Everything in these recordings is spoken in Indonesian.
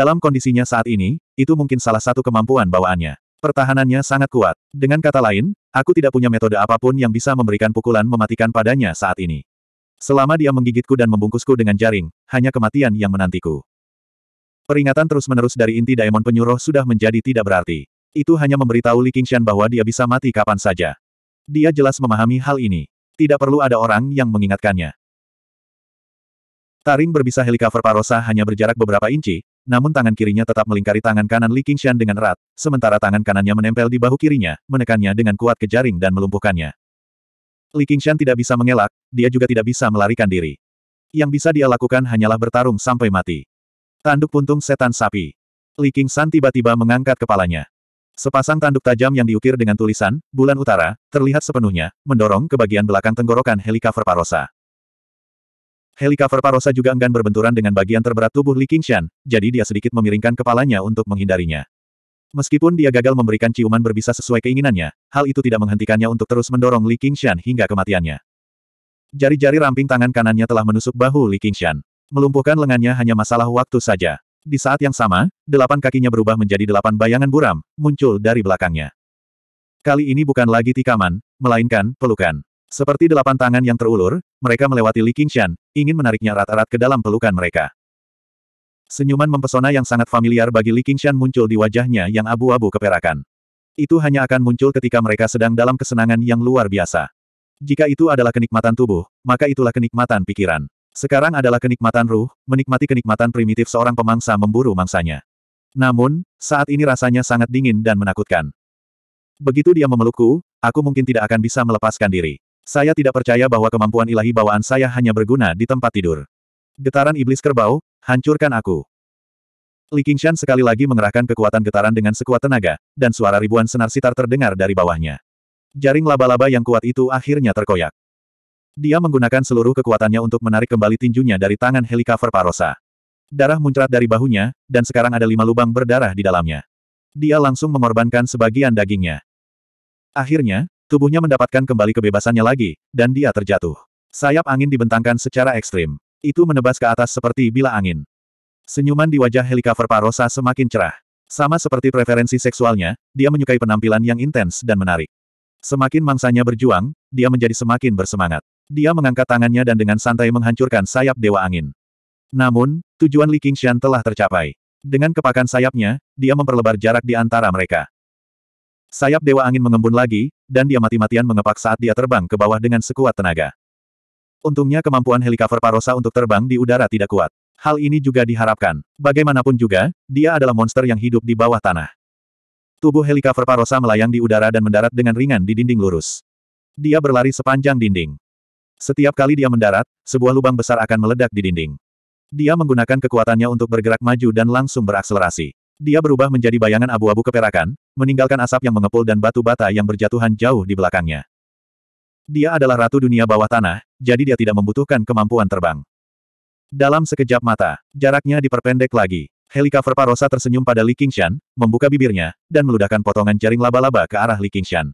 Dalam kondisinya saat ini, itu mungkin salah satu kemampuan bawaannya. Pertahanannya sangat kuat. Dengan kata lain, aku tidak punya metode apapun yang bisa memberikan pukulan mematikan padanya saat ini. Selama dia menggigitku dan membungkusku dengan jaring, hanya kematian yang menantiku. Peringatan terus-menerus dari inti Diamond Penyuruh sudah menjadi tidak berarti. Itu hanya memberitahu Li Qingshan bahwa dia bisa mati kapan saja. Dia jelas memahami hal ini. Tidak perlu ada orang yang mengingatkannya. Taring berbisa helikopter parosa hanya berjarak beberapa inci, namun tangan kirinya tetap melingkari tangan kanan Li Qingshan dengan erat, sementara tangan kanannya menempel di bahu kirinya, menekannya dengan kuat ke jaring dan melumpuhkannya. Li Qingshan tidak bisa mengelak, dia juga tidak bisa melarikan diri. Yang bisa dia lakukan hanyalah bertarung sampai mati. Tanduk puntung setan sapi. Li Qingshan tiba-tiba mengangkat kepalanya. Sepasang tanduk tajam yang diukir dengan tulisan, bulan utara, terlihat sepenuhnya, mendorong ke bagian belakang tenggorokan helikopter Parosa. Helikopter Parosa juga enggan berbenturan dengan bagian terberat tubuh Li Qingshan, jadi dia sedikit memiringkan kepalanya untuk menghindarinya. Meskipun dia gagal memberikan ciuman berbisa sesuai keinginannya, hal itu tidak menghentikannya untuk terus mendorong Li Qingshan hingga kematiannya. Jari-jari ramping tangan kanannya telah menusuk bahu Li Qingshan. Melumpuhkan lengannya hanya masalah waktu saja. Di saat yang sama, delapan kakinya berubah menjadi delapan bayangan buram, muncul dari belakangnya. Kali ini bukan lagi tikaman, melainkan pelukan. Seperti delapan tangan yang terulur, mereka melewati Li Qingshan, ingin menariknya rat-rat ke dalam pelukan mereka. Senyuman mempesona yang sangat familiar bagi Li Qingshan muncul di wajahnya yang abu-abu keperakan. Itu hanya akan muncul ketika mereka sedang dalam kesenangan yang luar biasa. Jika itu adalah kenikmatan tubuh, maka itulah kenikmatan pikiran. Sekarang adalah kenikmatan ruh, menikmati kenikmatan primitif seorang pemangsa memburu mangsanya. Namun, saat ini rasanya sangat dingin dan menakutkan. Begitu dia memelukku, aku mungkin tidak akan bisa melepaskan diri. Saya tidak percaya bahwa kemampuan ilahi bawaan saya hanya berguna di tempat tidur. Getaran iblis kerbau, hancurkan aku. Li Qingshan sekali lagi mengerahkan kekuatan getaran dengan sekuat tenaga, dan suara ribuan senar sitar terdengar dari bawahnya. Jaring laba-laba yang kuat itu akhirnya terkoyak. Dia menggunakan seluruh kekuatannya untuk menarik kembali tinjunya dari tangan helikopter Parosa. Darah muncrat dari bahunya, dan sekarang ada lima lubang berdarah di dalamnya. Dia langsung mengorbankan sebagian dagingnya. Akhirnya, Tubuhnya mendapatkan kembali kebebasannya lagi, dan dia terjatuh. Sayap angin dibentangkan secara ekstrim. Itu menebas ke atas seperti bila angin. Senyuman di wajah Helikover Parosa semakin cerah. Sama seperti preferensi seksualnya, dia menyukai penampilan yang intens dan menarik. Semakin mangsanya berjuang, dia menjadi semakin bersemangat. Dia mengangkat tangannya dan dengan santai menghancurkan sayap Dewa Angin. Namun, tujuan Li Qingshan telah tercapai. Dengan kepakan sayapnya, dia memperlebar jarak di antara mereka. Sayap Dewa Angin mengembun lagi, dan dia mati-matian mengepak saat dia terbang ke bawah dengan sekuat tenaga. Untungnya kemampuan helikopter Parosa untuk terbang di udara tidak kuat. Hal ini juga diharapkan. Bagaimanapun juga, dia adalah monster yang hidup di bawah tanah. Tubuh helikopter Parosa melayang di udara dan mendarat dengan ringan di dinding lurus. Dia berlari sepanjang dinding. Setiap kali dia mendarat, sebuah lubang besar akan meledak di dinding. Dia menggunakan kekuatannya untuk bergerak maju dan langsung berakselerasi. Dia berubah menjadi bayangan abu-abu keperakan, meninggalkan asap yang mengepul dan batu bata yang berjatuhan jauh di belakangnya. Dia adalah ratu dunia bawah tanah, jadi dia tidak membutuhkan kemampuan terbang. Dalam sekejap mata, jaraknya diperpendek lagi. Helikaver Parosa tersenyum pada Li Qingshan, membuka bibirnya, dan meludahkan potongan jaring laba-laba ke arah Li Qingshan.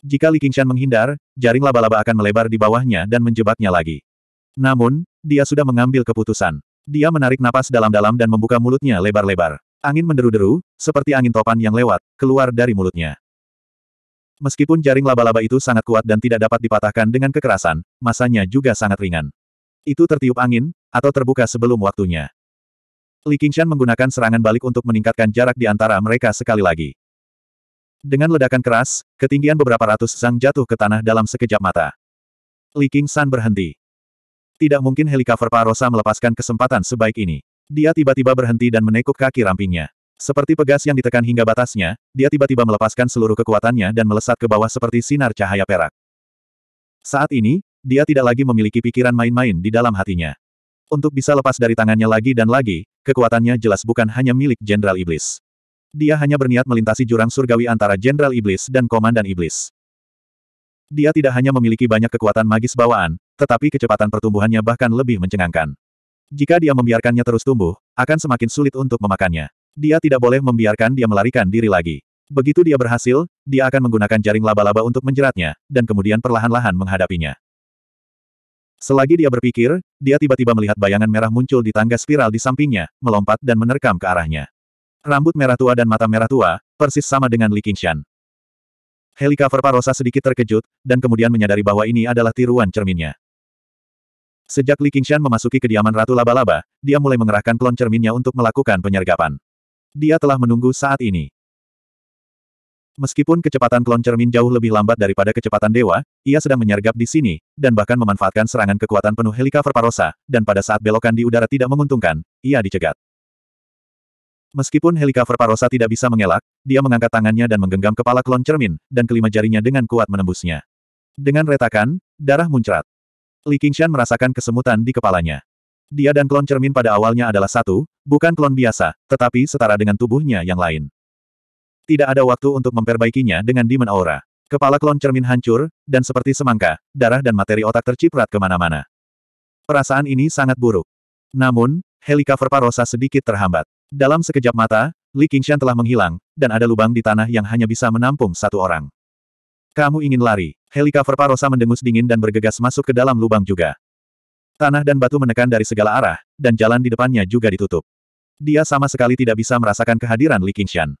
Jika Li Qingshan menghindar, jaring laba-laba akan melebar di bawahnya dan menjebaknya lagi. Namun, dia sudah mengambil keputusan. Dia menarik napas dalam-dalam dan membuka mulutnya lebar-lebar. Angin menderu-deru, seperti angin topan yang lewat, keluar dari mulutnya. Meskipun jaring laba-laba itu sangat kuat dan tidak dapat dipatahkan dengan kekerasan, masanya juga sangat ringan. Itu tertiup angin, atau terbuka sebelum waktunya. Li Qingshan menggunakan serangan balik untuk meningkatkan jarak di antara mereka sekali lagi. Dengan ledakan keras, ketinggian beberapa ratus zang jatuh ke tanah dalam sekejap mata. Li Qingshan berhenti. Tidak mungkin helikopter Parosa melepaskan kesempatan sebaik ini. Dia tiba-tiba berhenti dan menekuk kaki rampingnya. Seperti pegas yang ditekan hingga batasnya, dia tiba-tiba melepaskan seluruh kekuatannya dan melesat ke bawah seperti sinar cahaya perak. Saat ini, dia tidak lagi memiliki pikiran main-main di dalam hatinya. Untuk bisa lepas dari tangannya lagi dan lagi, kekuatannya jelas bukan hanya milik Jenderal Iblis. Dia hanya berniat melintasi jurang surgawi antara Jenderal Iblis dan Komandan Iblis. Dia tidak hanya memiliki banyak kekuatan magis bawaan, tetapi kecepatan pertumbuhannya bahkan lebih mencengangkan. Jika dia membiarkannya terus tumbuh, akan semakin sulit untuk memakannya. Dia tidak boleh membiarkan dia melarikan diri lagi. Begitu dia berhasil, dia akan menggunakan jaring laba-laba untuk menjeratnya, dan kemudian perlahan-lahan menghadapinya. Selagi dia berpikir, dia tiba-tiba melihat bayangan merah muncul di tangga spiral di sampingnya, melompat dan menerkam ke arahnya. Rambut merah tua dan mata merah tua, persis sama dengan Li Qingshan. Helika Parosa sedikit terkejut, dan kemudian menyadari bahwa ini adalah tiruan cerminnya. Sejak Li Qingshan memasuki kediaman Ratu Laba-Laba, dia mulai mengerahkan klon cerminnya untuk melakukan penyergapan. Dia telah menunggu saat ini. Meskipun kecepatan klon cermin jauh lebih lambat daripada kecepatan dewa, ia sedang menyergap di sini, dan bahkan memanfaatkan serangan kekuatan penuh Helika parosa. dan pada saat belokan di udara tidak menguntungkan, ia dicegat. Meskipun Helika parosa tidak bisa mengelak, dia mengangkat tangannya dan menggenggam kepala klon cermin, dan kelima jarinya dengan kuat menembusnya. Dengan retakan, darah muncrat. Li Qingshan merasakan kesemutan di kepalanya. Dia dan klon cermin pada awalnya adalah satu, bukan klon biasa, tetapi setara dengan tubuhnya yang lain. Tidak ada waktu untuk memperbaikinya dengan Demon Aura. Kepala klon cermin hancur, dan seperti semangka, darah dan materi otak terciprat kemana-mana. Perasaan ini sangat buruk. Namun, helikover parosa sedikit terhambat. Dalam sekejap mata, Li Qingshan telah menghilang, dan ada lubang di tanah yang hanya bisa menampung satu orang. Kamu ingin lari. Helikover Parosa mendengus dingin dan bergegas masuk ke dalam lubang juga. Tanah dan batu menekan dari segala arah, dan jalan di depannya juga ditutup. Dia sama sekali tidak bisa merasakan kehadiran Li Qingshan.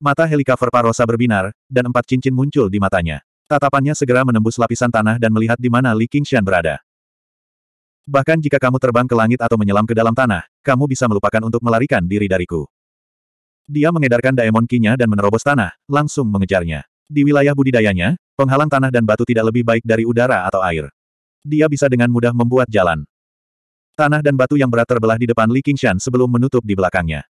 Mata Helikover Parosa berbinar, dan empat cincin muncul di matanya. Tatapannya segera menembus lapisan tanah dan melihat di mana Li Qingshan berada. Bahkan jika kamu terbang ke langit atau menyelam ke dalam tanah, kamu bisa melupakan untuk melarikan diri dariku. Dia mengedarkan daemon kinya dan menerobos tanah, langsung mengejarnya. Di wilayah budidayanya, penghalang tanah dan batu tidak lebih baik dari udara atau air. Dia bisa dengan mudah membuat jalan. Tanah dan batu yang berat terbelah di depan Li Qingshan sebelum menutup di belakangnya.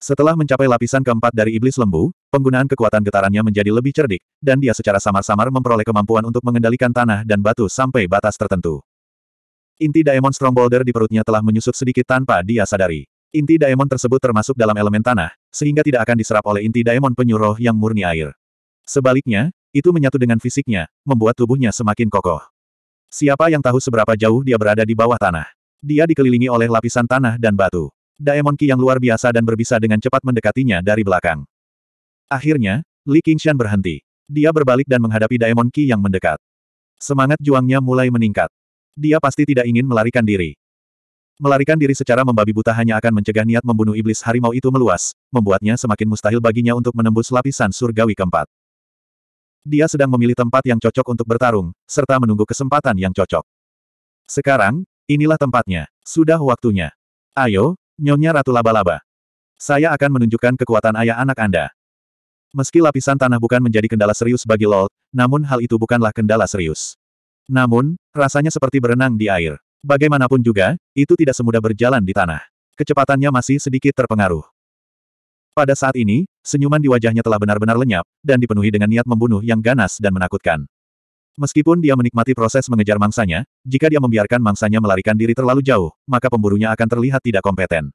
Setelah mencapai lapisan keempat dari iblis lembu, penggunaan kekuatan getarannya menjadi lebih cerdik, dan dia secara samar-samar memperoleh kemampuan untuk mengendalikan tanah dan batu sampai batas tertentu. Inti Daemon Strong Boulder di perutnya telah menyusut sedikit tanpa dia sadari. Inti Daemon tersebut termasuk dalam elemen tanah, sehingga tidak akan diserap oleh inti Daemon penyuruh yang murni air. Sebaliknya, itu menyatu dengan fisiknya, membuat tubuhnya semakin kokoh. Siapa yang tahu seberapa jauh dia berada di bawah tanah? Dia dikelilingi oleh lapisan tanah dan batu. Daemon Ki yang luar biasa dan berbisa dengan cepat mendekatinya dari belakang. Akhirnya, Li Qingshan berhenti. Dia berbalik dan menghadapi Daemon Ki yang mendekat. Semangat juangnya mulai meningkat. Dia pasti tidak ingin melarikan diri. Melarikan diri secara membabi buta hanya akan mencegah niat membunuh iblis harimau itu meluas, membuatnya semakin mustahil baginya untuk menembus lapisan surgawi keempat. Dia sedang memilih tempat yang cocok untuk bertarung, serta menunggu kesempatan yang cocok. Sekarang, inilah tempatnya. Sudah waktunya. Ayo, Nyonya Ratu Laba-Laba. Saya akan menunjukkan kekuatan ayah anak Anda. Meski lapisan tanah bukan menjadi kendala serius bagi Lol, namun hal itu bukanlah kendala serius. Namun, rasanya seperti berenang di air. Bagaimanapun juga, itu tidak semudah berjalan di tanah. Kecepatannya masih sedikit terpengaruh. Pada saat ini, senyuman di wajahnya telah benar-benar lenyap, dan dipenuhi dengan niat membunuh yang ganas dan menakutkan. Meskipun dia menikmati proses mengejar mangsanya, jika dia membiarkan mangsanya melarikan diri terlalu jauh, maka pemburunya akan terlihat tidak kompeten.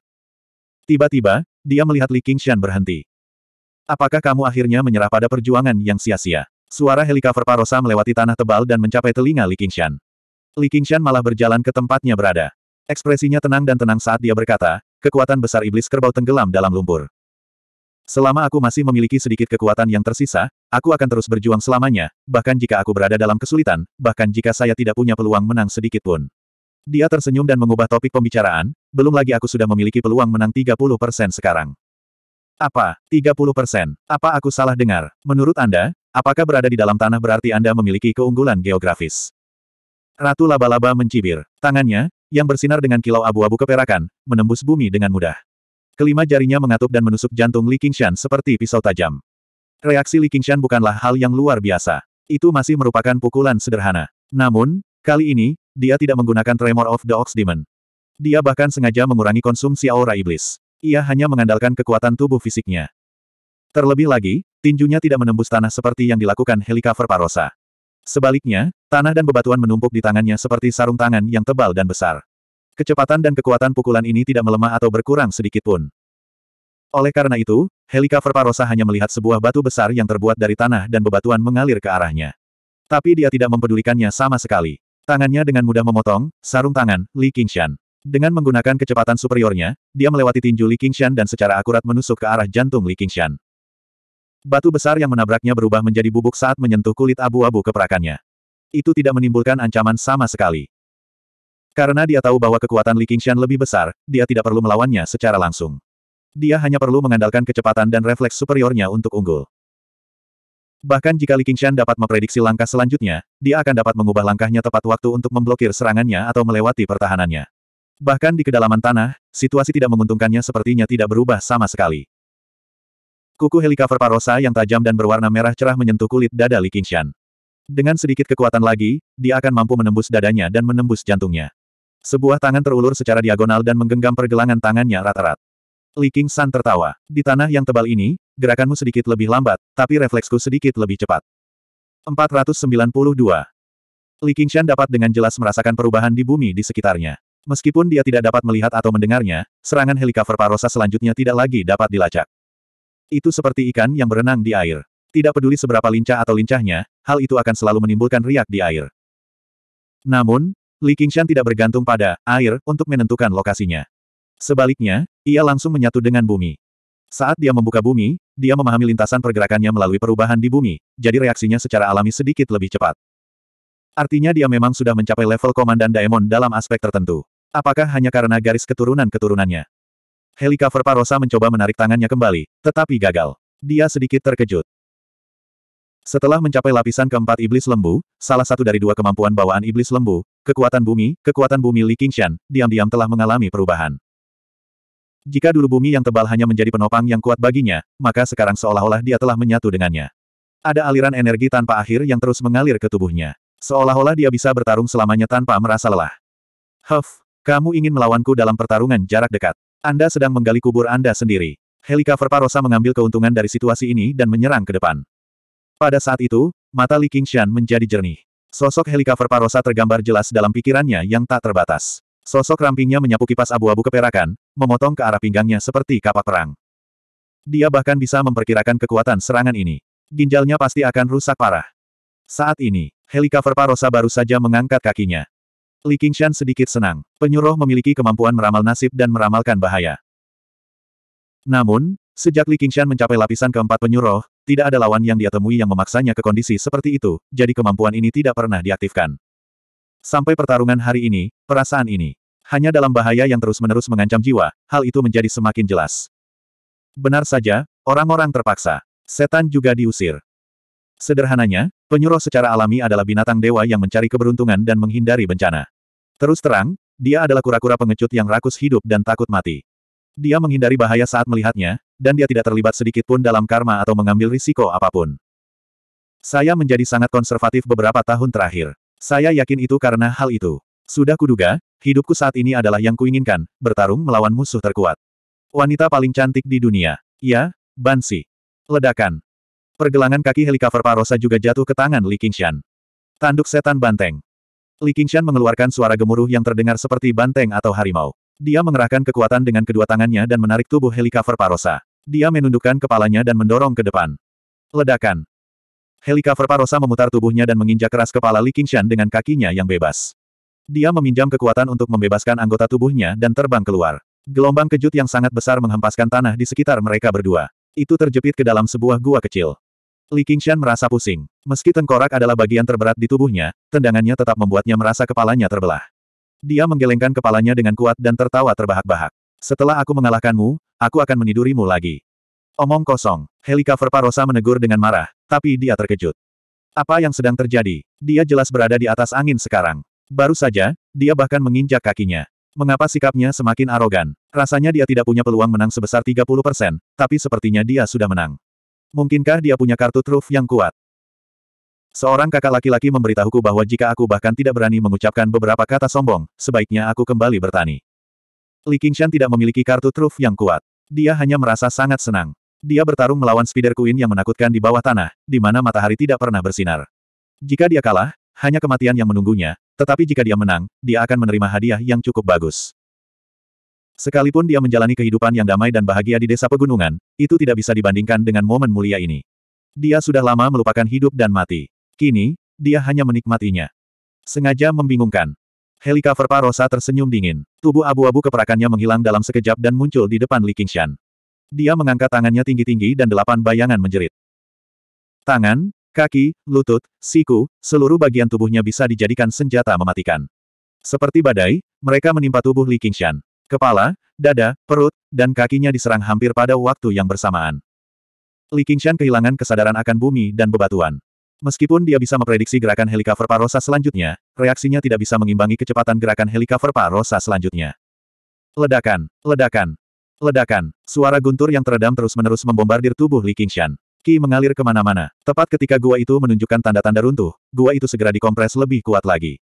Tiba-tiba, dia melihat Li Qingshan berhenti. Apakah kamu akhirnya menyerah pada perjuangan yang sia-sia? Suara helikopter Parosa melewati tanah tebal dan mencapai telinga Li Qingshan. Li Qingshan malah berjalan ke tempatnya berada. Ekspresinya tenang dan tenang saat dia berkata, kekuatan besar iblis kerbau tenggelam dalam lumpur. Selama aku masih memiliki sedikit kekuatan yang tersisa, aku akan terus berjuang selamanya, bahkan jika aku berada dalam kesulitan, bahkan jika saya tidak punya peluang menang sedikit pun. Dia tersenyum dan mengubah topik pembicaraan, belum lagi aku sudah memiliki peluang menang 30% sekarang. Apa? 30%? Apa aku salah dengar? Menurut Anda, apakah berada di dalam tanah berarti Anda memiliki keunggulan geografis? Ratu laba-laba mencibir. Tangannya, yang bersinar dengan kilau abu-abu keperakan, menembus bumi dengan mudah. Kelima jarinya mengatup dan menusuk jantung Li Qingshan seperti pisau tajam. Reaksi Li Qingshan bukanlah hal yang luar biasa. Itu masih merupakan pukulan sederhana. Namun, kali ini, dia tidak menggunakan Tremor of the Ox Demon. Dia bahkan sengaja mengurangi konsumsi aura iblis. Ia hanya mengandalkan kekuatan tubuh fisiknya. Terlebih lagi, tinjunya tidak menembus tanah seperti yang dilakukan Helicover Parosa. Sebaliknya, tanah dan bebatuan menumpuk di tangannya seperti sarung tangan yang tebal dan besar. Kecepatan dan kekuatan pukulan ini tidak melemah atau berkurang sedikit pun. Oleh karena itu, Helika Parosa hanya melihat sebuah batu besar yang terbuat dari tanah dan bebatuan mengalir ke arahnya. Tapi dia tidak mempedulikannya sama sekali. Tangannya dengan mudah memotong, sarung tangan, Li Qingshan. Dengan menggunakan kecepatan superiornya, dia melewati tinju Li Qingshan dan secara akurat menusuk ke arah jantung Li Qingshan. Batu besar yang menabraknya berubah menjadi bubuk saat menyentuh kulit abu-abu keperakannya. Itu tidak menimbulkan ancaman sama sekali. Karena dia tahu bahwa kekuatan Li Qingshan lebih besar, dia tidak perlu melawannya secara langsung. Dia hanya perlu mengandalkan kecepatan dan refleks superiornya untuk unggul. Bahkan jika Li Qingshan dapat memprediksi langkah selanjutnya, dia akan dapat mengubah langkahnya tepat waktu untuk memblokir serangannya atau melewati pertahanannya. Bahkan di kedalaman tanah, situasi tidak menguntungkannya sepertinya tidak berubah sama sekali. Kuku helikopter parosa yang tajam dan berwarna merah cerah menyentuh kulit dada Li Qingshan. Dengan sedikit kekuatan lagi, dia akan mampu menembus dadanya dan menembus jantungnya. Sebuah tangan terulur secara diagonal dan menggenggam pergelangan tangannya rata-rat. Li King San tertawa. Di tanah yang tebal ini, gerakanmu sedikit lebih lambat, tapi refleksku sedikit lebih cepat. 492. Li Shan dapat dengan jelas merasakan perubahan di bumi di sekitarnya. Meskipun dia tidak dapat melihat atau mendengarnya, serangan helikopter parosa selanjutnya tidak lagi dapat dilacak. Itu seperti ikan yang berenang di air. Tidak peduli seberapa lincah atau lincahnya, hal itu akan selalu menimbulkan riak di air. Namun, Li Qingshan tidak bergantung pada air untuk menentukan lokasinya. Sebaliknya, ia langsung menyatu dengan bumi. Saat dia membuka bumi, dia memahami lintasan pergerakannya melalui perubahan di bumi, jadi reaksinya secara alami sedikit lebih cepat. Artinya dia memang sudah mencapai level komandan Daemon dalam aspek tertentu. Apakah hanya karena garis keturunan-keturunannya? Helika Parosa mencoba menarik tangannya kembali, tetapi gagal. Dia sedikit terkejut. Setelah mencapai lapisan keempat iblis lembu, salah satu dari dua kemampuan bawaan iblis lembu, Kekuatan bumi, kekuatan bumi Li Qingshan, diam-diam telah mengalami perubahan. Jika dulu bumi yang tebal hanya menjadi penopang yang kuat baginya, maka sekarang seolah-olah dia telah menyatu dengannya. Ada aliran energi tanpa akhir yang terus mengalir ke tubuhnya. Seolah-olah dia bisa bertarung selamanya tanpa merasa lelah. Huff, kamu ingin melawanku dalam pertarungan jarak dekat. Anda sedang menggali kubur Anda sendiri. Helika Verparosa mengambil keuntungan dari situasi ini dan menyerang ke depan. Pada saat itu, mata Li Qingshan menjadi jernih. Sosok helikopter parosa tergambar jelas dalam pikirannya yang tak terbatas. Sosok rampingnya menyapu kipas abu-abu keperakan, memotong ke arah pinggangnya seperti kapak perang. Dia bahkan bisa memperkirakan kekuatan serangan ini. Ginjalnya pasti akan rusak parah. Saat ini, helikopter parosa baru saja mengangkat kakinya. Li Qingshan sedikit senang. Penyuruh memiliki kemampuan meramal nasib dan meramalkan bahaya. Namun, sejak Li Qingshan mencapai lapisan keempat penyuruh, tidak ada lawan yang dia temui yang memaksanya ke kondisi seperti itu, jadi kemampuan ini tidak pernah diaktifkan. Sampai pertarungan hari ini, perasaan ini hanya dalam bahaya yang terus-menerus mengancam jiwa, hal itu menjadi semakin jelas. Benar saja, orang-orang terpaksa. Setan juga diusir. Sederhananya, penyuruh secara alami adalah binatang dewa yang mencari keberuntungan dan menghindari bencana. Terus terang, dia adalah kura-kura pengecut yang rakus hidup dan takut mati. Dia menghindari bahaya saat melihatnya, dan dia tidak terlibat sedikit pun dalam karma atau mengambil risiko apapun. Saya menjadi sangat konservatif beberapa tahun terakhir. Saya yakin itu karena hal itu. Sudah kuduga, hidupku saat ini adalah yang kuinginkan, bertarung melawan musuh terkuat. Wanita paling cantik di dunia. Ya, Bansi. Ledakan. Pergelangan kaki helikopter Parosa juga jatuh ke tangan Li Qingshan. Tanduk setan banteng. Li Qingshan mengeluarkan suara gemuruh yang terdengar seperti banteng atau harimau. Dia mengerahkan kekuatan dengan kedua tangannya dan menarik tubuh helikopter Parosa. Dia menundukkan kepalanya dan mendorong ke depan. Ledakan. Helikover Parosa memutar tubuhnya dan menginjak keras kepala Li Qingshan dengan kakinya yang bebas. Dia meminjam kekuatan untuk membebaskan anggota tubuhnya dan terbang keluar. Gelombang kejut yang sangat besar menghempaskan tanah di sekitar mereka berdua. Itu terjepit ke dalam sebuah gua kecil. Li Qingshan merasa pusing. Meski tengkorak adalah bagian terberat di tubuhnya, tendangannya tetap membuatnya merasa kepalanya terbelah. Dia menggelengkan kepalanya dengan kuat dan tertawa terbahak-bahak. Setelah aku mengalahkanmu, aku akan menidurimu lagi. Omong kosong, Helika Parosa menegur dengan marah, tapi dia terkejut. Apa yang sedang terjadi? Dia jelas berada di atas angin sekarang. Baru saja, dia bahkan menginjak kakinya. Mengapa sikapnya semakin arogan? Rasanya dia tidak punya peluang menang sebesar 30 persen, tapi sepertinya dia sudah menang. Mungkinkah dia punya kartu truf yang kuat? Seorang kakak laki-laki memberitahuku bahwa jika aku bahkan tidak berani mengucapkan beberapa kata sombong, sebaiknya aku kembali bertani. Li Qingshan tidak memiliki kartu truf yang kuat. Dia hanya merasa sangat senang. Dia bertarung melawan Spider Queen yang menakutkan di bawah tanah, di mana matahari tidak pernah bersinar. Jika dia kalah, hanya kematian yang menunggunya, tetapi jika dia menang, dia akan menerima hadiah yang cukup bagus. Sekalipun dia menjalani kehidupan yang damai dan bahagia di desa pegunungan, itu tidak bisa dibandingkan dengan momen mulia ini. Dia sudah lama melupakan hidup dan mati. Kini, dia hanya menikmatinya. Sengaja membingungkan. Helika Parosa tersenyum dingin. Tubuh abu-abu keperakannya menghilang dalam sekejap dan muncul di depan Li Qingshan. Dia mengangkat tangannya tinggi-tinggi dan delapan bayangan menjerit. Tangan, kaki, lutut, siku, seluruh bagian tubuhnya bisa dijadikan senjata mematikan. Seperti badai, mereka menimpa tubuh Li Qingshan. Kepala, dada, perut, dan kakinya diserang hampir pada waktu yang bersamaan. Li Qingshan kehilangan kesadaran akan bumi dan bebatuan. Meskipun dia bisa memprediksi gerakan helikopter Parosa selanjutnya, reaksinya tidak bisa mengimbangi kecepatan gerakan helikopter Parosa selanjutnya. Ledakan, ledakan, ledakan, suara guntur yang teredam terus-menerus membombardir tubuh Li Qingshan. Ki mengalir kemana-mana. Tepat ketika gua itu menunjukkan tanda-tanda runtuh, gua itu segera dikompres lebih kuat lagi.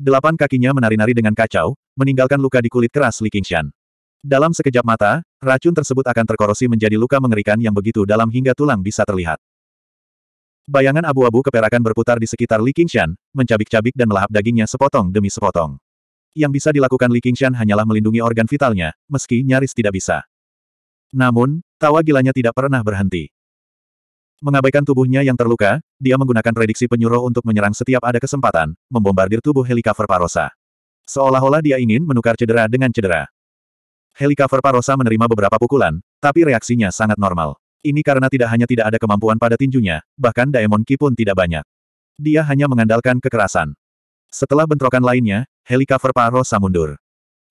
Delapan kakinya menari-nari dengan kacau, meninggalkan luka di kulit keras Li Qingshan. Dalam sekejap mata, racun tersebut akan terkorosi menjadi luka mengerikan yang begitu dalam hingga tulang bisa terlihat. Bayangan abu-abu keperakan berputar di sekitar Li Qingshan, mencabik-cabik dan melahap dagingnya sepotong demi sepotong. Yang bisa dilakukan Li Qingshan hanyalah melindungi organ vitalnya, meski nyaris tidak bisa. Namun, tawa gilanya tidak pernah berhenti. Mengabaikan tubuhnya yang terluka, dia menggunakan prediksi penyuruh untuk menyerang setiap ada kesempatan, membombardir tubuh helikopter Parosa. Seolah-olah dia ingin menukar cedera dengan cedera. Helikopter Parosa menerima beberapa pukulan, tapi reaksinya sangat normal. Ini karena tidak hanya tidak ada kemampuan pada tinjunya, bahkan Daemon Ki pun tidak banyak. Dia hanya mengandalkan kekerasan. Setelah bentrokan lainnya, helikopter Parosa mundur.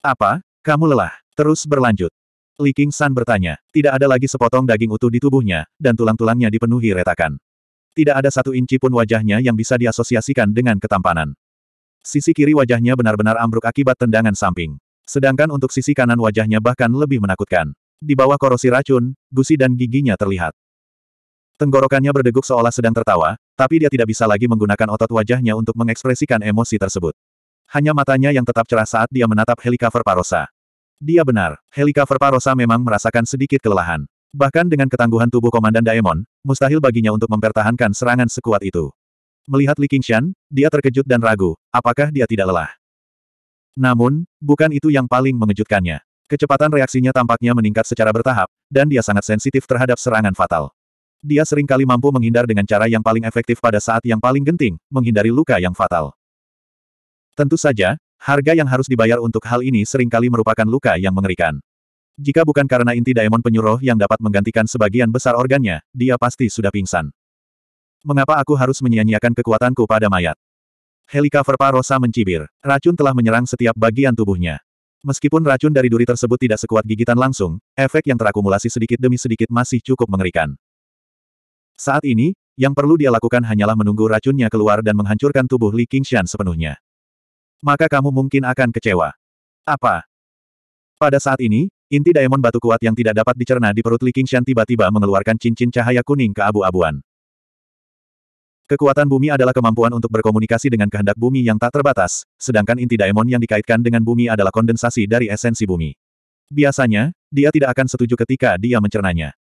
Apa? Kamu lelah? Terus berlanjut. Li King San bertanya. Tidak ada lagi sepotong daging utuh di tubuhnya, dan tulang-tulangnya dipenuhi retakan. Tidak ada satu inci pun wajahnya yang bisa diasosiasikan dengan ketampanan. Sisi kiri wajahnya benar-benar ambruk akibat tendangan samping. Sedangkan untuk sisi kanan wajahnya bahkan lebih menakutkan. Di bawah korosi racun, gusi dan giginya terlihat. Tenggorokannya berdeguk seolah sedang tertawa, tapi dia tidak bisa lagi menggunakan otot wajahnya untuk mengekspresikan emosi tersebut. Hanya matanya yang tetap cerah saat dia menatap Helikaver Parosa. Dia benar, Helikaver Parosa memang merasakan sedikit kelelahan. Bahkan dengan ketangguhan tubuh Komandan Daemon, mustahil baginya untuk mempertahankan serangan sekuat itu. Melihat Li Qingshan, dia terkejut dan ragu, apakah dia tidak lelah. Namun, bukan itu yang paling mengejutkannya. Kecepatan reaksinya tampaknya meningkat secara bertahap, dan dia sangat sensitif terhadap serangan fatal. Dia seringkali mampu menghindar dengan cara yang paling efektif pada saat yang paling genting, menghindari luka yang fatal. Tentu saja, harga yang harus dibayar untuk hal ini seringkali merupakan luka yang mengerikan. Jika bukan karena inti daemon penyuruh yang dapat menggantikan sebagian besar organnya, dia pasti sudah pingsan. Mengapa aku harus menyia-nyiakan kekuatanku pada mayat? Helika Verpa mencibir. Racun telah menyerang setiap bagian tubuhnya. Meskipun racun dari duri tersebut tidak sekuat gigitan langsung, efek yang terakumulasi sedikit demi sedikit masih cukup mengerikan. Saat ini, yang perlu dia lakukan hanyalah menunggu racunnya keluar dan menghancurkan tubuh Li Qingshan sepenuhnya. Maka kamu mungkin akan kecewa. Apa? Pada saat ini, inti diamond batu kuat yang tidak dapat dicerna di perut Li Qingshan tiba-tiba mengeluarkan cincin cahaya kuning ke abu abuan Kekuatan bumi adalah kemampuan untuk berkomunikasi dengan kehendak bumi yang tak terbatas, sedangkan inti daemon yang dikaitkan dengan bumi adalah kondensasi dari esensi bumi. Biasanya, dia tidak akan setuju ketika dia mencernanya.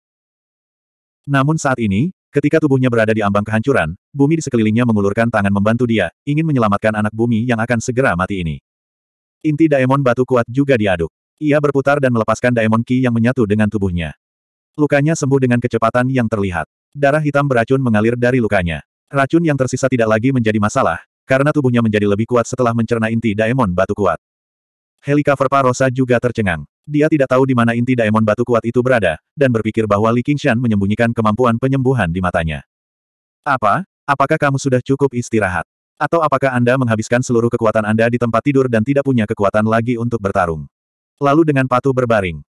Namun saat ini, ketika tubuhnya berada di ambang kehancuran, bumi di sekelilingnya mengulurkan tangan membantu dia, ingin menyelamatkan anak bumi yang akan segera mati ini. Inti daemon batu kuat juga diaduk. Ia berputar dan melepaskan daemon ki yang menyatu dengan tubuhnya. Lukanya sembuh dengan kecepatan yang terlihat. Darah hitam beracun mengalir dari lukanya. Racun yang tersisa tidak lagi menjadi masalah, karena tubuhnya menjadi lebih kuat setelah mencerna inti daemon batu kuat. Helika Parosa juga tercengang. Dia tidak tahu di mana inti daemon batu kuat itu berada, dan berpikir bahwa Li Qingshan menyembunyikan kemampuan penyembuhan di matanya. Apa? Apakah kamu sudah cukup istirahat? Atau apakah Anda menghabiskan seluruh kekuatan Anda di tempat tidur dan tidak punya kekuatan lagi untuk bertarung? Lalu dengan patuh berbaring.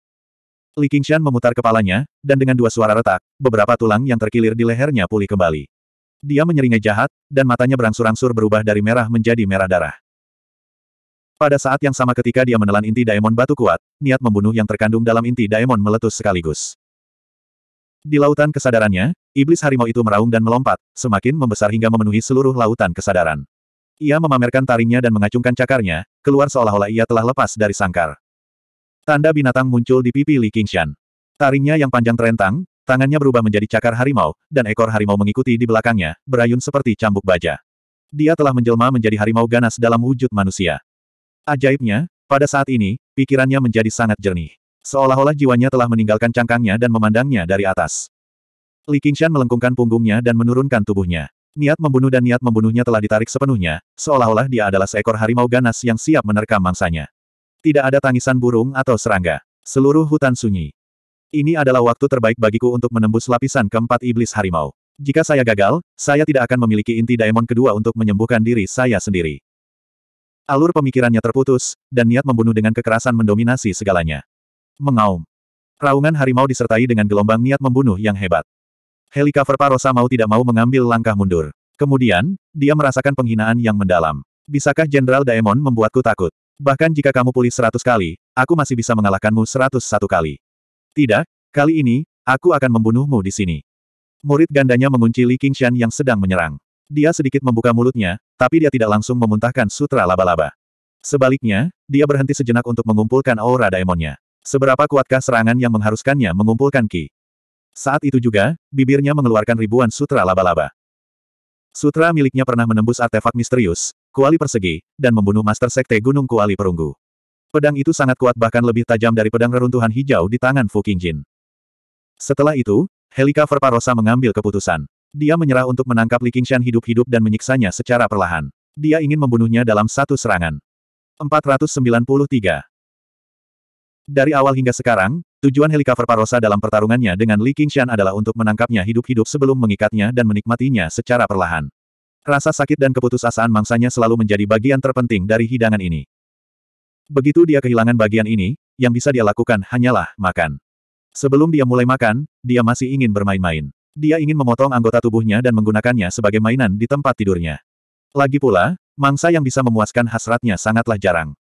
Li Qingshan memutar kepalanya, dan dengan dua suara retak, beberapa tulang yang terkilir di lehernya pulih kembali. Dia menyeringai jahat, dan matanya berangsur-angsur berubah dari merah menjadi merah darah. Pada saat yang sama ketika dia menelan inti daemon batu kuat, niat membunuh yang terkandung dalam inti daemon meletus sekaligus. Di lautan kesadarannya, iblis harimau itu meraung dan melompat, semakin membesar hingga memenuhi seluruh lautan kesadaran. Ia memamerkan taringnya dan mengacungkan cakarnya, keluar seolah-olah ia telah lepas dari sangkar. Tanda binatang muncul di pipi Li Qingshan. Taringnya yang panjang terentang, Tangannya berubah menjadi cakar harimau, dan ekor harimau mengikuti di belakangnya, berayun seperti cambuk baja. Dia telah menjelma menjadi harimau ganas dalam wujud manusia. Ajaibnya, pada saat ini, pikirannya menjadi sangat jernih. Seolah-olah jiwanya telah meninggalkan cangkangnya dan memandangnya dari atas. Li Qingshan melengkungkan punggungnya dan menurunkan tubuhnya. Niat membunuh dan niat membunuhnya telah ditarik sepenuhnya, seolah-olah dia adalah seekor harimau ganas yang siap menerkam mangsanya. Tidak ada tangisan burung atau serangga. Seluruh hutan sunyi. Ini adalah waktu terbaik bagiku untuk menembus lapisan keempat iblis harimau. Jika saya gagal, saya tidak akan memiliki inti daemon kedua untuk menyembuhkan diri saya sendiri. Alur pemikirannya terputus, dan niat membunuh dengan kekerasan mendominasi segalanya. Mengaum. Raungan harimau disertai dengan gelombang niat membunuh yang hebat. Helikover Parosa mau tidak mau mengambil langkah mundur. Kemudian, dia merasakan penghinaan yang mendalam. Bisakah Jenderal Daemon membuatku takut? Bahkan jika kamu pulih seratus kali, aku masih bisa mengalahkanmu seratus satu kali. Tidak, kali ini, aku akan membunuhmu di sini. Murid gandanya mengunci Li Qingshan yang sedang menyerang. Dia sedikit membuka mulutnya, tapi dia tidak langsung memuntahkan sutra laba-laba. Sebaliknya, dia berhenti sejenak untuk mengumpulkan aura daemonnya. Seberapa kuatkah serangan yang mengharuskannya mengumpulkan ki? Saat itu juga, bibirnya mengeluarkan ribuan sutra laba-laba. Sutra miliknya pernah menembus artefak misterius, kuali persegi, dan membunuh Master Sekte Gunung Kuali Perunggu. Pedang itu sangat kuat bahkan lebih tajam dari pedang reruntuhan hijau di tangan Fu Jin. Setelah itu, Helika Parosa mengambil keputusan. Dia menyerah untuk menangkap Li Qingshan hidup-hidup dan menyiksanya secara perlahan. Dia ingin membunuhnya dalam satu serangan. 493 Dari awal hingga sekarang, tujuan Helika Parosa dalam pertarungannya dengan Li Qingshan adalah untuk menangkapnya hidup-hidup sebelum mengikatnya dan menikmatinya secara perlahan. Rasa sakit dan keputusasaan mangsanya selalu menjadi bagian terpenting dari hidangan ini. Begitu dia kehilangan bagian ini, yang bisa dia lakukan hanyalah makan. Sebelum dia mulai makan, dia masih ingin bermain-main. Dia ingin memotong anggota tubuhnya dan menggunakannya sebagai mainan di tempat tidurnya. Lagi pula, mangsa yang bisa memuaskan hasratnya sangatlah jarang.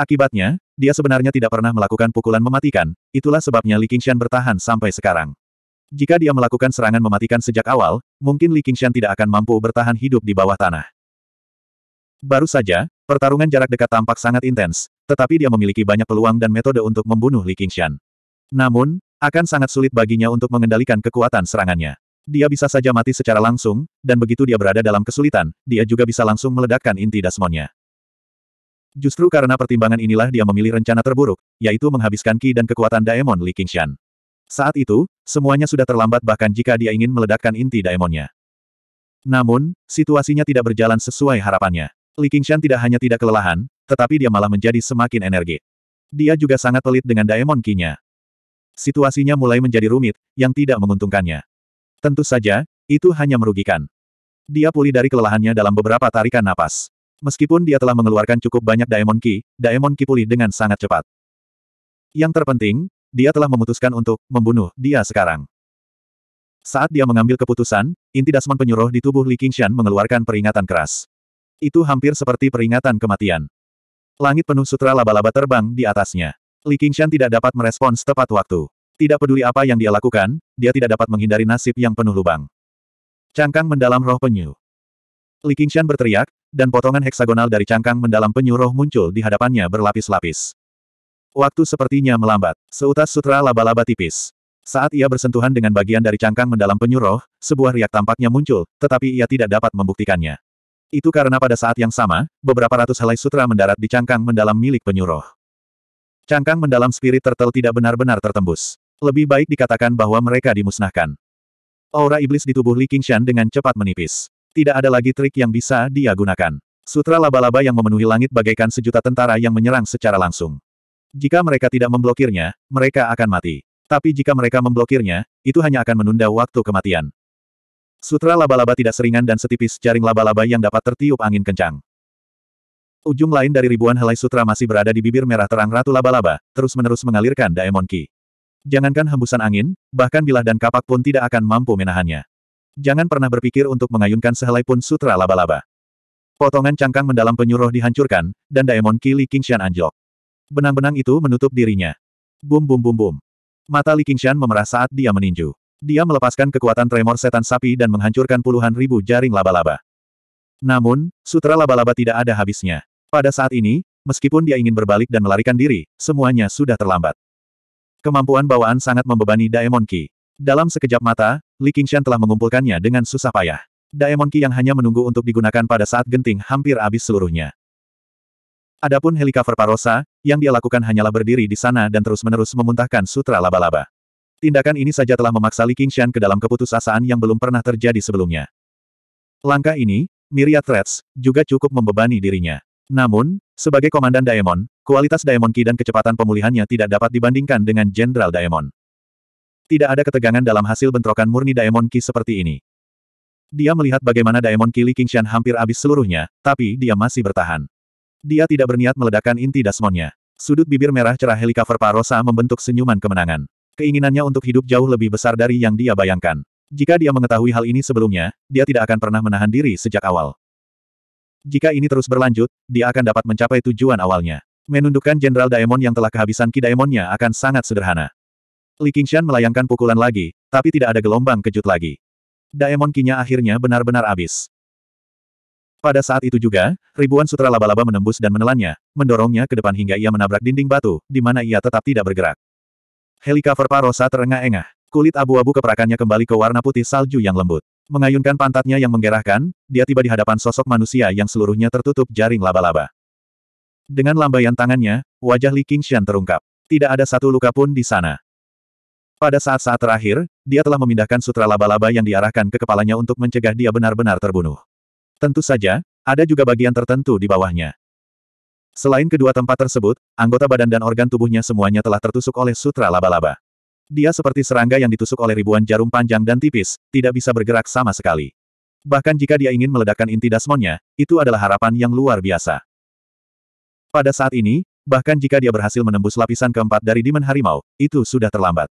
Akibatnya, dia sebenarnya tidak pernah melakukan pukulan mematikan, itulah sebabnya Li Qingshan bertahan sampai sekarang. Jika dia melakukan serangan mematikan sejak awal, mungkin Li Qingshan tidak akan mampu bertahan hidup di bawah tanah. Baru saja, Pertarungan jarak dekat tampak sangat intens, tetapi dia memiliki banyak peluang dan metode untuk membunuh Li Qingshan. Namun, akan sangat sulit baginya untuk mengendalikan kekuatan serangannya. Dia bisa saja mati secara langsung, dan begitu dia berada dalam kesulitan, dia juga bisa langsung meledakkan inti dasmonnya. Justru karena pertimbangan inilah dia memilih rencana terburuk, yaitu menghabiskan Ki dan kekuatan Daemon Li Qingshan. Saat itu, semuanya sudah terlambat bahkan jika dia ingin meledakkan inti Daemonnya. Namun, situasinya tidak berjalan sesuai harapannya. Li Qingshan tidak hanya tidak kelelahan, tetapi dia malah menjadi semakin energi. Dia juga sangat pelit dengan Daemon Ki-nya. Situasinya mulai menjadi rumit, yang tidak menguntungkannya. Tentu saja, itu hanya merugikan. Dia pulih dari kelelahannya dalam beberapa tarikan napas. Meskipun dia telah mengeluarkan cukup banyak Daemon Ki, Daemon Ki pulih dengan sangat cepat. Yang terpenting, dia telah memutuskan untuk membunuh dia sekarang. Saat dia mengambil keputusan, inti dasman penyuruh di tubuh Li Qingshan mengeluarkan peringatan keras. Itu hampir seperti peringatan kematian. Langit penuh sutra laba-laba terbang di atasnya. Li Qingshan tidak dapat merespons tepat waktu. Tidak peduli apa yang dia lakukan, dia tidak dapat menghindari nasib yang penuh lubang. Cangkang mendalam roh penyu. Li Qingshan berteriak, dan potongan heksagonal dari cangkang mendalam penyu roh muncul di hadapannya berlapis-lapis. Waktu sepertinya melambat. Seutas sutra laba-laba tipis. Saat ia bersentuhan dengan bagian dari cangkang mendalam penyu roh, sebuah riak tampaknya muncul, tetapi ia tidak dapat membuktikannya. Itu karena pada saat yang sama, beberapa ratus helai sutra mendarat di cangkang mendalam milik penyuruh. Cangkang mendalam spirit turtle tidak benar-benar tertembus. Lebih baik dikatakan bahwa mereka dimusnahkan. Aura iblis di tubuh Li Qingshan dengan cepat menipis. Tidak ada lagi trik yang bisa dia gunakan. Sutra laba-laba yang memenuhi langit bagaikan sejuta tentara yang menyerang secara langsung. Jika mereka tidak memblokirnya, mereka akan mati. Tapi jika mereka memblokirnya, itu hanya akan menunda waktu kematian. Sutra laba-laba tidak seringan dan setipis jaring laba-laba yang dapat tertiup angin kencang. Ujung lain dari ribuan helai sutra masih berada di bibir merah terang Ratu Laba-Laba, terus-menerus mengalirkan Daemon Ki. Jangankan hembusan angin, bahkan bilah dan kapak pun tidak akan mampu menahannya. Jangan pernah berpikir untuk mengayunkan sehelai pun sutra laba-laba. Potongan cangkang mendalam penyuruh dihancurkan, dan Daemon Ki Li Qingshan anjlok. Benang-benang itu menutup dirinya. Bum bum bum bum. Mata Li Qingshan memerah saat dia meninju. Dia melepaskan kekuatan tremor setan sapi dan menghancurkan puluhan ribu jaring laba-laba. Namun, sutra laba-laba tidak ada habisnya. Pada saat ini, meskipun dia ingin berbalik dan melarikan diri, semuanya sudah terlambat. Kemampuan bawaan sangat membebani Daemon Ki. Dalam sekejap mata, Li Qingshan telah mengumpulkannya dengan susah payah. Daemon Ki yang hanya menunggu untuk digunakan pada saat genting hampir habis seluruhnya. Adapun helikopter Parosa, yang dia lakukan hanyalah berdiri di sana dan terus-menerus memuntahkan sutra laba-laba. Tindakan ini saja telah memaksa Li Qingshan ke dalam keputusasaan yang belum pernah terjadi sebelumnya. Langkah ini, Myriad Threads, juga cukup membebani dirinya. Namun, sebagai komandan Daemon, kualitas Daemon Ki dan kecepatan pemulihannya tidak dapat dibandingkan dengan Jenderal Daemon. Tidak ada ketegangan dalam hasil bentrokan murni Daemon Ki seperti ini. Dia melihat bagaimana Daemon Ki Li Qingshan hampir habis seluruhnya, tapi dia masih bertahan. Dia tidak berniat meledakkan inti dasmonnya. Sudut bibir merah cerah helikopter Parosa membentuk senyuman kemenangan. Keinginannya untuk hidup jauh lebih besar dari yang dia bayangkan. Jika dia mengetahui hal ini sebelumnya, dia tidak akan pernah menahan diri sejak awal. Jika ini terus berlanjut, dia akan dapat mencapai tujuan awalnya. Menundukkan Jenderal Daemon yang telah kehabisan Ki Daemonnya akan sangat sederhana. Li Qingshan melayangkan pukulan lagi, tapi tidak ada gelombang kejut lagi. Daemon Kinya akhirnya benar-benar habis. Pada saat itu juga, ribuan sutra laba-laba menembus dan menelannya, mendorongnya ke depan hingga ia menabrak dinding batu, di mana ia tetap tidak bergerak. Helikopter Parosa terengah-engah. Kulit abu-abu keperakannya kembali ke warna putih salju yang lembut. Mengayunkan pantatnya yang menggerahkan, dia tiba di hadapan sosok manusia yang seluruhnya tertutup jaring laba-laba. Dengan lambaian tangannya, wajah Li Qingshan terungkap. Tidak ada satu luka pun di sana. Pada saat-saat terakhir, dia telah memindahkan sutra laba-laba yang diarahkan ke kepalanya untuk mencegah dia benar-benar terbunuh. Tentu saja, ada juga bagian tertentu di bawahnya. Selain kedua tempat tersebut, anggota badan dan organ tubuhnya semuanya telah tertusuk oleh sutra laba-laba. Dia seperti serangga yang ditusuk oleh ribuan jarum panjang dan tipis, tidak bisa bergerak sama sekali. Bahkan jika dia ingin meledakkan inti dasmonnya, itu adalah harapan yang luar biasa. Pada saat ini, bahkan jika dia berhasil menembus lapisan keempat dari Demon Harimau, itu sudah terlambat.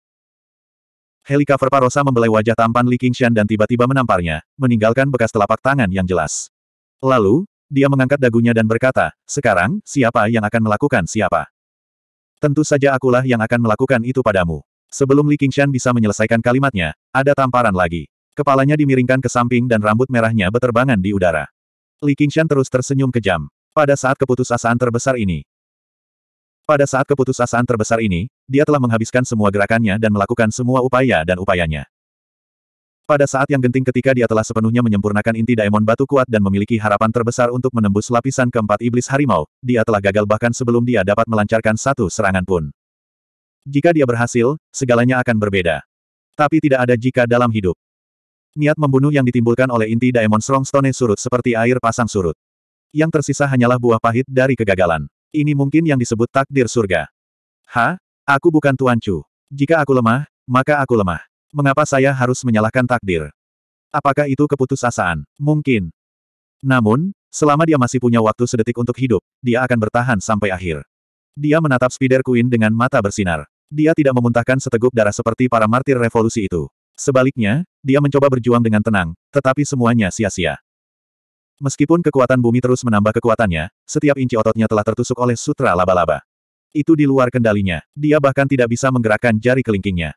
Helikaver Parosa membelai wajah tampan Li Qingshan dan tiba-tiba menamparnya, meninggalkan bekas telapak tangan yang jelas. Lalu, dia mengangkat dagunya dan berkata, sekarang, siapa yang akan melakukan siapa? Tentu saja akulah yang akan melakukan itu padamu. Sebelum Li Qingshan bisa menyelesaikan kalimatnya, ada tamparan lagi. Kepalanya dimiringkan ke samping dan rambut merahnya beterbangan di udara. Li Qingshan terus tersenyum kejam. Pada saat keputusasaan terbesar ini, pada saat keputusasaan terbesar ini, dia telah menghabiskan semua gerakannya dan melakukan semua upaya dan upayanya. Pada saat yang genting ketika dia telah sepenuhnya menyempurnakan inti daemon batu kuat dan memiliki harapan terbesar untuk menembus lapisan keempat iblis harimau, dia telah gagal bahkan sebelum dia dapat melancarkan satu serangan pun. Jika dia berhasil, segalanya akan berbeda. Tapi tidak ada jika dalam hidup. Niat membunuh yang ditimbulkan oleh inti daemon Strongstone surut seperti air pasang surut. Yang tersisa hanyalah buah pahit dari kegagalan. Ini mungkin yang disebut takdir surga. Ha? Aku bukan Tuan Chu. Jika aku lemah, maka aku lemah. Mengapa saya harus menyalahkan takdir? Apakah itu keputusasaan? Mungkin. Namun, selama dia masih punya waktu sedetik untuk hidup, dia akan bertahan sampai akhir. Dia menatap Spider Queen dengan mata bersinar. Dia tidak memuntahkan seteguk darah seperti para martir revolusi itu. Sebaliknya, dia mencoba berjuang dengan tenang, tetapi semuanya sia-sia. Meskipun kekuatan bumi terus menambah kekuatannya, setiap inci ototnya telah tertusuk oleh sutra laba-laba. Itu di luar kendalinya. Dia bahkan tidak bisa menggerakkan jari kelingkingnya.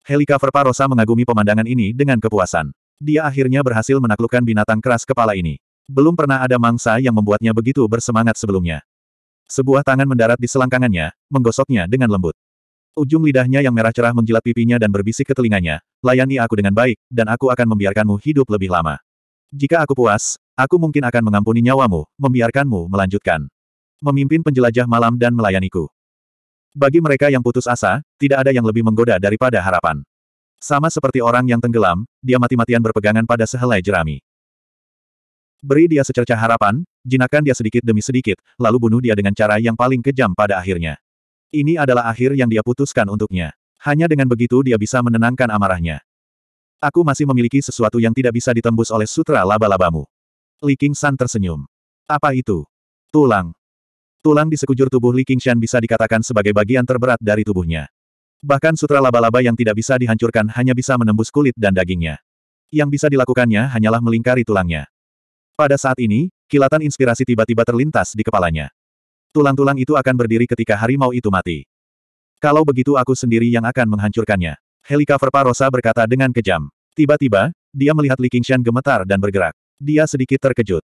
Helika Parosa mengagumi pemandangan ini dengan kepuasan. Dia akhirnya berhasil menaklukkan binatang keras kepala ini. Belum pernah ada mangsa yang membuatnya begitu bersemangat sebelumnya. Sebuah tangan mendarat di selangkangannya, menggosoknya dengan lembut. Ujung lidahnya yang merah cerah menjilat pipinya dan berbisik ke telinganya, layani aku dengan baik, dan aku akan membiarkanmu hidup lebih lama. Jika aku puas, aku mungkin akan mengampuni nyawamu, membiarkanmu melanjutkan. Memimpin penjelajah malam dan melayaniku. Bagi mereka yang putus asa, tidak ada yang lebih menggoda daripada harapan. Sama seperti orang yang tenggelam, dia mati-matian berpegangan pada sehelai jerami. Beri dia secercah harapan, jinakan dia sedikit demi sedikit, lalu bunuh dia dengan cara yang paling kejam pada akhirnya. Ini adalah akhir yang dia putuskan untuknya. Hanya dengan begitu dia bisa menenangkan amarahnya. Aku masih memiliki sesuatu yang tidak bisa ditembus oleh sutra laba-labamu. Li King San tersenyum. Apa itu? Tulang. Tulang di sekujur tubuh Li Qingshan bisa dikatakan sebagai bagian terberat dari tubuhnya. Bahkan sutra laba-laba yang tidak bisa dihancurkan hanya bisa menembus kulit dan dagingnya. Yang bisa dilakukannya hanyalah melingkari tulangnya. Pada saat ini, kilatan inspirasi tiba-tiba terlintas di kepalanya. Tulang-tulang itu akan berdiri ketika harimau itu mati. Kalau begitu aku sendiri yang akan menghancurkannya. Helikopter Parosa berkata dengan kejam. Tiba-tiba, dia melihat Li Qingshan gemetar dan bergerak. Dia sedikit terkejut.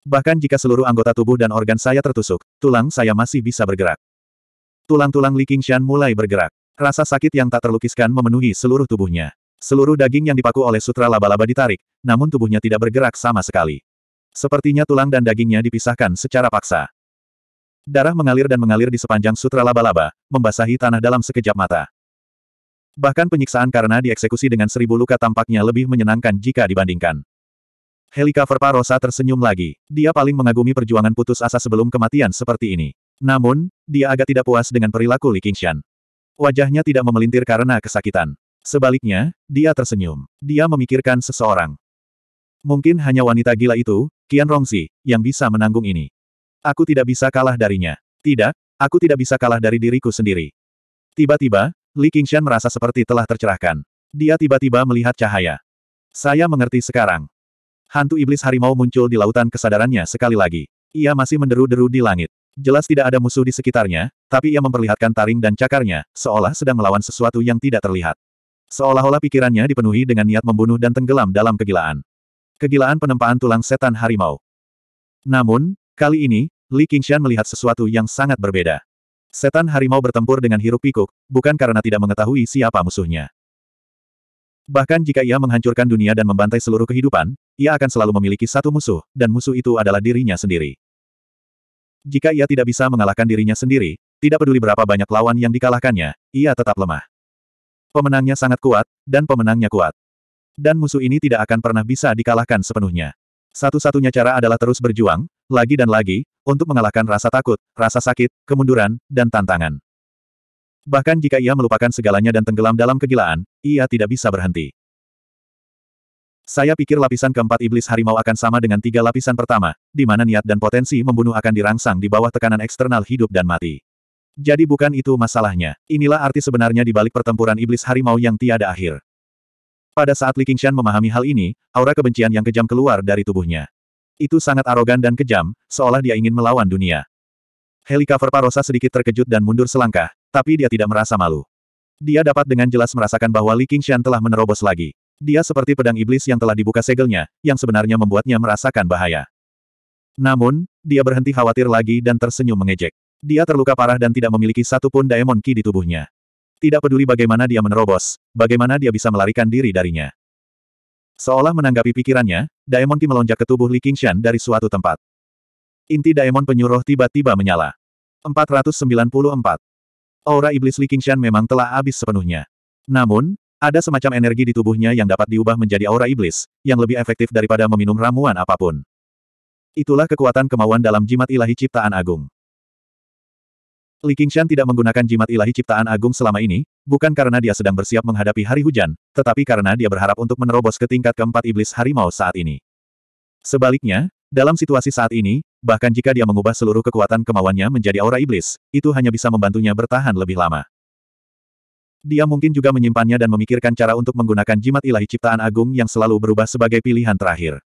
Bahkan jika seluruh anggota tubuh dan organ saya tertusuk, tulang saya masih bisa bergerak. Tulang-tulang Li Qingshan mulai bergerak. Rasa sakit yang tak terlukiskan memenuhi seluruh tubuhnya. Seluruh daging yang dipaku oleh sutra laba-laba ditarik, namun tubuhnya tidak bergerak sama sekali. Sepertinya tulang dan dagingnya dipisahkan secara paksa. Darah mengalir dan mengalir di sepanjang sutra laba-laba, membasahi tanah dalam sekejap mata. Bahkan penyiksaan karena dieksekusi dengan seribu luka tampaknya lebih menyenangkan jika dibandingkan. Helika Verparosa tersenyum lagi. Dia paling mengagumi perjuangan putus asa sebelum kematian seperti ini. Namun, dia agak tidak puas dengan perilaku Li Qingshan. Wajahnya tidak memelintir karena kesakitan. Sebaliknya, dia tersenyum. Dia memikirkan seseorang. Mungkin hanya wanita gila itu, Qian Rongzi, yang bisa menanggung ini. Aku tidak bisa kalah darinya. Tidak, aku tidak bisa kalah dari diriku sendiri. Tiba-tiba, Li Qingshan merasa seperti telah tercerahkan. Dia tiba-tiba melihat cahaya. Saya mengerti sekarang. Hantu iblis harimau muncul di lautan kesadarannya sekali lagi. Ia masih menderu-deru di langit. Jelas tidak ada musuh di sekitarnya, tapi ia memperlihatkan taring dan cakarnya, seolah sedang melawan sesuatu yang tidak terlihat. Seolah-olah pikirannya dipenuhi dengan niat membunuh dan tenggelam dalam kegilaan. Kegilaan penempaan tulang setan harimau. Namun, kali ini, Li Qingshan melihat sesuatu yang sangat berbeda. Setan harimau bertempur dengan hiruk pikuk, bukan karena tidak mengetahui siapa musuhnya. Bahkan jika ia menghancurkan dunia dan membantai seluruh kehidupan, ia akan selalu memiliki satu musuh, dan musuh itu adalah dirinya sendiri. Jika ia tidak bisa mengalahkan dirinya sendiri, tidak peduli berapa banyak lawan yang dikalahkannya, ia tetap lemah. Pemenangnya sangat kuat, dan pemenangnya kuat. Dan musuh ini tidak akan pernah bisa dikalahkan sepenuhnya. Satu-satunya cara adalah terus berjuang, lagi dan lagi, untuk mengalahkan rasa takut, rasa sakit, kemunduran, dan tantangan. Bahkan jika ia melupakan segalanya dan tenggelam dalam kegilaan, ia tidak bisa berhenti. Saya pikir lapisan keempat iblis harimau akan sama dengan tiga lapisan pertama, di mana niat dan potensi membunuh akan dirangsang di bawah tekanan eksternal hidup dan mati. Jadi bukan itu masalahnya. Inilah arti sebenarnya di balik pertempuran iblis harimau yang tiada akhir. Pada saat Li Qingshan memahami hal ini, aura kebencian yang kejam keluar dari tubuhnya. Itu sangat arogan dan kejam, seolah dia ingin melawan dunia. Helikopter Parosa sedikit terkejut dan mundur selangkah, tapi dia tidak merasa malu. Dia dapat dengan jelas merasakan bahwa Li Qingshan telah menerobos lagi. Dia seperti pedang iblis yang telah dibuka segelnya, yang sebenarnya membuatnya merasakan bahaya. Namun, dia berhenti khawatir lagi dan tersenyum mengejek. Dia terluka parah dan tidak memiliki satupun daemon ki di tubuhnya. Tidak peduli bagaimana dia menerobos, bagaimana dia bisa melarikan diri darinya. Seolah menanggapi pikirannya, Daemon Ki melonjak ke tubuh Li Qingshan dari suatu tempat. Inti Daemon penyuruh tiba-tiba menyala. 494. Aura iblis Li Qingshan memang telah habis sepenuhnya. Namun, ada semacam energi di tubuhnya yang dapat diubah menjadi aura iblis, yang lebih efektif daripada meminum ramuan apapun. Itulah kekuatan kemauan dalam jimat ilahi ciptaan agung. Li Qingshan tidak menggunakan jimat ilahi ciptaan agung selama ini, bukan karena dia sedang bersiap menghadapi hari hujan, tetapi karena dia berharap untuk menerobos ke tingkat keempat iblis harimau saat ini. Sebaliknya, dalam situasi saat ini, Bahkan jika dia mengubah seluruh kekuatan kemauannya menjadi aura iblis, itu hanya bisa membantunya bertahan lebih lama. Dia mungkin juga menyimpannya dan memikirkan cara untuk menggunakan jimat ilahi ciptaan agung yang selalu berubah sebagai pilihan terakhir.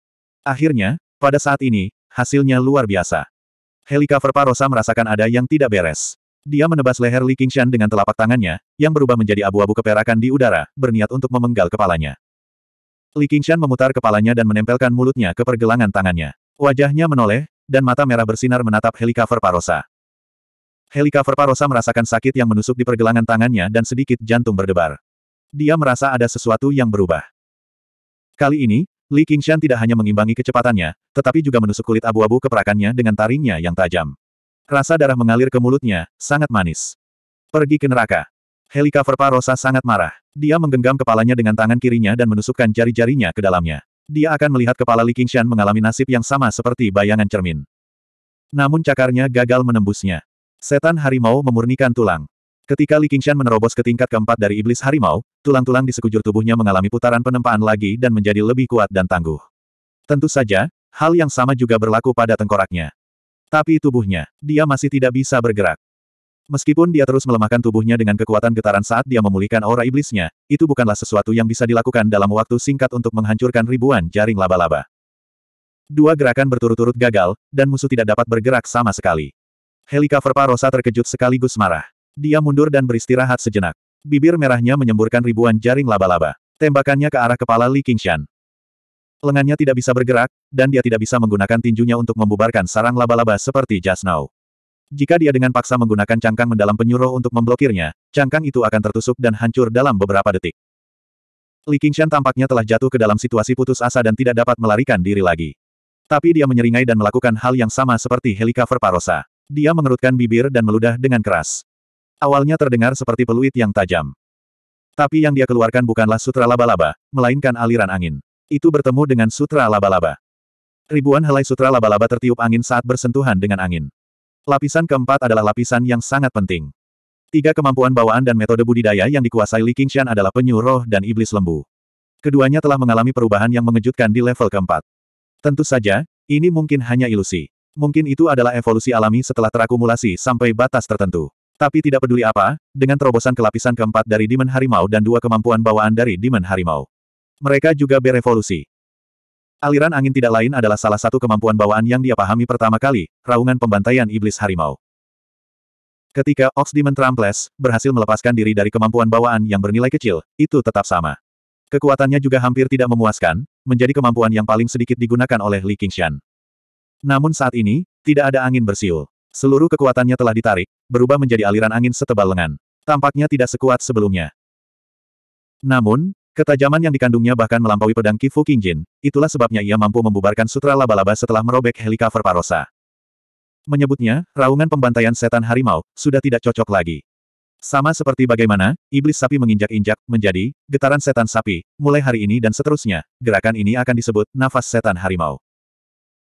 Akhirnya, pada saat ini, hasilnya luar biasa. Helikaver Parosa merasakan ada yang tidak beres. Dia menebas leher Li Qingshan dengan telapak tangannya, yang berubah menjadi abu-abu keperakan di udara, berniat untuk memenggal kepalanya. Li Qingshan memutar kepalanya dan menempelkan mulutnya ke pergelangan tangannya. Wajahnya menoleh, dan mata merah bersinar menatap Helikover Parosa. Helikover Parosa merasakan sakit yang menusuk di pergelangan tangannya dan sedikit jantung berdebar. Dia merasa ada sesuatu yang berubah. Kali ini, Li Qingshan tidak hanya mengimbangi kecepatannya, tetapi juga menusuk kulit abu-abu keperakannya dengan taringnya yang tajam. Rasa darah mengalir ke mulutnya, sangat manis. Pergi ke neraka. Helikover Parosa sangat marah. Dia menggenggam kepalanya dengan tangan kirinya dan menusukkan jari-jarinya ke dalamnya dia akan melihat kepala Li Qingshan mengalami nasib yang sama seperti bayangan cermin. Namun cakarnya gagal menembusnya. Setan harimau memurnikan tulang. Ketika Li Qingshan menerobos ke tingkat keempat dari iblis harimau, tulang-tulang di sekujur tubuhnya mengalami putaran penempaan lagi dan menjadi lebih kuat dan tangguh. Tentu saja, hal yang sama juga berlaku pada tengkoraknya. Tapi tubuhnya, dia masih tidak bisa bergerak. Meskipun dia terus melemahkan tubuhnya dengan kekuatan getaran saat dia memulihkan aura iblisnya, itu bukanlah sesuatu yang bisa dilakukan dalam waktu singkat untuk menghancurkan ribuan jaring laba-laba. Dua gerakan berturut-turut gagal, dan musuh tidak dapat bergerak sama sekali. Helikaver Parosa terkejut sekaligus marah. Dia mundur dan beristirahat sejenak. Bibir merahnya menyemburkan ribuan jaring laba-laba. Tembakannya ke arah kepala Li Qingshan. Lengannya tidak bisa bergerak, dan dia tidak bisa menggunakan tinjunya untuk membubarkan sarang laba-laba seperti just now. Jika dia dengan paksa menggunakan cangkang mendalam penyuruh untuk memblokirnya, cangkang itu akan tertusuk dan hancur dalam beberapa detik. Li Qingshan tampaknya telah jatuh ke dalam situasi putus asa dan tidak dapat melarikan diri lagi. Tapi dia menyeringai dan melakukan hal yang sama seperti helikover parosa. Dia mengerutkan bibir dan meludah dengan keras. Awalnya terdengar seperti peluit yang tajam. Tapi yang dia keluarkan bukanlah sutra laba-laba, melainkan aliran angin. Itu bertemu dengan sutra laba-laba. Ribuan helai sutra laba-laba tertiup angin saat bersentuhan dengan angin. Lapisan keempat adalah lapisan yang sangat penting. Tiga kemampuan bawaan dan metode budidaya yang dikuasai Li Qingshan adalah penyu roh dan iblis lembu. Keduanya telah mengalami perubahan yang mengejutkan di level keempat. Tentu saja, ini mungkin hanya ilusi. Mungkin itu adalah evolusi alami setelah terakumulasi sampai batas tertentu. Tapi tidak peduli apa, dengan terobosan ke lapisan keempat dari Demon Harimau dan dua kemampuan bawaan dari Demon Harimau. Mereka juga berevolusi. Aliran angin tidak lain adalah salah satu kemampuan bawaan yang dia pahami pertama kali, raungan pembantaian iblis harimau. Ketika Ox Demon Trampless berhasil melepaskan diri dari kemampuan bawaan yang bernilai kecil, itu tetap sama. Kekuatannya juga hampir tidak memuaskan, menjadi kemampuan yang paling sedikit digunakan oleh Li Qingshan. Namun saat ini, tidak ada angin bersiul. Seluruh kekuatannya telah ditarik, berubah menjadi aliran angin setebal lengan. Tampaknya tidak sekuat sebelumnya. Namun, Ketajaman yang dikandungnya bahkan melampaui pedang Kifu Kingjin, itulah sebabnya ia mampu membubarkan sutra laba-laba setelah merobek helikover Parosa. Menyebutnya, raungan pembantaian setan harimau, sudah tidak cocok lagi. Sama seperti bagaimana, iblis sapi menginjak-injak, menjadi, getaran setan sapi, mulai hari ini dan seterusnya, gerakan ini akan disebut nafas setan harimau.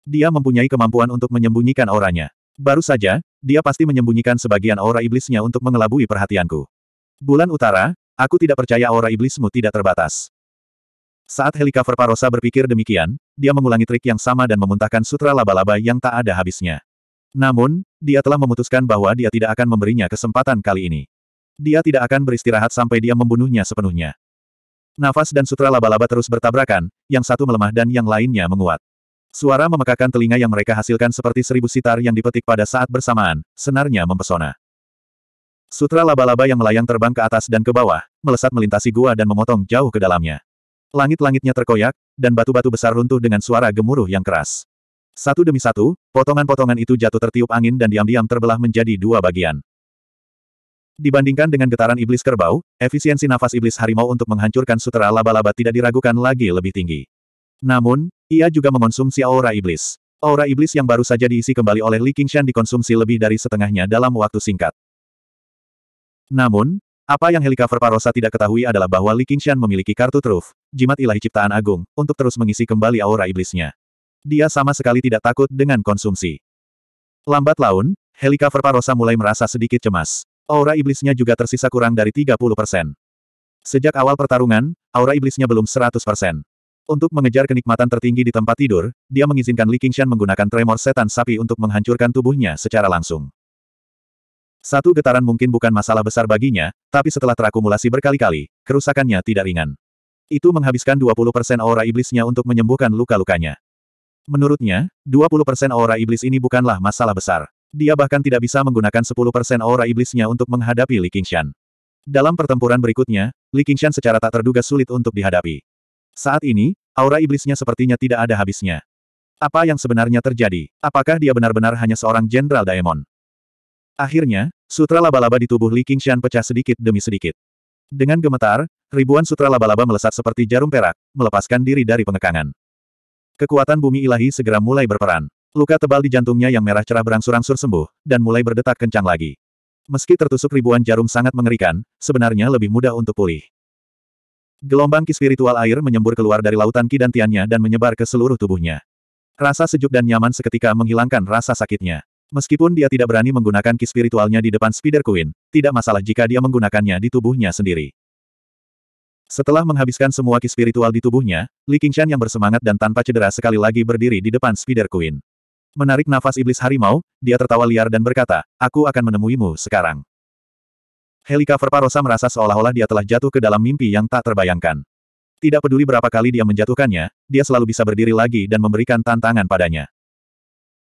Dia mempunyai kemampuan untuk menyembunyikan auranya. Baru saja, dia pasti menyembunyikan sebagian aura iblisnya untuk mengelabui perhatianku. Bulan utara, Aku tidak percaya aura iblismu tidak terbatas. Saat Helikopter Parosa berpikir demikian, dia mengulangi trik yang sama dan memuntahkan sutra laba-laba yang tak ada habisnya. Namun, dia telah memutuskan bahwa dia tidak akan memberinya kesempatan kali ini. Dia tidak akan beristirahat sampai dia membunuhnya sepenuhnya. Nafas dan sutra laba-laba terus bertabrakan, yang satu melemah dan yang lainnya menguat. Suara memekakan telinga yang mereka hasilkan seperti seribu sitar yang dipetik pada saat bersamaan, senarnya mempesona. Sutra laba-laba yang melayang terbang ke atas dan ke bawah, melesat melintasi gua dan memotong jauh ke dalamnya. Langit-langitnya terkoyak, dan batu-batu besar runtuh dengan suara gemuruh yang keras. Satu demi satu, potongan-potongan itu jatuh tertiup angin dan diam-diam terbelah menjadi dua bagian. Dibandingkan dengan getaran iblis kerbau, efisiensi nafas iblis harimau untuk menghancurkan sutera laba-laba tidak diragukan lagi lebih tinggi. Namun, ia juga mengonsumsi aura iblis. Aura iblis yang baru saja diisi kembali oleh Li Qingshan dikonsumsi lebih dari setengahnya dalam waktu singkat. Namun, apa yang Helikover Parosa tidak ketahui adalah bahwa Li Qingshan memiliki kartu truf, jimat ilahi ciptaan agung, untuk terus mengisi kembali aura iblisnya. Dia sama sekali tidak takut dengan konsumsi. Lambat laun, Helikover Parosa mulai merasa sedikit cemas. Aura iblisnya juga tersisa kurang dari 30 persen. Sejak awal pertarungan, aura iblisnya belum 100 persen. Untuk mengejar kenikmatan tertinggi di tempat tidur, dia mengizinkan Li Qingshan menggunakan tremor setan sapi untuk menghancurkan tubuhnya secara langsung. Satu getaran mungkin bukan masalah besar baginya, tapi setelah terakumulasi berkali-kali, kerusakannya tidak ringan. Itu menghabiskan 20% aura iblisnya untuk menyembuhkan luka-lukanya. Menurutnya, 20% aura iblis ini bukanlah masalah besar. Dia bahkan tidak bisa menggunakan 10% aura iblisnya untuk menghadapi Li Qingshan. Dalam pertempuran berikutnya, Li Qingshan secara tak terduga sulit untuk dihadapi. Saat ini, aura iblisnya sepertinya tidak ada habisnya. Apa yang sebenarnya terjadi? Apakah dia benar-benar hanya seorang jenderal Daemon? Akhirnya, sutra laba-laba di tubuh Li Qingshan pecah sedikit demi sedikit. Dengan gemetar, ribuan sutra laba-laba melesat seperti jarum perak, melepaskan diri dari pengekangan. Kekuatan bumi ilahi segera mulai berperan. Luka tebal di jantungnya yang merah cerah berangsur-angsur sembuh, dan mulai berdetak kencang lagi. Meski tertusuk ribuan jarum sangat mengerikan, sebenarnya lebih mudah untuk pulih. Gelombang ki spiritual air menyembur keluar dari lautan ki dan tiannya dan menyebar ke seluruh tubuhnya. Rasa sejuk dan nyaman seketika menghilangkan rasa sakitnya. Meskipun dia tidak berani menggunakan ki spiritualnya di depan Spider Queen, tidak masalah jika dia menggunakannya di tubuhnya sendiri. Setelah menghabiskan semua ki spiritual di tubuhnya, Li Qingshan yang bersemangat dan tanpa cedera sekali lagi berdiri di depan Spider Queen. Menarik nafas iblis harimau, dia tertawa liar dan berkata, aku akan menemuimu sekarang. Helika Verparosa merasa seolah-olah dia telah jatuh ke dalam mimpi yang tak terbayangkan. Tidak peduli berapa kali dia menjatuhkannya, dia selalu bisa berdiri lagi dan memberikan tantangan padanya.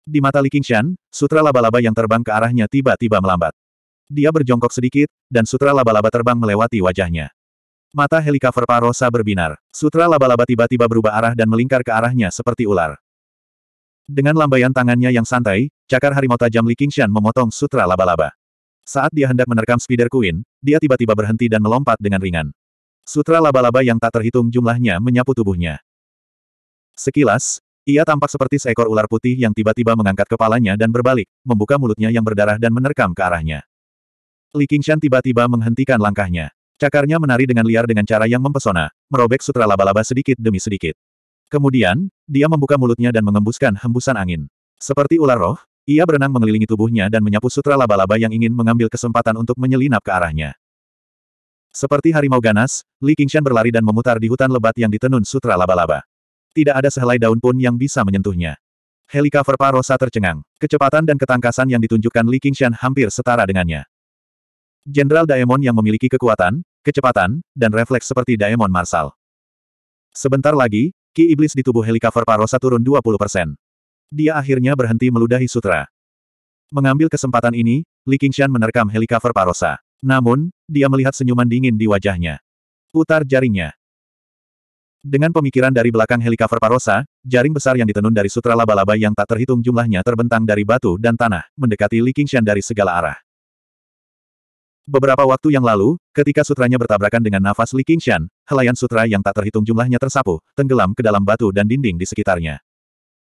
Di mata Li Qingshan, sutra laba-laba yang terbang ke arahnya tiba-tiba melambat. Dia berjongkok sedikit, dan sutra laba-laba terbang melewati wajahnya. Mata helikopter Parosa berbinar. Sutra laba-laba tiba-tiba berubah arah dan melingkar ke arahnya seperti ular. Dengan lambaian tangannya yang santai, cakar harimau tajam Li Qingshan memotong sutra laba-laba. Saat dia hendak menerkam Spider Queen, dia tiba-tiba berhenti dan melompat dengan ringan. Sutra laba-laba yang tak terhitung jumlahnya menyapu tubuhnya. Sekilas, ia tampak seperti seekor ular putih yang tiba-tiba mengangkat kepalanya dan berbalik, membuka mulutnya yang berdarah dan menerkam ke arahnya. Li Qingshan tiba-tiba menghentikan langkahnya. Cakarnya menari dengan liar dengan cara yang mempesona, merobek sutra laba-laba sedikit demi sedikit. Kemudian, dia membuka mulutnya dan mengembuskan hembusan angin. Seperti ular roh, ia berenang mengelilingi tubuhnya dan menyapu sutra laba-laba yang ingin mengambil kesempatan untuk menyelinap ke arahnya. Seperti harimau ganas, Li Qingshan berlari dan memutar di hutan lebat yang ditenun sutra laba-laba tidak ada sehelai daun pun yang bisa menyentuhnya. Helikover Parosa tercengang. Kecepatan dan ketangkasan yang ditunjukkan Li Qingshan hampir setara dengannya. Jenderal Daemon yang memiliki kekuatan, kecepatan, dan refleks seperti Daemon Marsal. Sebentar lagi, ki iblis di tubuh Helikover Parosa turun 20%. Dia akhirnya berhenti meludahi sutra. Mengambil kesempatan ini, Li Qingshan menerkam Helikover Parosa. Namun, dia melihat senyuman dingin di wajahnya. Putar jaringnya. Dengan pemikiran dari belakang helikopter Parosa, jaring besar yang ditenun dari sutra laba-laba yang tak terhitung jumlahnya terbentang dari batu dan tanah, mendekati Li Qingshan dari segala arah. Beberapa waktu yang lalu, ketika sutranya bertabrakan dengan nafas Li Qingshan, helaian sutra yang tak terhitung jumlahnya tersapu, tenggelam ke dalam batu dan dinding di sekitarnya.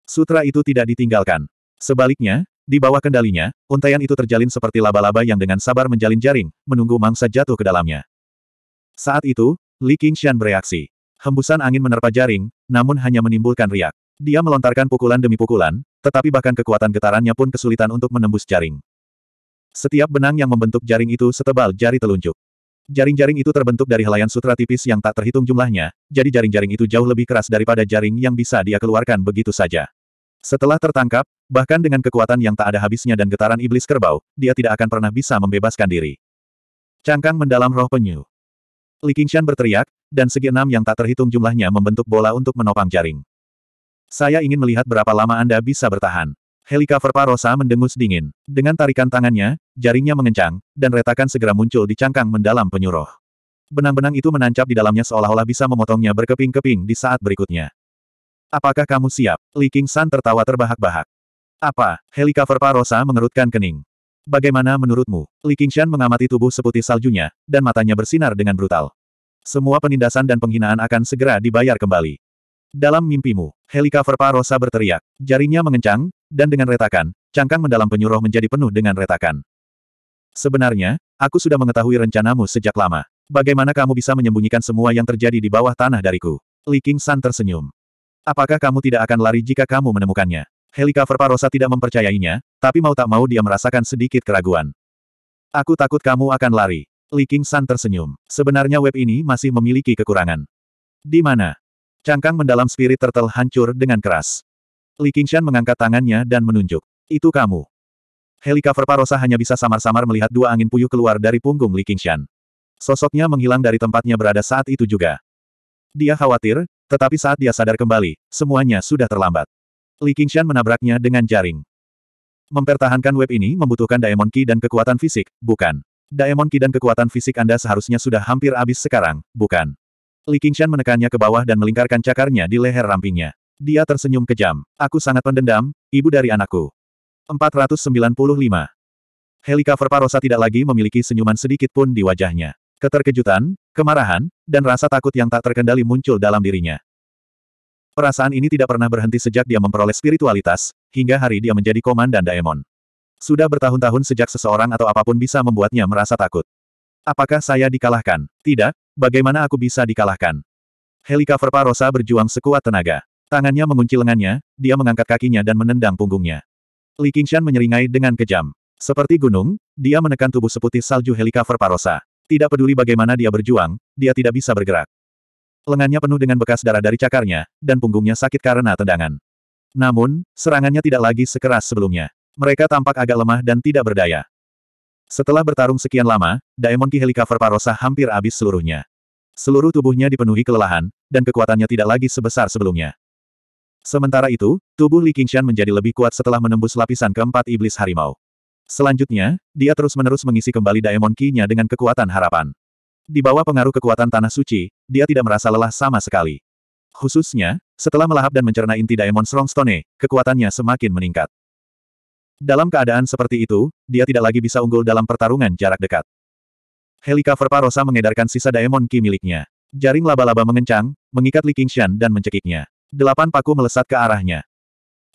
Sutra itu tidak ditinggalkan. Sebaliknya, di bawah kendalinya, untayan itu terjalin seperti laba-laba yang dengan sabar menjalin jaring, menunggu mangsa jatuh ke dalamnya. Saat itu, Li Qingshan bereaksi. Hembusan angin menerpa jaring, namun hanya menimbulkan riak. Dia melontarkan pukulan demi pukulan, tetapi bahkan kekuatan getarannya pun kesulitan untuk menembus jaring. Setiap benang yang membentuk jaring itu setebal jari telunjuk. Jaring-jaring itu terbentuk dari helaian sutra tipis yang tak terhitung jumlahnya, jadi jaring-jaring itu jauh lebih keras daripada jaring yang bisa dia keluarkan begitu saja. Setelah tertangkap, bahkan dengan kekuatan yang tak ada habisnya dan getaran iblis kerbau, dia tidak akan pernah bisa membebaskan diri. Cangkang mendalam roh penyu. Li Qingshan berteriak, dan segi enam yang tak terhitung jumlahnya membentuk bola untuk menopang jaring. Saya ingin melihat berapa lama Anda bisa bertahan. Helika Parosa mendengus dingin. Dengan tarikan tangannya, jaringnya mengencang, dan retakan segera muncul di cangkang mendalam penyuruh. Benang-benang itu menancap di dalamnya seolah-olah bisa memotongnya berkeping-keping di saat berikutnya. Apakah kamu siap? Li King San tertawa terbahak-bahak. Apa? Helika Parosa mengerutkan kening. Bagaimana menurutmu? Li Qingshan mengamati tubuh seputih saljunya, dan matanya bersinar dengan brutal. Semua penindasan dan penghinaan akan segera dibayar kembali. Dalam mimpimu, Helika Rosa berteriak. Jarinya mengencang, dan dengan retakan, cangkang mendalam penyuruh menjadi penuh dengan retakan. Sebenarnya, aku sudah mengetahui rencanamu sejak lama. Bagaimana kamu bisa menyembunyikan semua yang terjadi di bawah tanah dariku? Li King San tersenyum. Apakah kamu tidak akan lari jika kamu menemukannya? Helika Rosa tidak mempercayainya, tapi mau tak mau dia merasakan sedikit keraguan. Aku takut kamu akan lari. Li San tersenyum. Sebenarnya web ini masih memiliki kekurangan. Di mana? Cangkang mendalam spirit turtle hancur dengan keras. Li Qingshan mengangkat tangannya dan menunjuk. Itu kamu. Helikopter Parosa hanya bisa samar-samar melihat dua angin puyuh keluar dari punggung Li Qingshan. Sosoknya menghilang dari tempatnya berada saat itu juga. Dia khawatir, tetapi saat dia sadar kembali, semuanya sudah terlambat. Li Qingshan menabraknya dengan jaring. Mempertahankan web ini membutuhkan Diamond Key dan kekuatan fisik, bukan? Daemon Ki dan kekuatan fisik Anda seharusnya sudah hampir habis sekarang, bukan? Li Qingshan menekannya ke bawah dan melingkarkan cakarnya di leher rampingnya. Dia tersenyum kejam. Aku sangat pendendam, ibu dari anakku. 495. Helikopter Parosa tidak lagi memiliki senyuman sedikit pun di wajahnya. Keterkejutan, kemarahan, dan rasa takut yang tak terkendali muncul dalam dirinya. Perasaan ini tidak pernah berhenti sejak dia memperoleh spiritualitas, hingga hari dia menjadi komandan Daemon. Sudah bertahun-tahun sejak seseorang atau apapun bisa membuatnya merasa takut. Apakah saya dikalahkan? Tidak, bagaimana aku bisa dikalahkan? Helikover Parosa berjuang sekuat tenaga. Tangannya mengunci lengannya, dia mengangkat kakinya dan menendang punggungnya. Li Qingshan menyeringai dengan kejam. Seperti gunung, dia menekan tubuh seputih salju Helikover Parosa. Tidak peduli bagaimana dia berjuang, dia tidak bisa bergerak. Lengannya penuh dengan bekas darah dari cakarnya, dan punggungnya sakit karena tendangan. Namun, serangannya tidak lagi sekeras sebelumnya. Mereka tampak agak lemah dan tidak berdaya. Setelah bertarung sekian lama, Daemon Ki Helicover Parosa hampir habis seluruhnya. Seluruh tubuhnya dipenuhi kelelahan, dan kekuatannya tidak lagi sebesar sebelumnya. Sementara itu, tubuh Li Qingshan menjadi lebih kuat setelah menembus lapisan keempat iblis harimau. Selanjutnya, dia terus-menerus mengisi kembali Daemon Ki-nya dengan kekuatan harapan. Di bawah pengaruh kekuatan Tanah Suci, dia tidak merasa lelah sama sekali. Khususnya, setelah melahap dan mencerna inti Daemon Strongstone, kekuatannya semakin meningkat. Dalam keadaan seperti itu, dia tidak lagi bisa unggul dalam pertarungan jarak dekat. Helikover Parosa mengedarkan sisa Daemon Ki miliknya. Jaring laba-laba mengencang, mengikat Li Qingshan dan mencekiknya. Delapan paku melesat ke arahnya.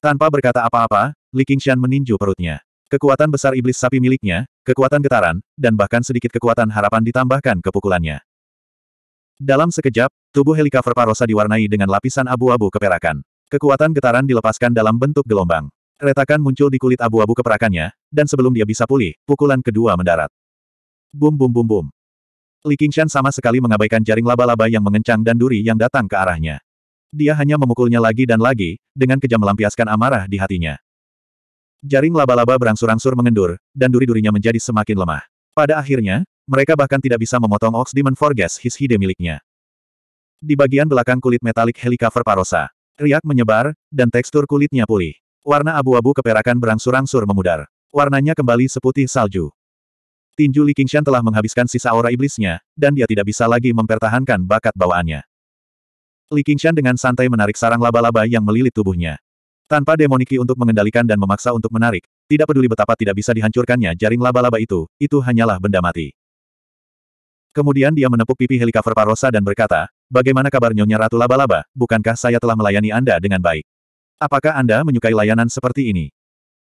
Tanpa berkata apa-apa, Li Qingshan meninju perutnya. Kekuatan besar iblis sapi miliknya, kekuatan getaran, dan bahkan sedikit kekuatan harapan ditambahkan ke pukulannya. Dalam sekejap, tubuh Helikover Parosa diwarnai dengan lapisan abu-abu keperakan. Kekuatan getaran dilepaskan dalam bentuk gelombang. Retakan muncul di kulit abu-abu keperakannya, dan sebelum dia bisa pulih, pukulan kedua mendarat. Bum bum bum bum. Li Qingshan sama sekali mengabaikan jaring laba-laba yang mengencang dan duri yang datang ke arahnya. Dia hanya memukulnya lagi dan lagi, dengan kejam melampiaskan amarah di hatinya. Jaring laba-laba berangsur-angsur mengendur, dan duri-durinya menjadi semakin lemah. Pada akhirnya, mereka bahkan tidak bisa memotong Ox Demon Forges his hide miliknya. Di bagian belakang kulit metalik helicover parosa, riak menyebar, dan tekstur kulitnya pulih. Warna abu-abu keperakan berangsur-angsur memudar. Warnanya kembali seputih salju. Tinju Li Qingshan telah menghabiskan sisa aura iblisnya, dan dia tidak bisa lagi mempertahankan bakat bawaannya. Li Qingshan dengan santai menarik sarang laba-laba yang melilit tubuhnya. Tanpa demoniki untuk mengendalikan dan memaksa untuk menarik, tidak peduli betapa tidak bisa dihancurkannya jaring laba-laba itu, itu hanyalah benda mati. Kemudian dia menepuk pipi helikopter Parosa dan berkata, Bagaimana kabar Nyonya Ratu Laba-Laba, bukankah saya telah melayani Anda dengan baik? Apakah Anda menyukai layanan seperti ini?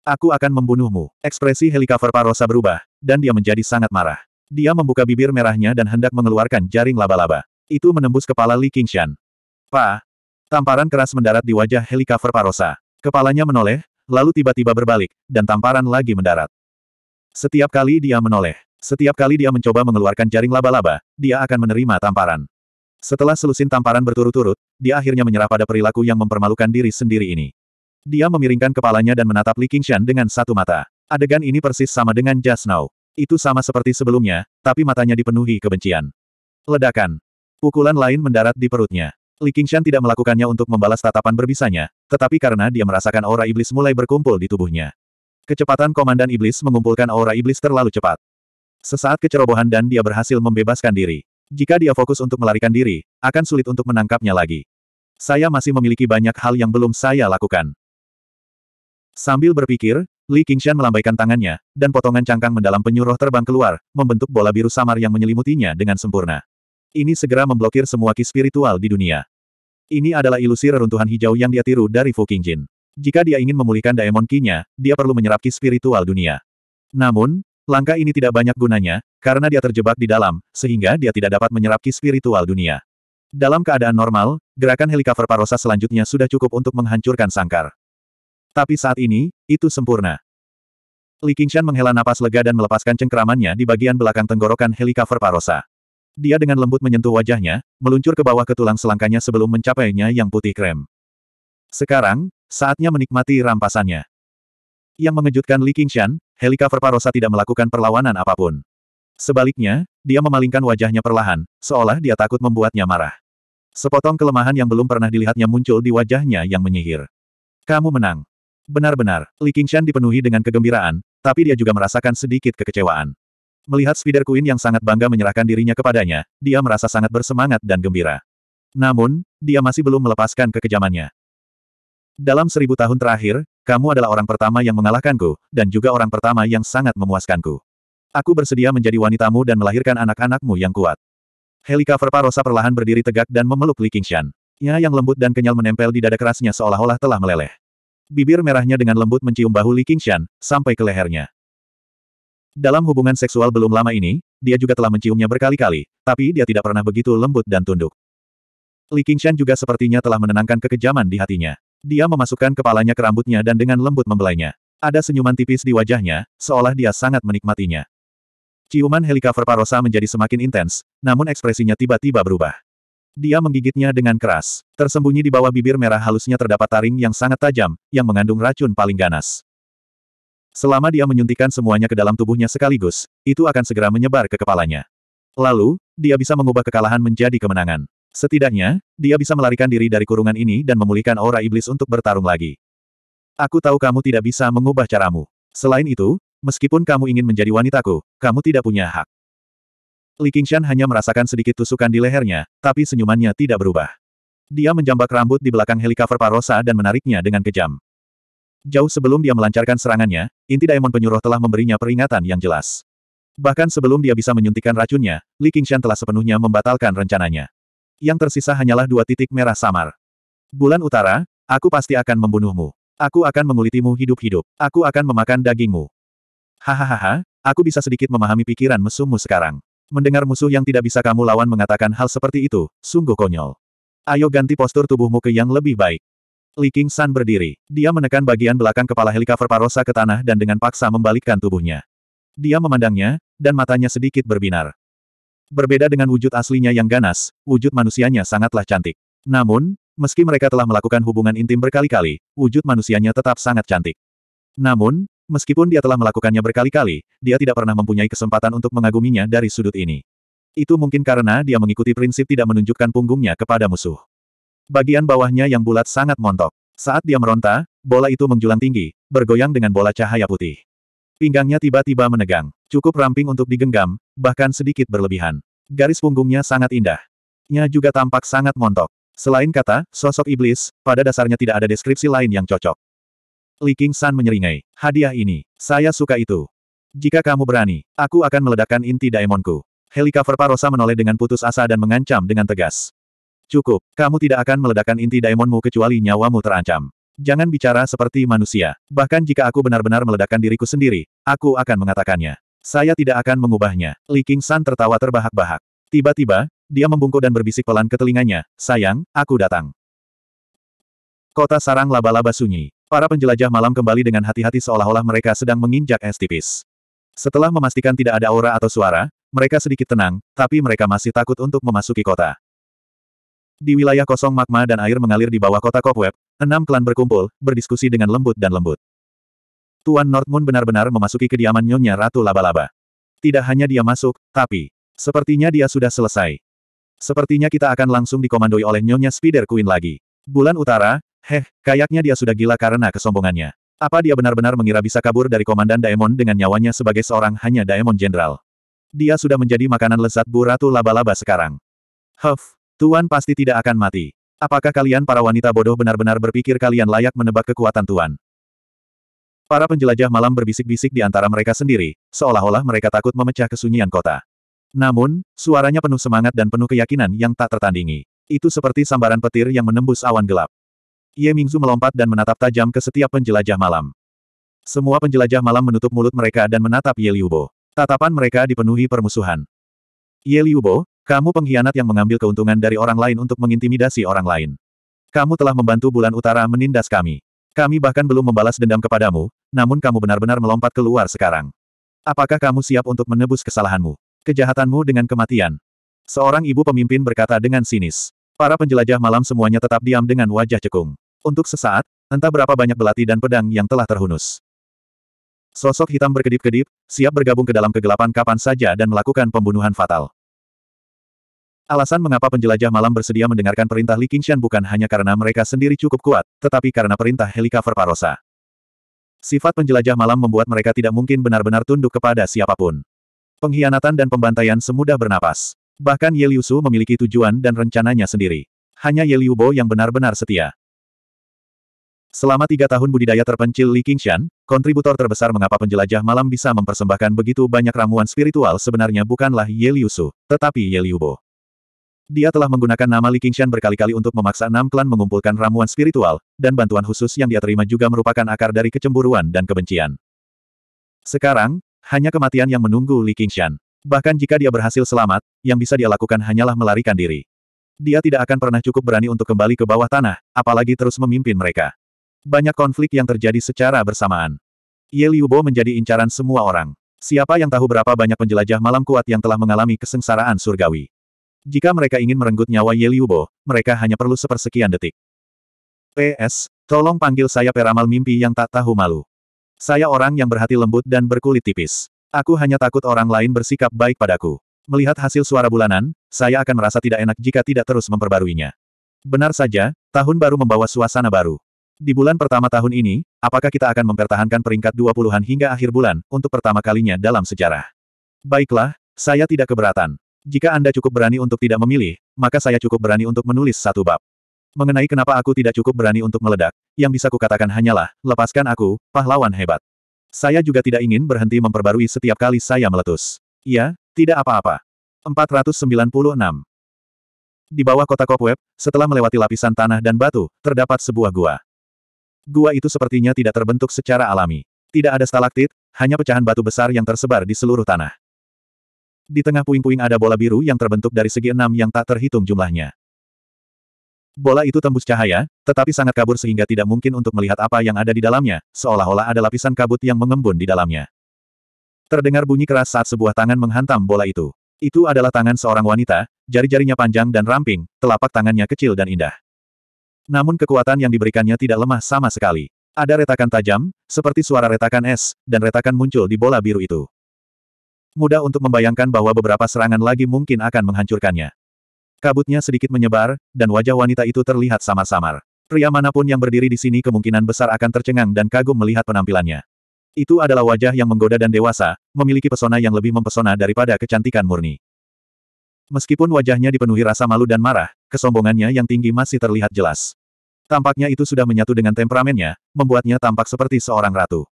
Aku akan membunuhmu. Ekspresi helikopter Parosa berubah, dan dia menjadi sangat marah. Dia membuka bibir merahnya dan hendak mengeluarkan jaring laba-laba. Itu menembus kepala Li Qingshan. Pa! Tamparan keras mendarat di wajah helikopter Parosa. Kepalanya menoleh, lalu tiba-tiba berbalik, dan tamparan lagi mendarat. Setiap kali dia menoleh, setiap kali dia mencoba mengeluarkan jaring laba-laba, dia akan menerima tamparan. Setelah selusin tamparan berturut-turut, dia akhirnya menyerah pada perilaku yang mempermalukan diri sendiri ini. Dia memiringkan kepalanya dan menatap Li Qingshan dengan satu mata. Adegan ini persis sama dengan Just Now. Itu sama seperti sebelumnya, tapi matanya dipenuhi kebencian. Ledakan. Pukulan lain mendarat di perutnya. Li Qingshan tidak melakukannya untuk membalas tatapan berbisanya, tetapi karena dia merasakan aura iblis mulai berkumpul di tubuhnya. Kecepatan komandan iblis mengumpulkan aura iblis terlalu cepat. Sesaat kecerobohan dan dia berhasil membebaskan diri. Jika dia fokus untuk melarikan diri, akan sulit untuk menangkapnya lagi. Saya masih memiliki banyak hal yang belum saya lakukan. Sambil berpikir, Li Qingshan melambaikan tangannya, dan potongan cangkang mendalam penyuruh terbang keluar, membentuk bola biru samar yang menyelimutinya dengan sempurna. Ini segera memblokir semua ki spiritual di dunia. Ini adalah ilusi reruntuhan hijau yang dia tiru dari Fu Qingjin. Jika dia ingin memulihkan daemon ki-nya, dia perlu menyerap ki spiritual dunia. Namun, Langkah ini tidak banyak gunanya, karena dia terjebak di dalam, sehingga dia tidak dapat menyerap ki spiritual dunia. Dalam keadaan normal, gerakan helikover parosa selanjutnya sudah cukup untuk menghancurkan sangkar. Tapi saat ini, itu sempurna. Li Qingshan menghela napas lega dan melepaskan cengkeramannya di bagian belakang tenggorokan helikover parosa. Dia dengan lembut menyentuh wajahnya, meluncur ke bawah ke tulang selangkanya sebelum mencapainya yang putih krem. Sekarang, saatnya menikmati rampasannya. Yang mengejutkan Li Qingshan, Helika Parosa tidak melakukan perlawanan apapun. Sebaliknya, dia memalingkan wajahnya perlahan, seolah dia takut membuatnya marah. Sepotong kelemahan yang belum pernah dilihatnya muncul di wajahnya yang menyihir. Kamu menang. Benar-benar, Li Qingshan dipenuhi dengan kegembiraan, tapi dia juga merasakan sedikit kekecewaan. Melihat Spider Queen yang sangat bangga menyerahkan dirinya kepadanya, dia merasa sangat bersemangat dan gembira. Namun, dia masih belum melepaskan kekejamannya. Dalam seribu tahun terakhir, kamu adalah orang pertama yang mengalahkanku, dan juga orang pertama yang sangat memuaskanku. Aku bersedia menjadi wanitamu dan melahirkan anak-anakmu yang kuat. Helika Parosa perlahan berdiri tegak dan memeluk Li Qingshan. Ia yang lembut dan kenyal menempel di dada kerasnya seolah-olah telah meleleh. Bibir merahnya dengan lembut mencium bahu Li Qingshan, sampai ke lehernya. Dalam hubungan seksual belum lama ini, dia juga telah menciumnya berkali-kali, tapi dia tidak pernah begitu lembut dan tunduk. Li Qingshan juga sepertinya telah menenangkan kekejaman di hatinya. Dia memasukkan kepalanya ke rambutnya dan dengan lembut membelainya. Ada senyuman tipis di wajahnya, seolah dia sangat menikmatinya. Ciuman helikopter parosa menjadi semakin intens, namun ekspresinya tiba-tiba berubah. Dia menggigitnya dengan keras. Tersembunyi di bawah bibir merah halusnya terdapat taring yang sangat tajam, yang mengandung racun paling ganas. Selama dia menyuntikkan semuanya ke dalam tubuhnya sekaligus, itu akan segera menyebar ke kepalanya. Lalu, dia bisa mengubah kekalahan menjadi kemenangan. Setidaknya, dia bisa melarikan diri dari kurungan ini dan memulihkan aura iblis untuk bertarung lagi. Aku tahu kamu tidak bisa mengubah caramu. Selain itu, meskipun kamu ingin menjadi wanitaku, kamu tidak punya hak. Li Qingshan hanya merasakan sedikit tusukan di lehernya, tapi senyumannya tidak berubah. Dia menjambak rambut di belakang helikopter Parosa dan menariknya dengan kejam. Jauh sebelum dia melancarkan serangannya, inti Daemon penyuruh telah memberinya peringatan yang jelas. Bahkan sebelum dia bisa menyuntikkan racunnya, Li Qingshan telah sepenuhnya membatalkan rencananya. Yang tersisa hanyalah dua titik merah samar. Bulan utara, aku pasti akan membunuhmu. Aku akan mengulitimu hidup-hidup. Aku akan memakan dagingmu. Hahaha, aku bisa sedikit memahami pikiran mesummu sekarang. Mendengar musuh yang tidak bisa kamu lawan mengatakan hal seperti itu, sungguh konyol. Ayo ganti postur tubuhmu ke yang lebih baik. Li Qingshan San berdiri. Dia menekan bagian belakang kepala helikopter Parosa ke tanah dan dengan paksa membalikkan tubuhnya. Dia memandangnya, dan matanya sedikit berbinar. Berbeda dengan wujud aslinya yang ganas, wujud manusianya sangatlah cantik. Namun, meski mereka telah melakukan hubungan intim berkali-kali, wujud manusianya tetap sangat cantik. Namun, meskipun dia telah melakukannya berkali-kali, dia tidak pernah mempunyai kesempatan untuk mengaguminya dari sudut ini. Itu mungkin karena dia mengikuti prinsip tidak menunjukkan punggungnya kepada musuh. Bagian bawahnya yang bulat sangat montok. Saat dia meronta, bola itu menjulang tinggi, bergoyang dengan bola cahaya putih. Pinggangnya tiba-tiba menegang, cukup ramping untuk digenggam, bahkan sedikit berlebihan. Garis punggungnya sangat indah. Nya juga tampak sangat montok. Selain kata, sosok iblis, pada dasarnya tidak ada deskripsi lain yang cocok. Li King San menyeringai. Hadiah ini. Saya suka itu. Jika kamu berani, aku akan meledakkan inti daemonku. Helikaver Parosa menoleh dengan putus asa dan mengancam dengan tegas. Cukup, kamu tidak akan meledakkan inti daemonmu kecuali nyawamu terancam. Jangan bicara seperti manusia. Bahkan jika aku benar-benar meledakkan diriku sendiri, aku akan mengatakannya. Saya tidak akan mengubahnya. Li King San tertawa terbahak-bahak. Tiba-tiba, dia membungkuk dan berbisik pelan ke telinganya, sayang, aku datang. Kota sarang laba-laba sunyi. Para penjelajah malam kembali dengan hati-hati seolah-olah mereka sedang menginjak es tipis. Setelah memastikan tidak ada aura atau suara, mereka sedikit tenang, tapi mereka masih takut untuk memasuki kota. Di wilayah kosong magma dan air mengalir di bawah kota Cobweb, Enam klan berkumpul, berdiskusi dengan lembut dan lembut. Tuan Northmoon benar-benar memasuki kediaman Nyonya Ratu Laba-Laba. Tidak hanya dia masuk, tapi, sepertinya dia sudah selesai. Sepertinya kita akan langsung dikomandoi oleh Nyonya Spider Queen lagi. Bulan Utara, heh, kayaknya dia sudah gila karena kesombongannya. Apa dia benar-benar mengira bisa kabur dari Komandan Daemon dengan nyawanya sebagai seorang hanya Daemon Jenderal? Dia sudah menjadi makanan lezat bu Ratu Laba-Laba sekarang. Huff, Tuan pasti tidak akan mati. Apakah kalian para wanita bodoh benar-benar berpikir kalian layak menebak kekuatan Tuan? Para penjelajah malam berbisik-bisik di antara mereka sendiri, seolah-olah mereka takut memecah kesunyian kota. Namun, suaranya penuh semangat dan penuh keyakinan yang tak tertandingi. Itu seperti sambaran petir yang menembus awan gelap. Ye Mingzu melompat dan menatap tajam ke setiap penjelajah malam. Semua penjelajah malam menutup mulut mereka dan menatap Ye Liubo. Tatapan mereka dipenuhi permusuhan. Ye Liubo, kamu pengkhianat yang mengambil keuntungan dari orang lain untuk mengintimidasi orang lain. Kamu telah membantu bulan utara menindas kami. Kami bahkan belum membalas dendam kepadamu, namun kamu benar-benar melompat keluar sekarang. Apakah kamu siap untuk menebus kesalahanmu? Kejahatanmu dengan kematian. Seorang ibu pemimpin berkata dengan sinis. Para penjelajah malam semuanya tetap diam dengan wajah cekung. Untuk sesaat, entah berapa banyak belati dan pedang yang telah terhunus. Sosok hitam berkedip-kedip, siap bergabung ke dalam kegelapan kapan saja dan melakukan pembunuhan fatal. Alasan mengapa penjelajah malam bersedia mendengarkan perintah Li Qingshan bukan hanya karena mereka sendiri cukup kuat, tetapi karena perintah helikopter Parosa. Sifat penjelajah malam membuat mereka tidak mungkin benar-benar tunduk kepada siapapun. Pengkhianatan dan pembantaian semudah bernapas. Bahkan Ye Liu Su memiliki tujuan dan rencananya sendiri. Hanya Ye Liu Bo yang benar-benar setia. Selama tiga tahun budidaya terpencil Li Qingshan, kontributor terbesar mengapa penjelajah malam bisa mempersembahkan begitu banyak ramuan spiritual sebenarnya bukanlah Ye Liu Su, tetapi Ye Liu Bo. Dia telah menggunakan nama Li Qingshan berkali-kali untuk memaksa enam klan mengumpulkan ramuan spiritual, dan bantuan khusus yang dia terima juga merupakan akar dari kecemburuan dan kebencian. Sekarang, hanya kematian yang menunggu Li Qingshan. Bahkan jika dia berhasil selamat, yang bisa dia lakukan hanyalah melarikan diri. Dia tidak akan pernah cukup berani untuk kembali ke bawah tanah, apalagi terus memimpin mereka. Banyak konflik yang terjadi secara bersamaan. Ye Liubo menjadi incaran semua orang. Siapa yang tahu berapa banyak penjelajah malam kuat yang telah mengalami kesengsaraan surgawi. Jika mereka ingin merenggut nyawa Ye Liubo, mereka hanya perlu sepersekian detik. PS, tolong panggil saya peramal mimpi yang tak tahu malu. Saya orang yang berhati lembut dan berkulit tipis. Aku hanya takut orang lain bersikap baik padaku. Melihat hasil suara bulanan, saya akan merasa tidak enak jika tidak terus memperbaruinya. Benar saja, tahun baru membawa suasana baru. Di bulan pertama tahun ini, apakah kita akan mempertahankan peringkat 20-an hingga akhir bulan, untuk pertama kalinya dalam sejarah? Baiklah, saya tidak keberatan. Jika Anda cukup berani untuk tidak memilih, maka saya cukup berani untuk menulis satu bab. Mengenai kenapa aku tidak cukup berani untuk meledak, yang bisa kukatakan hanyalah, lepaskan aku, pahlawan hebat. Saya juga tidak ingin berhenti memperbarui setiap kali saya meletus. Iya, tidak apa-apa. 496. Di bawah kota Kopweb, setelah melewati lapisan tanah dan batu, terdapat sebuah gua. Gua itu sepertinya tidak terbentuk secara alami. Tidak ada stalaktit, hanya pecahan batu besar yang tersebar di seluruh tanah. Di tengah puing-puing ada bola biru yang terbentuk dari segi enam yang tak terhitung jumlahnya. Bola itu tembus cahaya, tetapi sangat kabur sehingga tidak mungkin untuk melihat apa yang ada di dalamnya, seolah-olah ada lapisan kabut yang mengembun di dalamnya. Terdengar bunyi keras saat sebuah tangan menghantam bola itu. Itu adalah tangan seorang wanita, jari-jarinya panjang dan ramping, telapak tangannya kecil dan indah. Namun kekuatan yang diberikannya tidak lemah sama sekali. Ada retakan tajam, seperti suara retakan es, dan retakan muncul di bola biru itu mudah untuk membayangkan bahwa beberapa serangan lagi mungkin akan menghancurkannya. Kabutnya sedikit menyebar, dan wajah wanita itu terlihat samar-samar. Pria manapun yang berdiri di sini kemungkinan besar akan tercengang dan kagum melihat penampilannya. Itu adalah wajah yang menggoda dan dewasa, memiliki pesona yang lebih mempesona daripada kecantikan murni. Meskipun wajahnya dipenuhi rasa malu dan marah, kesombongannya yang tinggi masih terlihat jelas. Tampaknya itu sudah menyatu dengan temperamennya, membuatnya tampak seperti seorang ratu.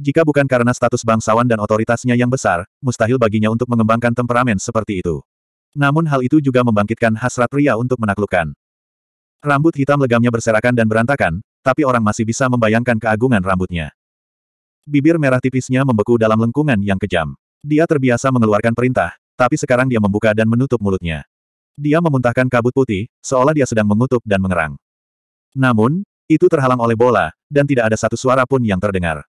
Jika bukan karena status bangsawan dan otoritasnya yang besar, mustahil baginya untuk mengembangkan temperamen seperti itu. Namun hal itu juga membangkitkan hasrat pria untuk menaklukkan. Rambut hitam legamnya berserakan dan berantakan, tapi orang masih bisa membayangkan keagungan rambutnya. Bibir merah tipisnya membeku dalam lengkungan yang kejam. Dia terbiasa mengeluarkan perintah, tapi sekarang dia membuka dan menutup mulutnya. Dia memuntahkan kabut putih, seolah dia sedang mengutuk dan mengerang. Namun, itu terhalang oleh bola, dan tidak ada satu suara pun yang terdengar.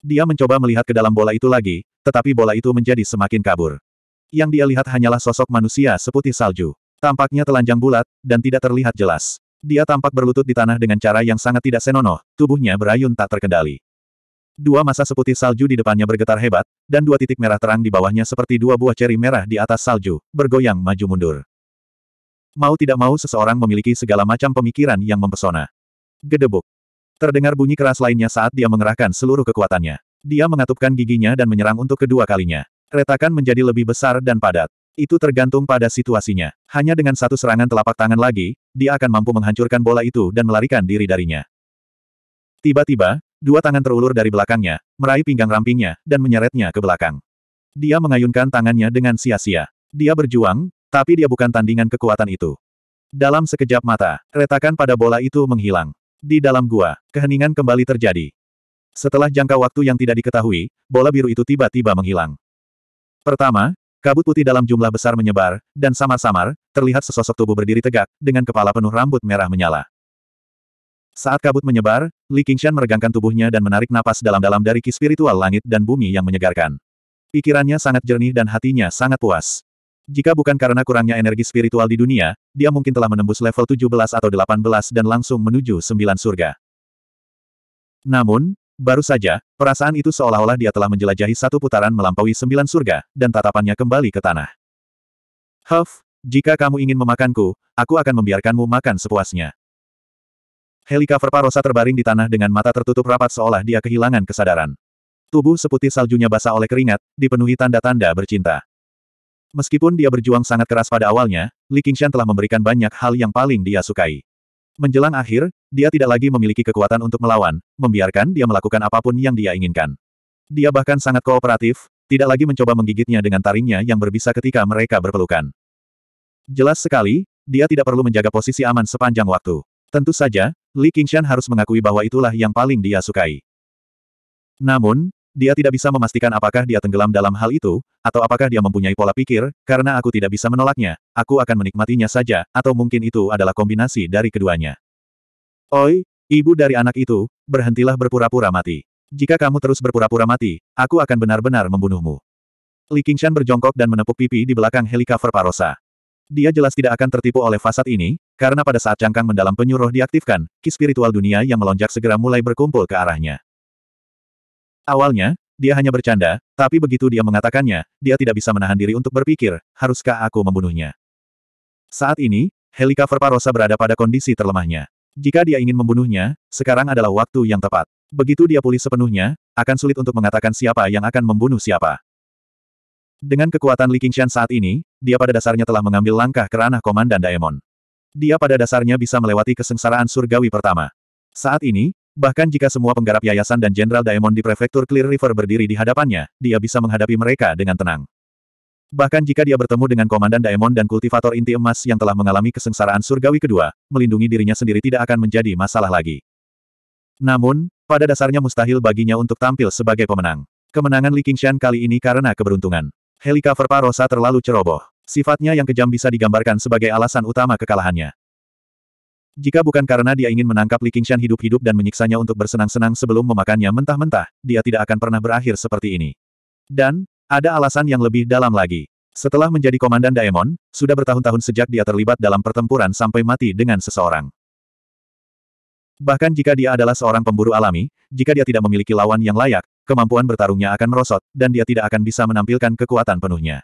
Dia mencoba melihat ke dalam bola itu lagi, tetapi bola itu menjadi semakin kabur. Yang dia lihat hanyalah sosok manusia seputih salju. Tampaknya telanjang bulat, dan tidak terlihat jelas. Dia tampak berlutut di tanah dengan cara yang sangat tidak senonoh, tubuhnya berayun tak terkendali. Dua masa seputih salju di depannya bergetar hebat, dan dua titik merah terang di bawahnya seperti dua buah ceri merah di atas salju, bergoyang maju-mundur. Mau tidak mau seseorang memiliki segala macam pemikiran yang mempesona. Gedebuk. Terdengar bunyi keras lainnya saat dia mengerahkan seluruh kekuatannya. Dia mengatupkan giginya dan menyerang untuk kedua kalinya. Retakan menjadi lebih besar dan padat. Itu tergantung pada situasinya. Hanya dengan satu serangan telapak tangan lagi, dia akan mampu menghancurkan bola itu dan melarikan diri darinya. Tiba-tiba, dua tangan terulur dari belakangnya, meraih pinggang rampingnya, dan menyeretnya ke belakang. Dia mengayunkan tangannya dengan sia-sia. Dia berjuang, tapi dia bukan tandingan kekuatan itu. Dalam sekejap mata, retakan pada bola itu menghilang. Di dalam gua, keheningan kembali terjadi. Setelah jangka waktu yang tidak diketahui, bola biru itu tiba-tiba menghilang. Pertama, kabut putih dalam jumlah besar menyebar, dan samar-samar, terlihat sesosok tubuh berdiri tegak, dengan kepala penuh rambut merah menyala. Saat kabut menyebar, Li Qingshan meregangkan tubuhnya dan menarik napas dalam-dalam dari ki spiritual langit dan bumi yang menyegarkan. Pikirannya sangat jernih dan hatinya sangat puas. Jika bukan karena kurangnya energi spiritual di dunia, dia mungkin telah menembus level 17 atau 18 dan langsung menuju sembilan surga. Namun, baru saja, perasaan itu seolah-olah dia telah menjelajahi satu putaran melampaui sembilan surga, dan tatapannya kembali ke tanah. Huff, jika kamu ingin memakanku, aku akan membiarkanmu makan sepuasnya. Helikaver Parosa terbaring di tanah dengan mata tertutup rapat seolah dia kehilangan kesadaran. Tubuh seputih saljunya basah oleh keringat, dipenuhi tanda-tanda bercinta. Meskipun dia berjuang sangat keras pada awalnya, Li Qingshan telah memberikan banyak hal yang paling dia sukai. Menjelang akhir, dia tidak lagi memiliki kekuatan untuk melawan, membiarkan dia melakukan apapun yang dia inginkan. Dia bahkan sangat kooperatif, tidak lagi mencoba menggigitnya dengan taringnya yang berbisa ketika mereka berpelukan. Jelas sekali, dia tidak perlu menjaga posisi aman sepanjang waktu. Tentu saja, Li Qingshan harus mengakui bahwa itulah yang paling dia sukai. Namun, dia tidak bisa memastikan apakah dia tenggelam dalam hal itu, atau apakah dia mempunyai pola pikir, karena aku tidak bisa menolaknya, aku akan menikmatinya saja, atau mungkin itu adalah kombinasi dari keduanya. Oi, ibu dari anak itu, berhentilah berpura-pura mati. Jika kamu terus berpura-pura mati, aku akan benar-benar membunuhmu. Li Qingshan berjongkok dan menepuk pipi di belakang helikopter Parosa. Dia jelas tidak akan tertipu oleh fasad ini, karena pada saat cangkang mendalam penyuruh diaktifkan, ki spiritual dunia yang melonjak segera mulai berkumpul ke arahnya. Awalnya, dia hanya bercanda, tapi begitu dia mengatakannya, dia tidak bisa menahan diri untuk berpikir, haruskah aku membunuhnya? Saat ini, Helika Parosa berada pada kondisi terlemahnya. Jika dia ingin membunuhnya, sekarang adalah waktu yang tepat. Begitu dia pulih sepenuhnya, akan sulit untuk mengatakan siapa yang akan membunuh siapa. Dengan kekuatan Li Qingshan saat ini, dia pada dasarnya telah mengambil langkah ke ranah Komandan Daemon. Dia pada dasarnya bisa melewati kesengsaraan surgawi pertama. Saat ini, Bahkan jika semua penggarap yayasan dan Jenderal Diamond di prefektur Clear River berdiri di hadapannya, dia bisa menghadapi mereka dengan tenang. Bahkan jika dia bertemu dengan Komandan Daemon dan kultivator inti emas yang telah mengalami kesengsaraan surgawi kedua, melindungi dirinya sendiri tidak akan menjadi masalah lagi. Namun, pada dasarnya mustahil baginya untuk tampil sebagai pemenang. Kemenangan Li Qingshan kali ini karena keberuntungan. Helikopter Parosa terlalu ceroboh. Sifatnya yang kejam bisa digambarkan sebagai alasan utama kekalahannya. Jika bukan karena dia ingin menangkap Li Qingshan hidup-hidup dan menyiksanya untuk bersenang-senang sebelum memakannya mentah-mentah, dia tidak akan pernah berakhir seperti ini. Dan, ada alasan yang lebih dalam lagi. Setelah menjadi komandan Daemon, sudah bertahun-tahun sejak dia terlibat dalam pertempuran sampai mati dengan seseorang. Bahkan jika dia adalah seorang pemburu alami, jika dia tidak memiliki lawan yang layak, kemampuan bertarungnya akan merosot, dan dia tidak akan bisa menampilkan kekuatan penuhnya.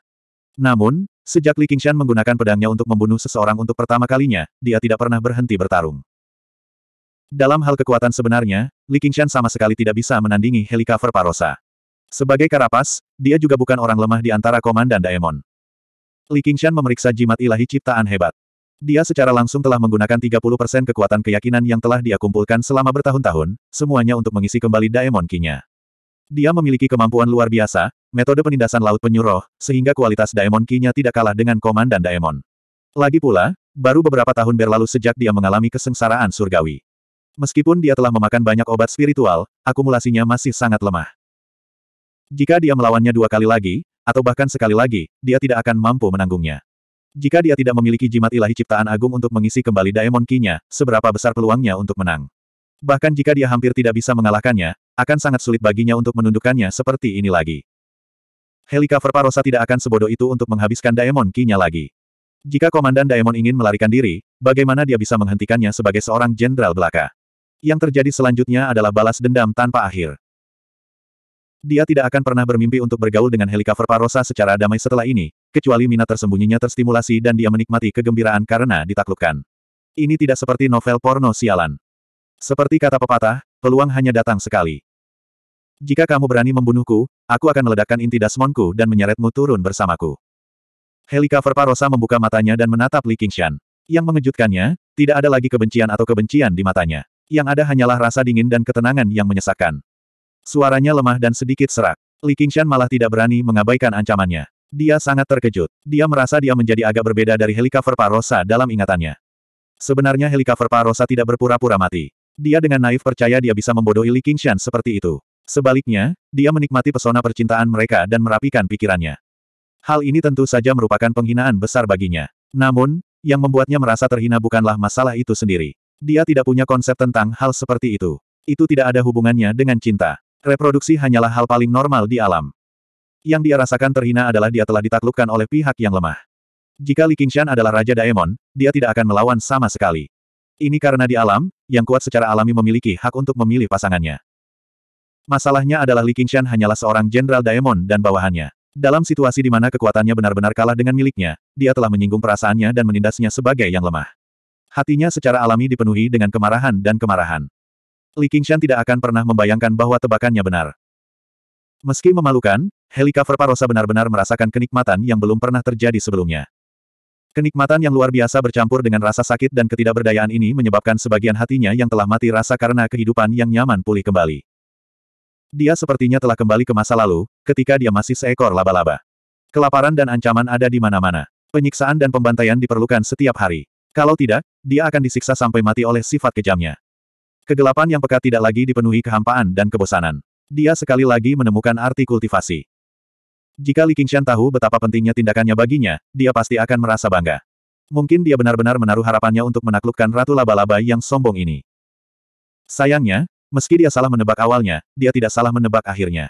Namun, sejak Li Qingshan menggunakan pedangnya untuk membunuh seseorang untuk pertama kalinya, dia tidak pernah berhenti bertarung. Dalam hal kekuatan sebenarnya, Li Qingshan sama sekali tidak bisa menandingi Helicover Parosa. Sebagai karapas, dia juga bukan orang lemah di antara komandan Daemon. Li Qingshan memeriksa jimat ilahi ciptaan hebat. Dia secara langsung telah menggunakan 30% kekuatan keyakinan yang telah dia kumpulkan selama bertahun-tahun, semuanya untuk mengisi kembali Daemon Kinya. Dia memiliki kemampuan luar biasa, metode penindasan laut penyuruh, sehingga kualitas Daemon Ki-nya tidak kalah dengan Komandan Daemon. Lagi pula, baru beberapa tahun berlalu sejak dia mengalami kesengsaraan surgawi. Meskipun dia telah memakan banyak obat spiritual, akumulasinya masih sangat lemah. Jika dia melawannya dua kali lagi, atau bahkan sekali lagi, dia tidak akan mampu menanggungnya. Jika dia tidak memiliki jimat ilahi ciptaan agung untuk mengisi kembali Daemon Ki-nya, seberapa besar peluangnya untuk menang. Bahkan jika dia hampir tidak bisa mengalahkannya, akan sangat sulit baginya untuk menundukkannya seperti ini lagi. Helika Verparosa tidak akan sebodoh itu untuk menghabiskan Daemon Ki-nya lagi. Jika Komandan Daemon ingin melarikan diri, bagaimana dia bisa menghentikannya sebagai seorang jenderal belaka? Yang terjadi selanjutnya adalah balas dendam tanpa akhir. Dia tidak akan pernah bermimpi untuk bergaul dengan Helika Verparosa secara damai setelah ini, kecuali minat tersembunyinya terstimulasi dan dia menikmati kegembiraan karena ditaklukkan. Ini tidak seperti novel porno sialan. Seperti kata pepatah, peluang hanya datang sekali. Jika kamu berani membunuhku, aku akan meledakkan inti dasmonku dan menyeretmu turun bersamaku. Helika Verparosa membuka matanya dan menatap Li Qingshan. Yang mengejutkannya, tidak ada lagi kebencian atau kebencian di matanya. Yang ada hanyalah rasa dingin dan ketenangan yang menyesakkan. Suaranya lemah dan sedikit serak. Li Qingshan malah tidak berani mengabaikan ancamannya. Dia sangat terkejut. Dia merasa dia menjadi agak berbeda dari Helika Verparosa dalam ingatannya. Sebenarnya Helika Verparosa tidak berpura-pura mati. Dia dengan naif percaya dia bisa membodohi Li Qingshan seperti itu. Sebaliknya, dia menikmati pesona percintaan mereka dan merapikan pikirannya. Hal ini tentu saja merupakan penghinaan besar baginya. Namun, yang membuatnya merasa terhina bukanlah masalah itu sendiri. Dia tidak punya konsep tentang hal seperti itu. Itu tidak ada hubungannya dengan cinta. Reproduksi hanyalah hal paling normal di alam. Yang dia rasakan terhina adalah dia telah ditaklukkan oleh pihak yang lemah. Jika Li Qingshan adalah Raja Daemon, dia tidak akan melawan sama sekali. Ini karena di alam, yang kuat secara alami memiliki hak untuk memilih pasangannya. Masalahnya adalah Li Qingshan hanyalah seorang jenderal Daemon dan bawahannya. Dalam situasi di mana kekuatannya benar-benar kalah dengan miliknya, dia telah menyinggung perasaannya dan menindasnya sebagai yang lemah. Hatinya secara alami dipenuhi dengan kemarahan dan kemarahan. Li Qingshan tidak akan pernah membayangkan bahwa tebakannya benar. Meski memalukan, Helikopter Parosa benar-benar merasakan kenikmatan yang belum pernah terjadi sebelumnya. Kenikmatan yang luar biasa bercampur dengan rasa sakit dan ketidakberdayaan ini menyebabkan sebagian hatinya yang telah mati rasa karena kehidupan yang nyaman pulih kembali. Dia sepertinya telah kembali ke masa lalu, ketika dia masih seekor laba-laba. Kelaparan dan ancaman ada di mana-mana. Penyiksaan dan pembantaian diperlukan setiap hari. Kalau tidak, dia akan disiksa sampai mati oleh sifat kejamnya. Kegelapan yang pekat tidak lagi dipenuhi kehampaan dan kebosanan. Dia sekali lagi menemukan arti kultivasi. Jika Li Qingshan tahu betapa pentingnya tindakannya baginya, dia pasti akan merasa bangga. Mungkin dia benar-benar menaruh harapannya untuk menaklukkan Ratu Laba-Laba yang sombong ini. Sayangnya, Meski dia salah menebak awalnya, dia tidak salah menebak akhirnya.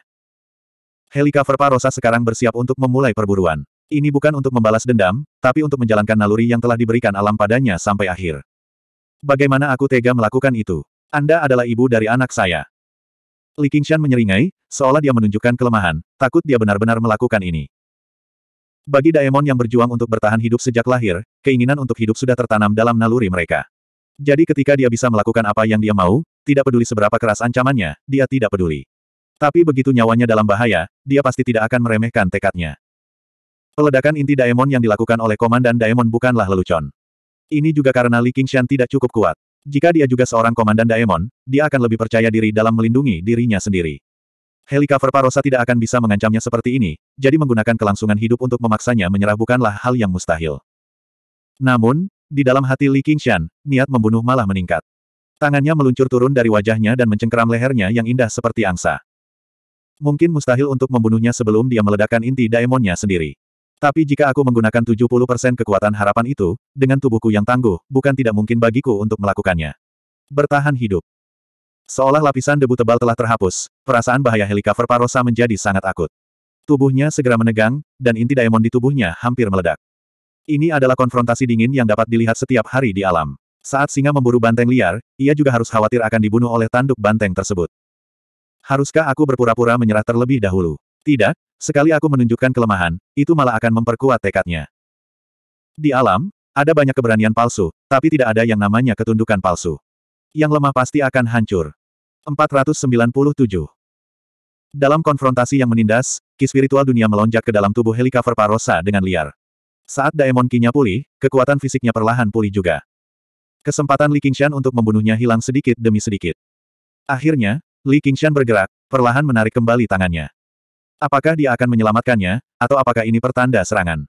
Helika Parosa sekarang bersiap untuk memulai perburuan. Ini bukan untuk membalas dendam, tapi untuk menjalankan naluri yang telah diberikan alam padanya sampai akhir. Bagaimana aku tega melakukan itu? Anda adalah ibu dari anak saya. Li Qingshan menyeringai, seolah dia menunjukkan kelemahan, takut dia benar-benar melakukan ini. Bagi Daemon yang berjuang untuk bertahan hidup sejak lahir, keinginan untuk hidup sudah tertanam dalam naluri mereka. Jadi ketika dia bisa melakukan apa yang dia mau, tidak peduli seberapa keras ancamannya, dia tidak peduli. Tapi begitu nyawanya dalam bahaya, dia pasti tidak akan meremehkan tekadnya. Peledakan inti Daemon yang dilakukan oleh Komandan Daemon bukanlah lelucon. Ini juga karena Li Qingshan tidak cukup kuat. Jika dia juga seorang Komandan Daemon, dia akan lebih percaya diri dalam melindungi dirinya sendiri. Helikopter Parosa tidak akan bisa mengancamnya seperti ini, jadi menggunakan kelangsungan hidup untuk memaksanya menyerah bukanlah hal yang mustahil. Namun, di dalam hati Li Qingshan, niat membunuh malah meningkat. Tangannya meluncur turun dari wajahnya dan mencengkeram lehernya yang indah seperti angsa. Mungkin mustahil untuk membunuhnya sebelum dia meledakkan inti daemonnya sendiri. Tapi jika aku menggunakan 70% kekuatan harapan itu, dengan tubuhku yang tangguh, bukan tidak mungkin bagiku untuk melakukannya. Bertahan hidup. Seolah lapisan debu tebal telah terhapus, perasaan bahaya helikopter Parosa menjadi sangat akut. Tubuhnya segera menegang, dan inti daemon di tubuhnya hampir meledak. Ini adalah konfrontasi dingin yang dapat dilihat setiap hari di alam. Saat singa memburu banteng liar, ia juga harus khawatir akan dibunuh oleh tanduk banteng tersebut. Haruskah aku berpura-pura menyerah terlebih dahulu? Tidak, sekali aku menunjukkan kelemahan, itu malah akan memperkuat tekadnya. Di alam, ada banyak keberanian palsu, tapi tidak ada yang namanya ketundukan palsu. Yang lemah pasti akan hancur. 497. Dalam konfrontasi yang menindas, ki spiritual dunia melonjak ke dalam tubuh Helikaver Parosa dengan liar. Saat Daemon Kinya pulih, kekuatan fisiknya perlahan pulih juga. Kesempatan Li Qingshan untuk membunuhnya hilang sedikit demi sedikit. Akhirnya, Li Qingshan bergerak, perlahan menarik kembali tangannya. Apakah dia akan menyelamatkannya, atau apakah ini pertanda serangan?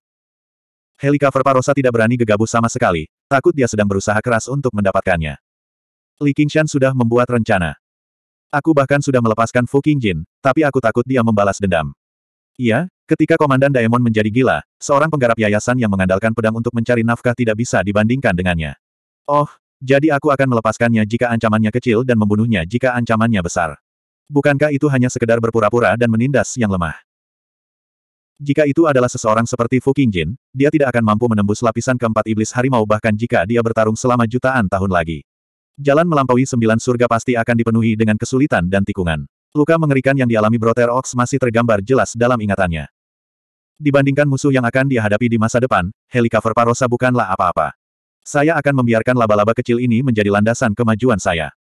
Helikaver Parosa tidak berani gegabah sama sekali, takut dia sedang berusaha keras untuk mendapatkannya. Li Qingshan sudah membuat rencana. Aku bahkan sudah melepaskan Fu Qingjin, tapi aku takut dia membalas dendam. Iya, ketika Komandan Daemon menjadi gila, seorang penggarap yayasan yang mengandalkan pedang untuk mencari nafkah tidak bisa dibandingkan dengannya. Oh, jadi aku akan melepaskannya jika ancamannya kecil dan membunuhnya jika ancamannya besar. Bukankah itu hanya sekedar berpura-pura dan menindas yang lemah? Jika itu adalah seseorang seperti Fu Qingjin, dia tidak akan mampu menembus lapisan keempat iblis harimau bahkan jika dia bertarung selama jutaan tahun lagi. Jalan melampaui sembilan surga pasti akan dipenuhi dengan kesulitan dan tikungan. Luka mengerikan yang dialami Brother Ox masih tergambar jelas dalam ingatannya. Dibandingkan musuh yang akan dihadapi di masa depan, helikopter Parosa bukanlah apa-apa. Saya akan membiarkan laba-laba kecil ini menjadi landasan kemajuan saya.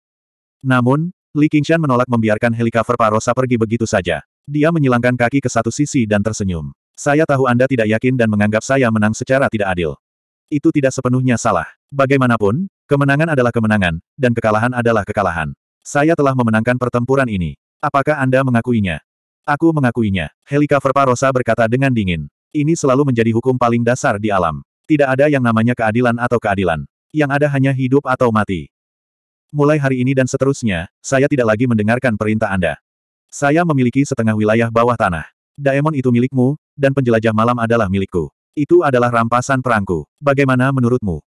Namun, Li Qingshan menolak membiarkan helikopter Parosa pergi begitu saja. Dia menyilangkan kaki ke satu sisi dan tersenyum. Saya tahu Anda tidak yakin dan menganggap saya menang secara tidak adil. Itu tidak sepenuhnya salah. Bagaimanapun, kemenangan adalah kemenangan, dan kekalahan adalah kekalahan. Saya telah memenangkan pertempuran ini. Apakah Anda mengakuinya? Aku mengakuinya. Helika Verparosa berkata dengan dingin. Ini selalu menjadi hukum paling dasar di alam. Tidak ada yang namanya keadilan atau keadilan. Yang ada hanya hidup atau mati. Mulai hari ini dan seterusnya, saya tidak lagi mendengarkan perintah Anda. Saya memiliki setengah wilayah bawah tanah. Daemon itu milikmu, dan penjelajah malam adalah milikku. Itu adalah rampasan perangku. Bagaimana menurutmu?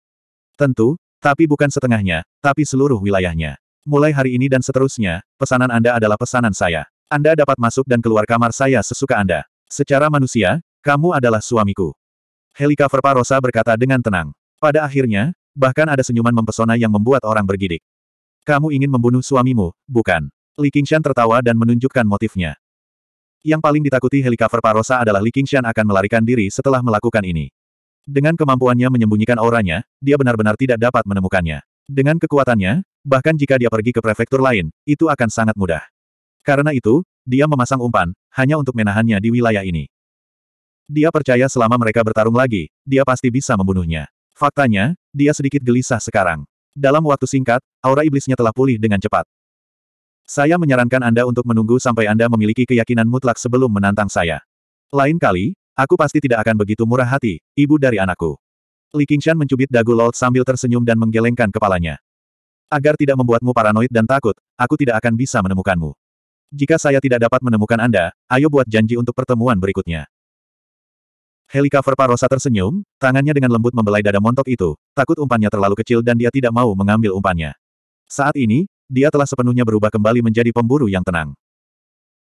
Tentu, tapi bukan setengahnya, tapi seluruh wilayahnya. Mulai hari ini dan seterusnya, pesanan Anda adalah pesanan saya. Anda dapat masuk dan keluar kamar saya sesuka Anda. Secara manusia, kamu adalah suamiku. Helika Verparosa berkata dengan tenang. Pada akhirnya, bahkan ada senyuman mempesona yang membuat orang bergidik. Kamu ingin membunuh suamimu, bukan? Li Qingshan tertawa dan menunjukkan motifnya. Yang paling ditakuti Helika Verparosa adalah Li Qingshan akan melarikan diri setelah melakukan ini. Dengan kemampuannya menyembunyikan auranya, dia benar-benar tidak dapat menemukannya. Dengan kekuatannya, bahkan jika dia pergi ke prefektur lain, itu akan sangat mudah. Karena itu, dia memasang umpan, hanya untuk menahannya di wilayah ini. Dia percaya selama mereka bertarung lagi, dia pasti bisa membunuhnya. Faktanya, dia sedikit gelisah sekarang. Dalam waktu singkat, aura iblisnya telah pulih dengan cepat. Saya menyarankan Anda untuk menunggu sampai Anda memiliki keyakinan mutlak sebelum menantang saya. Lain kali, aku pasti tidak akan begitu murah hati, ibu dari anakku. Li Qingshan mencubit dagu Laut sambil tersenyum dan menggelengkan kepalanya. Agar tidak membuatmu paranoid dan takut, aku tidak akan bisa menemukanmu. Jika saya tidak dapat menemukan Anda, ayo buat janji untuk pertemuan berikutnya. Helikaver Parosa tersenyum, tangannya dengan lembut membelai dada montok itu, takut umpannya terlalu kecil dan dia tidak mau mengambil umpannya. Saat ini, dia telah sepenuhnya berubah kembali menjadi pemburu yang tenang.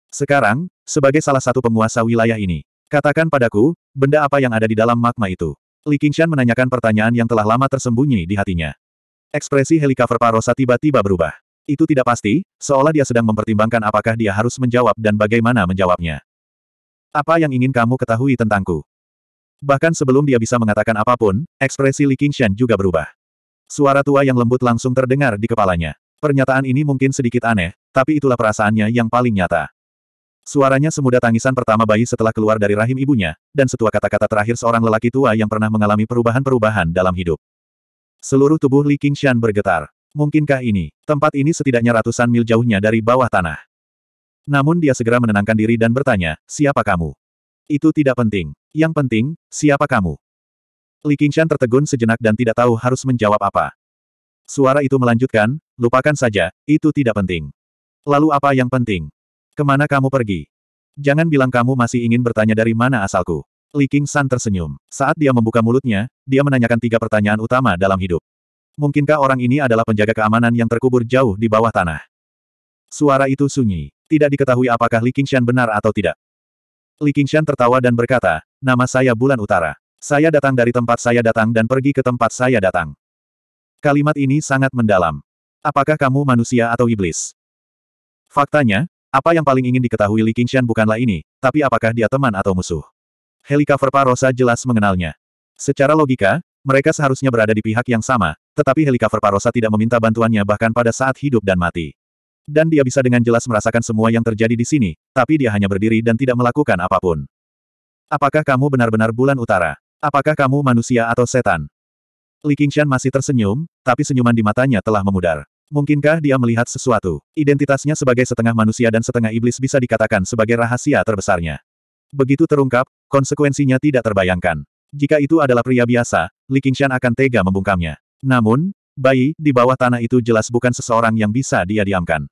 Sekarang, sebagai salah satu penguasa wilayah ini, katakan padaku, benda apa yang ada di dalam magma itu. Li Qingshan menanyakan pertanyaan yang telah lama tersembunyi di hatinya. Ekspresi helikopter Parosa tiba-tiba berubah. Itu tidak pasti, seolah dia sedang mempertimbangkan apakah dia harus menjawab dan bagaimana menjawabnya. Apa yang ingin kamu ketahui tentangku? Bahkan sebelum dia bisa mengatakan apapun, ekspresi Li Qingshan juga berubah. Suara tua yang lembut langsung terdengar di kepalanya. Pernyataan ini mungkin sedikit aneh, tapi itulah perasaannya yang paling nyata. Suaranya semudah tangisan pertama bayi setelah keluar dari rahim ibunya, dan setua kata-kata terakhir seorang lelaki tua yang pernah mengalami perubahan-perubahan dalam hidup. Seluruh tubuh Li Qingshan bergetar. Mungkinkah ini? Tempat ini setidaknya ratusan mil jauhnya dari bawah tanah. Namun dia segera menenangkan diri dan bertanya, siapa kamu? Itu tidak penting. Yang penting, siapa kamu? Li Qingshan tertegun sejenak dan tidak tahu harus menjawab apa. Suara itu melanjutkan, lupakan saja, itu tidak penting. Lalu apa yang penting? Kemana kamu pergi? Jangan bilang kamu masih ingin bertanya dari mana asalku. Li King San tersenyum. Saat dia membuka mulutnya, dia menanyakan tiga pertanyaan utama dalam hidup. Mungkinkah orang ini adalah penjaga keamanan yang terkubur jauh di bawah tanah? Suara itu sunyi. Tidak diketahui apakah Li Shan benar atau tidak. Li Shan tertawa dan berkata, nama saya Bulan Utara. Saya datang dari tempat saya datang dan pergi ke tempat saya datang. Kalimat ini sangat mendalam. Apakah kamu manusia atau iblis? Faktanya, apa yang paling ingin diketahui Li Qingshan bukanlah ini, tapi apakah dia teman atau musuh? Helikopter Parosa jelas mengenalnya. Secara logika, mereka seharusnya berada di pihak yang sama, tetapi helikopter Parosa tidak meminta bantuannya bahkan pada saat hidup dan mati. Dan dia bisa dengan jelas merasakan semua yang terjadi di sini, tapi dia hanya berdiri dan tidak melakukan apapun. Apakah kamu benar-benar bulan utara? Apakah kamu manusia atau setan? Li Qingshan masih tersenyum, tapi senyuman di matanya telah memudar. Mungkinkah dia melihat sesuatu? Identitasnya sebagai setengah manusia dan setengah iblis bisa dikatakan sebagai rahasia terbesarnya. Begitu terungkap, konsekuensinya tidak terbayangkan. Jika itu adalah pria biasa, Li Qingshan akan tega membungkamnya. Namun, bayi di bawah tanah itu jelas bukan seseorang yang bisa dia diamkan.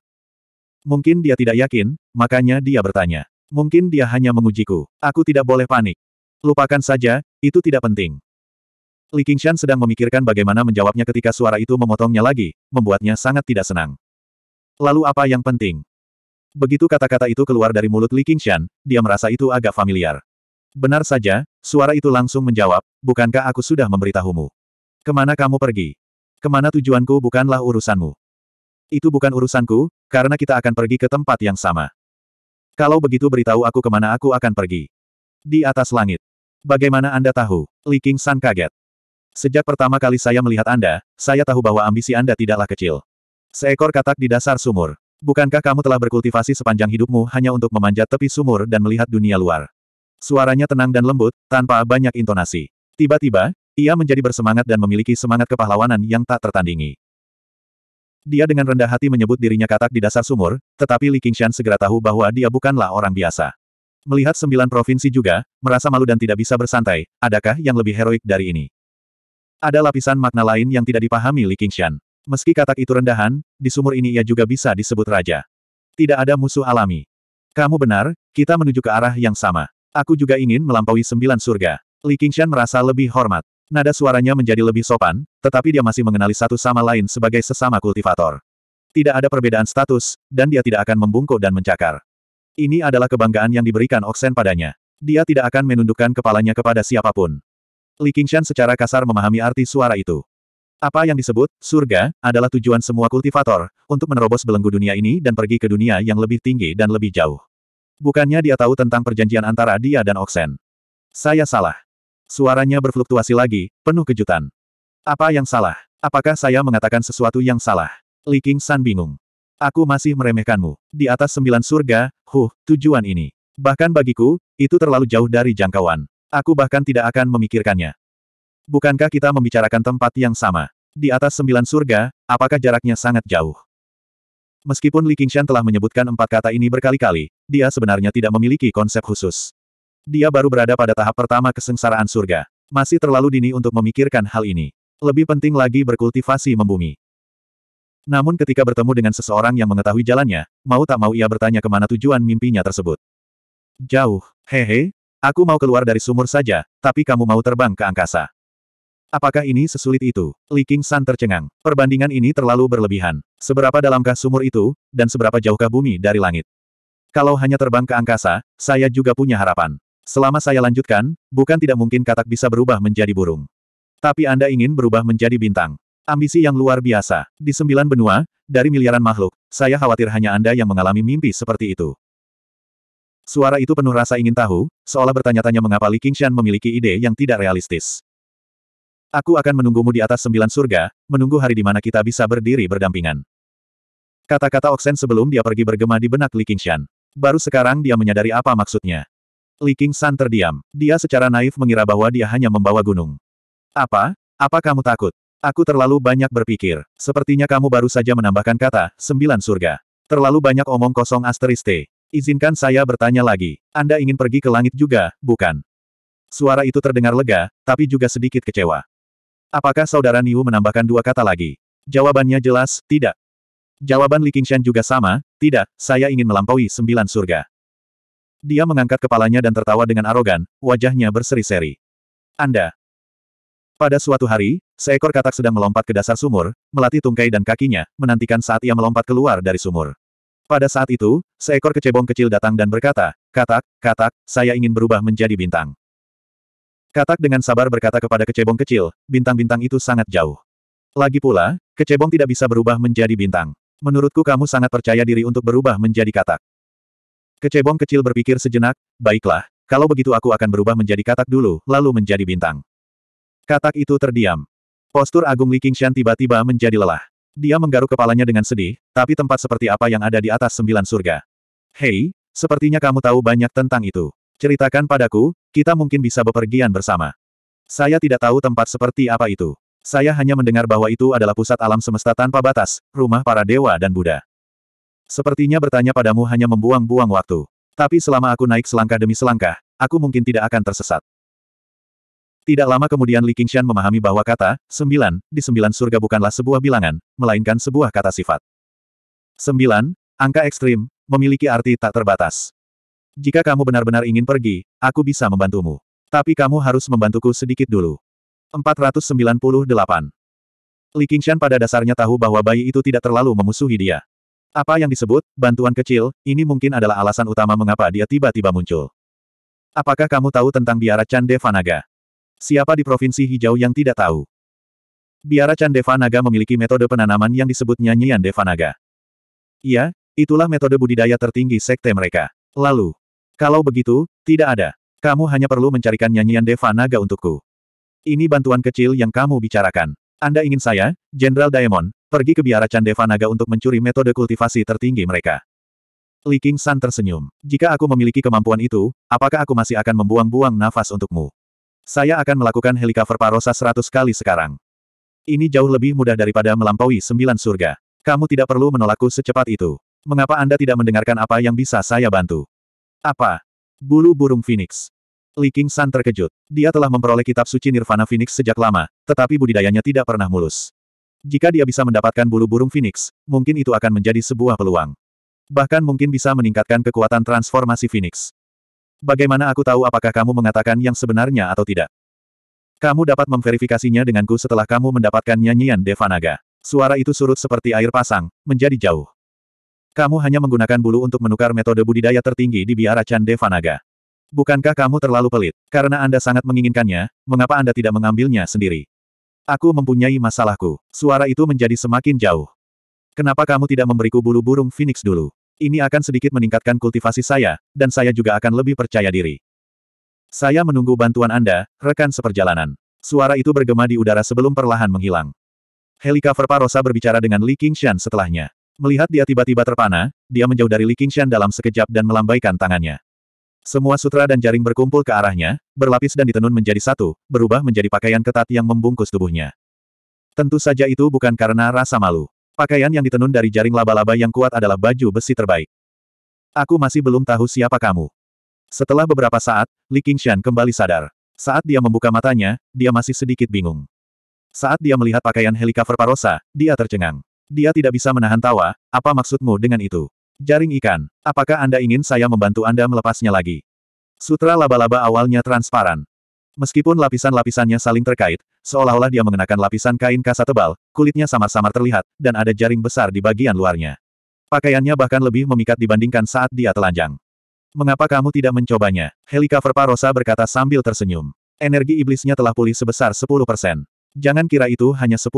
Mungkin dia tidak yakin, makanya dia bertanya. Mungkin dia hanya mengujiku. Aku tidak boleh panik. Lupakan saja, itu tidak penting. Li Qingshan sedang memikirkan bagaimana menjawabnya ketika suara itu memotongnya lagi, membuatnya sangat tidak senang. Lalu apa yang penting? Begitu kata-kata itu keluar dari mulut Li Qingshan, dia merasa itu agak familiar. Benar saja, suara itu langsung menjawab, bukankah aku sudah memberitahumu? Kemana kamu pergi? Kemana tujuanku bukanlah urusanmu. Itu bukan urusanku, karena kita akan pergi ke tempat yang sama. Kalau begitu beritahu aku kemana aku akan pergi. Di atas langit. Bagaimana Anda tahu? Li Qingshan kaget. Sejak pertama kali saya melihat Anda, saya tahu bahwa ambisi Anda tidaklah kecil. Seekor katak di dasar sumur. Bukankah kamu telah berkultivasi sepanjang hidupmu hanya untuk memanjat tepi sumur dan melihat dunia luar? Suaranya tenang dan lembut, tanpa banyak intonasi. Tiba-tiba, ia menjadi bersemangat dan memiliki semangat kepahlawanan yang tak tertandingi. Dia dengan rendah hati menyebut dirinya katak di dasar sumur, tetapi Li Qingshan segera tahu bahwa dia bukanlah orang biasa. Melihat sembilan provinsi juga, merasa malu dan tidak bisa bersantai, adakah yang lebih heroik dari ini? Ada lapisan makna lain yang tidak dipahami Li Qingshan. Meski katak itu rendahan, di sumur ini ia juga bisa disebut raja. Tidak ada musuh alami. Kamu benar, kita menuju ke arah yang sama. Aku juga ingin melampaui sembilan surga. Li Qingshan merasa lebih hormat. Nada suaranya menjadi lebih sopan, tetapi dia masih mengenali satu sama lain sebagai sesama kultivator. Tidak ada perbedaan status, dan dia tidak akan membungkuk dan mencakar. Ini adalah kebanggaan yang diberikan Oksen padanya. Dia tidak akan menundukkan kepalanya kepada siapapun. Li Qingshan secara kasar memahami arti suara itu. Apa yang disebut, surga, adalah tujuan semua kultivator, untuk menerobos belenggu dunia ini dan pergi ke dunia yang lebih tinggi dan lebih jauh. Bukannya dia tahu tentang perjanjian antara dia dan Oksen. Saya salah. Suaranya berfluktuasi lagi, penuh kejutan. Apa yang salah? Apakah saya mengatakan sesuatu yang salah? Li Qingshan bingung. Aku masih meremehkanmu. Di atas sembilan surga, huh, tujuan ini. Bahkan bagiku, itu terlalu jauh dari jangkauan. Aku bahkan tidak akan memikirkannya. Bukankah kita membicarakan tempat yang sama? Di atas sembilan surga, apakah jaraknya sangat jauh? Meskipun Li Qingshan telah menyebutkan empat kata ini berkali-kali, dia sebenarnya tidak memiliki konsep khusus. Dia baru berada pada tahap pertama kesengsaraan surga. Masih terlalu dini untuk memikirkan hal ini. Lebih penting lagi berkultivasi membumi. Namun ketika bertemu dengan seseorang yang mengetahui jalannya, mau tak mau ia bertanya kemana tujuan mimpinya tersebut. Jauh, hehe, Aku mau keluar dari sumur saja, tapi kamu mau terbang ke angkasa. Apakah ini sesulit itu? Li King San tercengang. Perbandingan ini terlalu berlebihan. Seberapa dalamkah sumur itu, dan seberapa jauhkah bumi dari langit? Kalau hanya terbang ke angkasa, saya juga punya harapan. Selama saya lanjutkan, bukan tidak mungkin katak bisa berubah menjadi burung. Tapi Anda ingin berubah menjadi bintang. Ambisi yang luar biasa. Di sembilan benua, dari miliaran makhluk, saya khawatir hanya Anda yang mengalami mimpi seperti itu. Suara itu penuh rasa ingin tahu, seolah bertanya-tanya mengapa Li Qingshan memiliki ide yang tidak realistis. Aku akan menunggumu di atas sembilan surga, menunggu hari di mana kita bisa berdiri berdampingan. Kata-kata Oksen sebelum dia pergi bergema di benak Li Qingshan. Baru sekarang dia menyadari apa maksudnya. Li Qingshan terdiam. Dia secara naif mengira bahwa dia hanya membawa gunung. Apa? Apa kamu takut? Aku terlalu banyak berpikir. Sepertinya kamu baru saja menambahkan kata, sembilan surga. Terlalu banyak omong kosong asteriste. Izinkan saya bertanya lagi, Anda ingin pergi ke langit juga, bukan? Suara itu terdengar lega, tapi juga sedikit kecewa. Apakah saudara Niu menambahkan dua kata lagi? Jawabannya jelas, tidak. Jawaban Li Qingshan juga sama, tidak, saya ingin melampaui sembilan surga. Dia mengangkat kepalanya dan tertawa dengan arogan, wajahnya berseri-seri. Anda. Pada suatu hari, seekor katak sedang melompat ke dasar sumur, melatih tungkai dan kakinya, menantikan saat ia melompat keluar dari sumur. Pada saat itu, seekor kecebong kecil datang dan berkata, Katak, katak, saya ingin berubah menjadi bintang. Katak dengan sabar berkata kepada kecebong kecil, bintang-bintang itu sangat jauh. Lagi pula, kecebong tidak bisa berubah menjadi bintang. Menurutku kamu sangat percaya diri untuk berubah menjadi katak. Kecebong kecil berpikir sejenak, baiklah, kalau begitu aku akan berubah menjadi katak dulu, lalu menjadi bintang. Katak itu terdiam. Postur Agung Li Qingshan tiba-tiba menjadi lelah. Dia menggaruk kepalanya dengan sedih, tapi tempat seperti apa yang ada di atas sembilan surga. Hei, sepertinya kamu tahu banyak tentang itu. Ceritakan padaku, kita mungkin bisa bepergian bersama. Saya tidak tahu tempat seperti apa itu. Saya hanya mendengar bahwa itu adalah pusat alam semesta tanpa batas, rumah para dewa dan Buddha. Sepertinya bertanya padamu hanya membuang-buang waktu. Tapi selama aku naik selangkah demi selangkah, aku mungkin tidak akan tersesat. Tidak lama kemudian Li Qingshan memahami bahwa kata, sembilan, di sembilan surga bukanlah sebuah bilangan, melainkan sebuah kata sifat. Sembilan, angka ekstrim, memiliki arti tak terbatas. Jika kamu benar-benar ingin pergi, aku bisa membantumu. Tapi kamu harus membantuku sedikit dulu. 498. Li Qingshan pada dasarnya tahu bahwa bayi itu tidak terlalu memusuhi dia. Apa yang disebut, bantuan kecil, ini mungkin adalah alasan utama mengapa dia tiba-tiba muncul. Apakah kamu tahu tentang biara Chan Devanaga? Siapa di Provinsi Hijau yang tidak tahu? Biara Chandeva Naga memiliki metode penanaman yang disebut nyanyian Devanaga. Iya, itulah metode budidaya tertinggi sekte mereka. Lalu, kalau begitu, tidak ada. Kamu hanya perlu mencarikan nyanyian Devanaga untukku. Ini bantuan kecil yang kamu bicarakan. Anda ingin saya, Jenderal Daemon, pergi ke biara Chandeva Naga untuk mencuri metode kultivasi tertinggi mereka. Li King San tersenyum. Jika aku memiliki kemampuan itu, apakah aku masih akan membuang-buang nafas untukmu? Saya akan melakukan helikover parosa seratus kali sekarang. Ini jauh lebih mudah daripada melampaui sembilan surga. Kamu tidak perlu menolakku secepat itu. Mengapa Anda tidak mendengarkan apa yang bisa saya bantu? Apa? Bulu burung Phoenix. Li King San terkejut. Dia telah memperoleh kitab suci Nirvana Phoenix sejak lama, tetapi budidayanya tidak pernah mulus. Jika dia bisa mendapatkan bulu burung Phoenix, mungkin itu akan menjadi sebuah peluang. Bahkan mungkin bisa meningkatkan kekuatan transformasi Phoenix. Bagaimana aku tahu apakah kamu mengatakan yang sebenarnya atau tidak? Kamu dapat memverifikasinya denganku setelah kamu mendapatkan nyanyian Devanaga. Suara itu surut seperti air pasang, menjadi jauh. Kamu hanya menggunakan bulu untuk menukar metode budidaya tertinggi di biara Chan Devanaga. Bukankah kamu terlalu pelit? Karena Anda sangat menginginkannya, mengapa Anda tidak mengambilnya sendiri? Aku mempunyai masalahku. Suara itu menjadi semakin jauh. Kenapa kamu tidak memberiku bulu burung phoenix dulu? Ini akan sedikit meningkatkan kultivasi saya, dan saya juga akan lebih percaya diri. Saya menunggu bantuan Anda, rekan seperjalanan. Suara itu bergema di udara sebelum perlahan menghilang. Helika Parosa berbicara dengan Li Qingshan setelahnya. Melihat dia tiba-tiba terpana, dia menjauh dari Li Qingshan dalam sekejap dan melambaikan tangannya. Semua sutra dan jaring berkumpul ke arahnya, berlapis dan ditenun menjadi satu, berubah menjadi pakaian ketat yang membungkus tubuhnya. Tentu saja itu bukan karena rasa malu. Pakaian yang ditenun dari jaring laba-laba yang kuat adalah baju besi terbaik. Aku masih belum tahu siapa kamu. Setelah beberapa saat, Li Qingshan kembali sadar. Saat dia membuka matanya, dia masih sedikit bingung. Saat dia melihat pakaian helikopter Parosa, dia tercengang. Dia tidak bisa menahan tawa, apa maksudmu dengan itu? Jaring ikan, apakah Anda ingin saya membantu Anda melepasnya lagi? Sutra laba-laba awalnya transparan. Meskipun lapisan-lapisannya saling terkait, seolah-olah dia mengenakan lapisan kain kasa tebal, kulitnya samar-samar terlihat, dan ada jaring besar di bagian luarnya. Pakaiannya bahkan lebih memikat dibandingkan saat dia telanjang. Mengapa kamu tidak mencobanya? Helika Parosa berkata sambil tersenyum. Energi iblisnya telah pulih sebesar 10%. Jangan kira itu hanya 10%.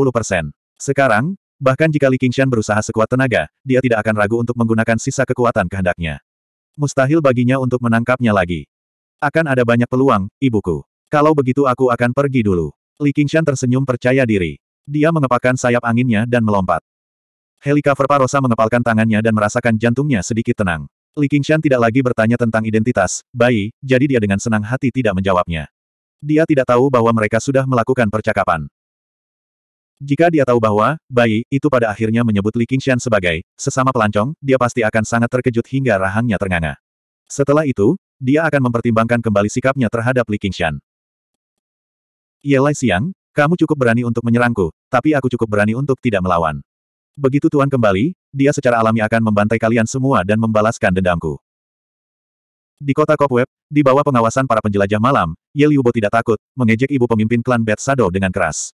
Sekarang, bahkan jika Li Qingshan berusaha sekuat tenaga, dia tidak akan ragu untuk menggunakan sisa kekuatan kehendaknya. Mustahil baginya untuk menangkapnya lagi. Akan ada banyak peluang, ibuku. Kalau begitu aku akan pergi dulu. Li Qingshan tersenyum percaya diri. Dia mengepakkan sayap anginnya dan melompat. Helikopter Parosa mengepalkan tangannya dan merasakan jantungnya sedikit tenang. Li Qingshan tidak lagi bertanya tentang identitas, bayi, jadi dia dengan senang hati tidak menjawabnya. Dia tidak tahu bahwa mereka sudah melakukan percakapan. Jika dia tahu bahwa, bayi, itu pada akhirnya menyebut Li Qingshan sebagai, sesama pelancong, dia pasti akan sangat terkejut hingga rahangnya ternganga. Setelah itu, dia akan mempertimbangkan kembali sikapnya terhadap Li Qingshan. Yelai Siang, kamu cukup berani untuk menyerangku, tapi aku cukup berani untuk tidak melawan. Begitu Tuan kembali, dia secara alami akan membantai kalian semua dan membalaskan dendamku. Di kota Kopweb, di bawah pengawasan para penjelajah malam, Ye Liubo tidak takut, mengejek ibu pemimpin klan Bet Sado dengan keras.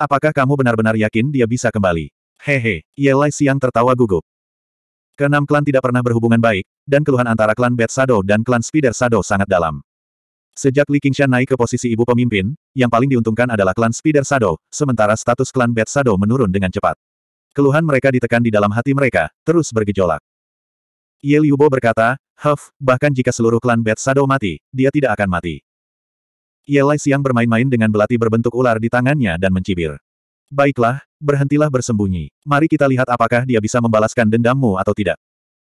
Apakah kamu benar-benar yakin dia bisa kembali? Hehe, Ye Lai Siang tertawa gugup. Keenam klan tidak pernah berhubungan baik, dan keluhan antara klan Bet Sado dan klan Spider Sado sangat dalam. Sejak Li Qingshan naik ke posisi ibu pemimpin, yang paling diuntungkan adalah klan Spider Sado, sementara status klan Bat Sado menurun dengan cepat. Keluhan mereka ditekan di dalam hati mereka, terus bergejolak. Ye Liubo berkata, Huff, bahkan jika seluruh klan Bat Sado mati, dia tidak akan mati. Ye Lai Siang bermain-main dengan belati berbentuk ular di tangannya dan mencibir. Baiklah, berhentilah bersembunyi. Mari kita lihat apakah dia bisa membalaskan dendammu atau tidak.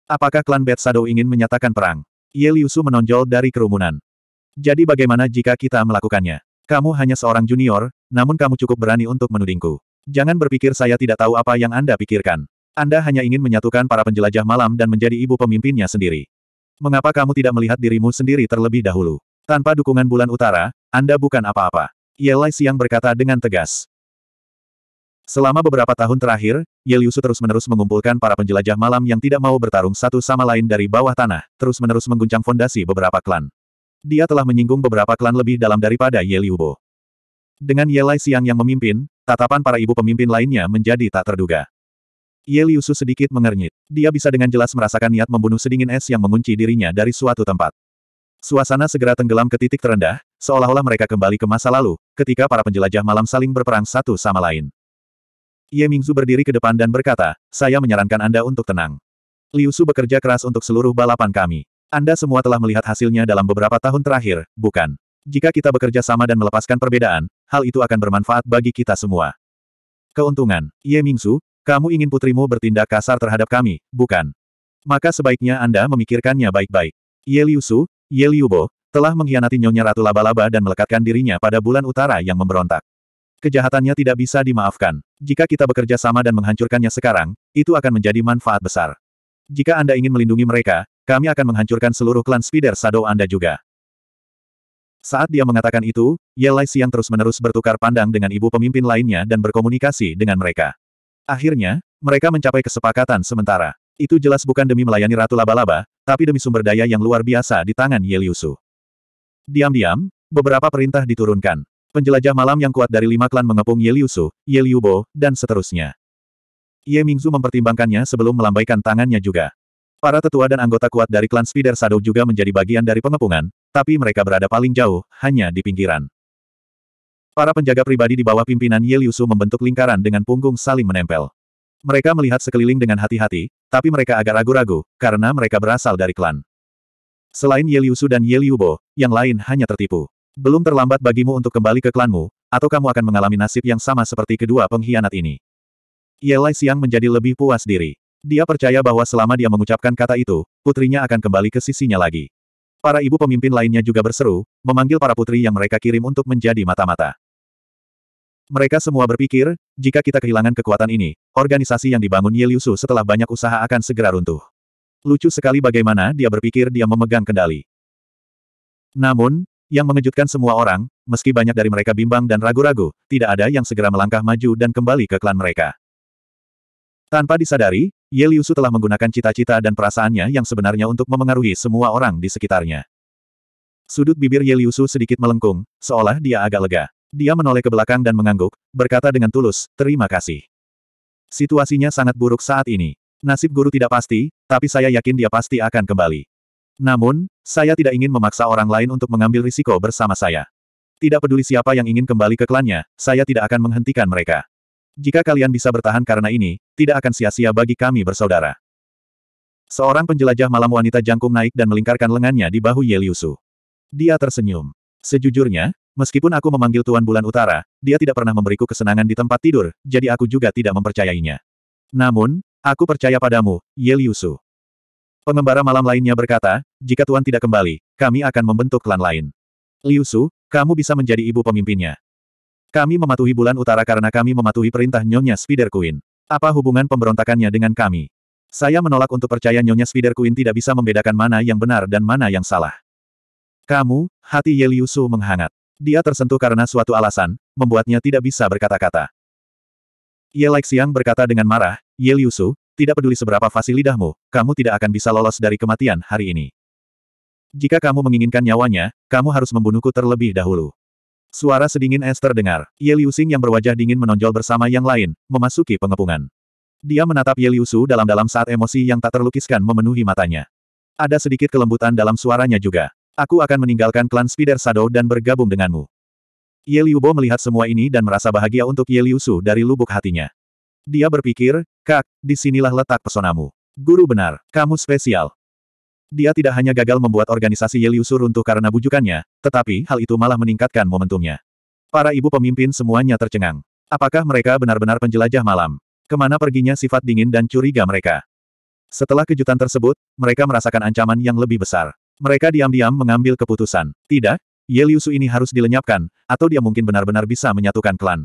Apakah klan Bat Sado ingin menyatakan perang? Ye Liusu menonjol dari kerumunan. Jadi bagaimana jika kita melakukannya? Kamu hanya seorang junior, namun kamu cukup berani untuk menudingku. Jangan berpikir saya tidak tahu apa yang Anda pikirkan. Anda hanya ingin menyatukan para penjelajah malam dan menjadi ibu pemimpinnya sendiri. Mengapa kamu tidak melihat dirimu sendiri terlebih dahulu? Tanpa dukungan bulan utara, Anda bukan apa-apa. Yelai Siang berkata dengan tegas. Selama beberapa tahun terakhir, Yeliusu terus-menerus mengumpulkan para penjelajah malam yang tidak mau bertarung satu sama lain dari bawah tanah, terus-menerus mengguncang fondasi beberapa klan. Dia telah menyinggung beberapa klan lebih dalam daripada Ye Liubo. Dengan Ye Lai Siang yang memimpin, tatapan para ibu pemimpin lainnya menjadi tak terduga. Ye Liusu sedikit mengernyit. Dia bisa dengan jelas merasakan niat membunuh sedingin es yang mengunci dirinya dari suatu tempat. Suasana segera tenggelam ke titik terendah, seolah-olah mereka kembali ke masa lalu, ketika para penjelajah malam saling berperang satu sama lain. Ye Mingzu berdiri ke depan dan berkata, saya menyarankan Anda untuk tenang. Liusu bekerja keras untuk seluruh balapan kami. Anda semua telah melihat hasilnya dalam beberapa tahun terakhir, bukan? Jika kita bekerja sama dan melepaskan perbedaan, hal itu akan bermanfaat bagi kita semua. Keuntungan, Ye Mingsu, kamu ingin putrimu bertindak kasar terhadap kami, bukan? Maka sebaiknya Anda memikirkannya baik-baik. Ye Liusu, Ye Liubo, telah mengkhianati Nyonya Ratu Laba-Laba dan melekatkan dirinya pada bulan utara yang memberontak. Kejahatannya tidak bisa dimaafkan. Jika kita bekerja sama dan menghancurkannya sekarang, itu akan menjadi manfaat besar. Jika Anda ingin melindungi mereka, kami akan menghancurkan seluruh klan Spider Shadow Anda juga. Saat dia mengatakan itu, Lai Siang terus-menerus bertukar pandang dengan ibu pemimpin lainnya dan berkomunikasi dengan mereka. Akhirnya, mereka mencapai kesepakatan sementara. Itu jelas bukan demi melayani Ratu Laba-Laba, tapi demi sumber daya yang luar biasa di tangan Yeliusu. Diam-diam, beberapa perintah diturunkan. Penjelajah malam yang kuat dari lima klan mengepung Yeliusu, Liubo, dan seterusnya. Ye Mingzu mempertimbangkannya sebelum melambaikan tangannya juga. Para tetua dan anggota kuat dari klan Spider Shadow juga menjadi bagian dari pengepungan, tapi mereka berada paling jauh, hanya di pinggiran. Para penjaga pribadi di bawah pimpinan Ye Liusu membentuk lingkaran dengan punggung saling menempel. Mereka melihat sekeliling dengan hati-hati, tapi mereka agak ragu-ragu, karena mereka berasal dari klan. Selain Ye Liusu dan Ye Liubo, yang lain hanya tertipu. Belum terlambat bagimu untuk kembali ke klanmu, atau kamu akan mengalami nasib yang sama seperti kedua pengkhianat ini. Ye Lai Siang menjadi lebih puas diri. Dia percaya bahwa selama dia mengucapkan kata itu, putrinya akan kembali ke sisinya lagi. Para ibu pemimpin lainnya juga berseru, memanggil para putri yang mereka kirim untuk menjadi mata-mata. Mereka semua berpikir, jika kita kehilangan kekuatan ini, organisasi yang dibangun Yeliusu setelah banyak usaha akan segera runtuh. Lucu sekali bagaimana dia berpikir dia memegang kendali. Namun, yang mengejutkan semua orang, meski banyak dari mereka bimbang dan ragu-ragu, tidak ada yang segera melangkah maju dan kembali ke klan mereka. Tanpa disadari, Ye Liusu telah menggunakan cita-cita dan perasaannya yang sebenarnya untuk memengaruhi semua orang di sekitarnya. Sudut bibir Ye Liusu sedikit melengkung, seolah dia agak lega. Dia menoleh ke belakang dan mengangguk, berkata dengan tulus, terima kasih. Situasinya sangat buruk saat ini. Nasib guru tidak pasti, tapi saya yakin dia pasti akan kembali. Namun, saya tidak ingin memaksa orang lain untuk mengambil risiko bersama saya. Tidak peduli siapa yang ingin kembali ke klannya, saya tidak akan menghentikan mereka. Jika kalian bisa bertahan karena ini, tidak akan sia-sia bagi kami bersaudara. Seorang penjelajah malam wanita jangkung naik dan melingkarkan lengannya di bahu Yeliusu. Dia tersenyum. Sejujurnya, meskipun aku memanggil Tuan Bulan Utara, dia tidak pernah memberiku kesenangan di tempat tidur, jadi aku juga tidak mempercayainya. Namun, aku percaya padamu, Yeliusu. Pengembara malam lainnya berkata, jika Tuan tidak kembali, kami akan membentuk klan lain. Liusu, kamu bisa menjadi ibu pemimpinnya. Kami mematuhi bulan utara karena kami mematuhi perintah Nyonya Spider Queen. Apa hubungan pemberontakannya dengan kami? Saya menolak untuk percaya Nyonya Spider Queen tidak bisa membedakan mana yang benar dan mana yang salah. Kamu, hati Yeliusu menghangat. Dia tersentuh karena suatu alasan, membuatnya tidak bisa berkata-kata. Yelek Siang berkata dengan marah, Yeliusu, tidak peduli seberapa fasi lidahmu, kamu tidak akan bisa lolos dari kematian hari ini. Jika kamu menginginkan nyawanya, kamu harus membunuhku terlebih dahulu. Suara sedingin es terdengar. Ye Liu yang berwajah dingin menonjol bersama yang lain, memasuki pengepungan. Dia menatap Ye Liu dalam-dalam saat emosi yang tak terlukiskan memenuhi matanya. Ada sedikit kelembutan dalam suaranya juga. Aku akan meninggalkan klan Spider Shadow dan bergabung denganmu. Ye Liu melihat semua ini dan merasa bahagia untuk Ye Liu dari lubuk hatinya. Dia berpikir, Kak, disinilah letak pesonamu. Guru benar, kamu spesial. Dia tidak hanya gagal membuat organisasi Yeliusu runtuh karena bujukannya, tetapi hal itu malah meningkatkan momentumnya. Para ibu pemimpin semuanya tercengang. Apakah mereka benar-benar penjelajah malam? Kemana perginya sifat dingin dan curiga mereka? Setelah kejutan tersebut, mereka merasakan ancaman yang lebih besar. Mereka diam-diam mengambil keputusan. Tidak, Yeliusu ini harus dilenyapkan, atau dia mungkin benar-benar bisa menyatukan klan.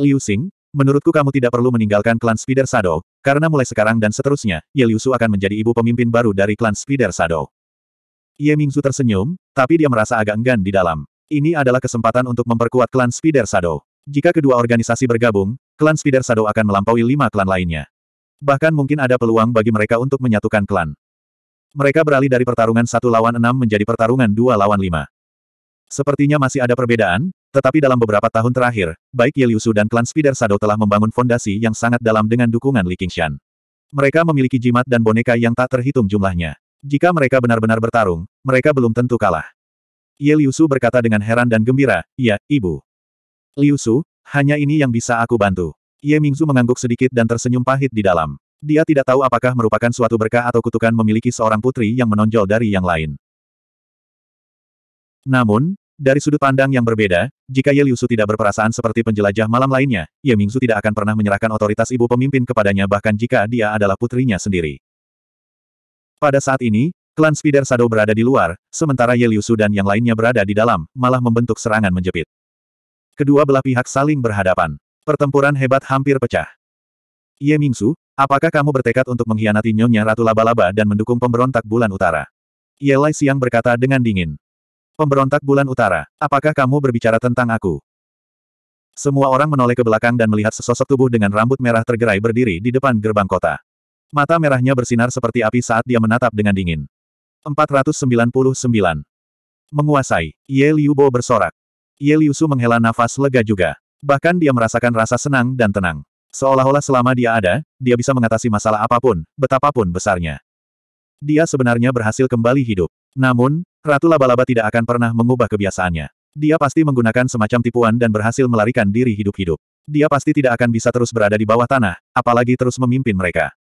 Liu Xing, Menurutku kamu tidak perlu meninggalkan klan Spider Shadow, karena mulai sekarang dan seterusnya, Ye Liu akan menjadi ibu pemimpin baru dari klan Spider Shadow. Ye Mingzu tersenyum, tapi dia merasa agak enggan di dalam. Ini adalah kesempatan untuk memperkuat klan Spider Shadow. Jika kedua organisasi bergabung, klan Spider Shadow akan melampaui lima klan lainnya. Bahkan mungkin ada peluang bagi mereka untuk menyatukan klan. Mereka beralih dari pertarungan satu lawan enam menjadi pertarungan dua lawan lima. Sepertinya masih ada perbedaan, tetapi dalam beberapa tahun terakhir, baik Yeliusu dan klan Spider Shadow telah membangun fondasi yang sangat dalam dengan dukungan Li Qingshan. Mereka memiliki jimat dan boneka yang tak terhitung jumlahnya. Jika mereka benar-benar bertarung, mereka belum tentu kalah. Yeliusu berkata dengan heran dan gembira, Ya, Ibu. Liusu, hanya ini yang bisa aku bantu. Ye Mingzu mengangguk sedikit dan tersenyum pahit di dalam. Dia tidak tahu apakah merupakan suatu berkah atau kutukan memiliki seorang putri yang menonjol dari yang lain. Namun, dari sudut pandang yang berbeda, jika Ye Liusu tidak berperasaan seperti penjelajah malam lainnya, Ye Mingsu tidak akan pernah menyerahkan otoritas ibu pemimpin kepadanya bahkan jika dia adalah putrinya sendiri. Pada saat ini, klan Spider Sado berada di luar, sementara Ye Liusu dan yang lainnya berada di dalam, malah membentuk serangan menjepit. Kedua belah pihak saling berhadapan. Pertempuran hebat hampir pecah. Ye Mingsu, apakah kamu bertekad untuk mengkhianati Nyonya Ratu Laba-Laba dan mendukung pemberontak bulan utara? Ye Lai Siang berkata dengan dingin. Pemberontak bulan utara, apakah kamu berbicara tentang aku? Semua orang menoleh ke belakang dan melihat sesosok tubuh dengan rambut merah tergerai berdiri di depan gerbang kota. Mata merahnya bersinar seperti api saat dia menatap dengan dingin. 499. Menguasai, Ye Liu Bo bersorak. Ye Liu Su menghela nafas lega juga. Bahkan dia merasakan rasa senang dan tenang. Seolah-olah selama dia ada, dia bisa mengatasi masalah apapun, betapapun besarnya. Dia sebenarnya berhasil kembali hidup. Namun, Ratu Laba-Laba tidak akan pernah mengubah kebiasaannya. Dia pasti menggunakan semacam tipuan dan berhasil melarikan diri hidup-hidup. Dia pasti tidak akan bisa terus berada di bawah tanah, apalagi terus memimpin mereka.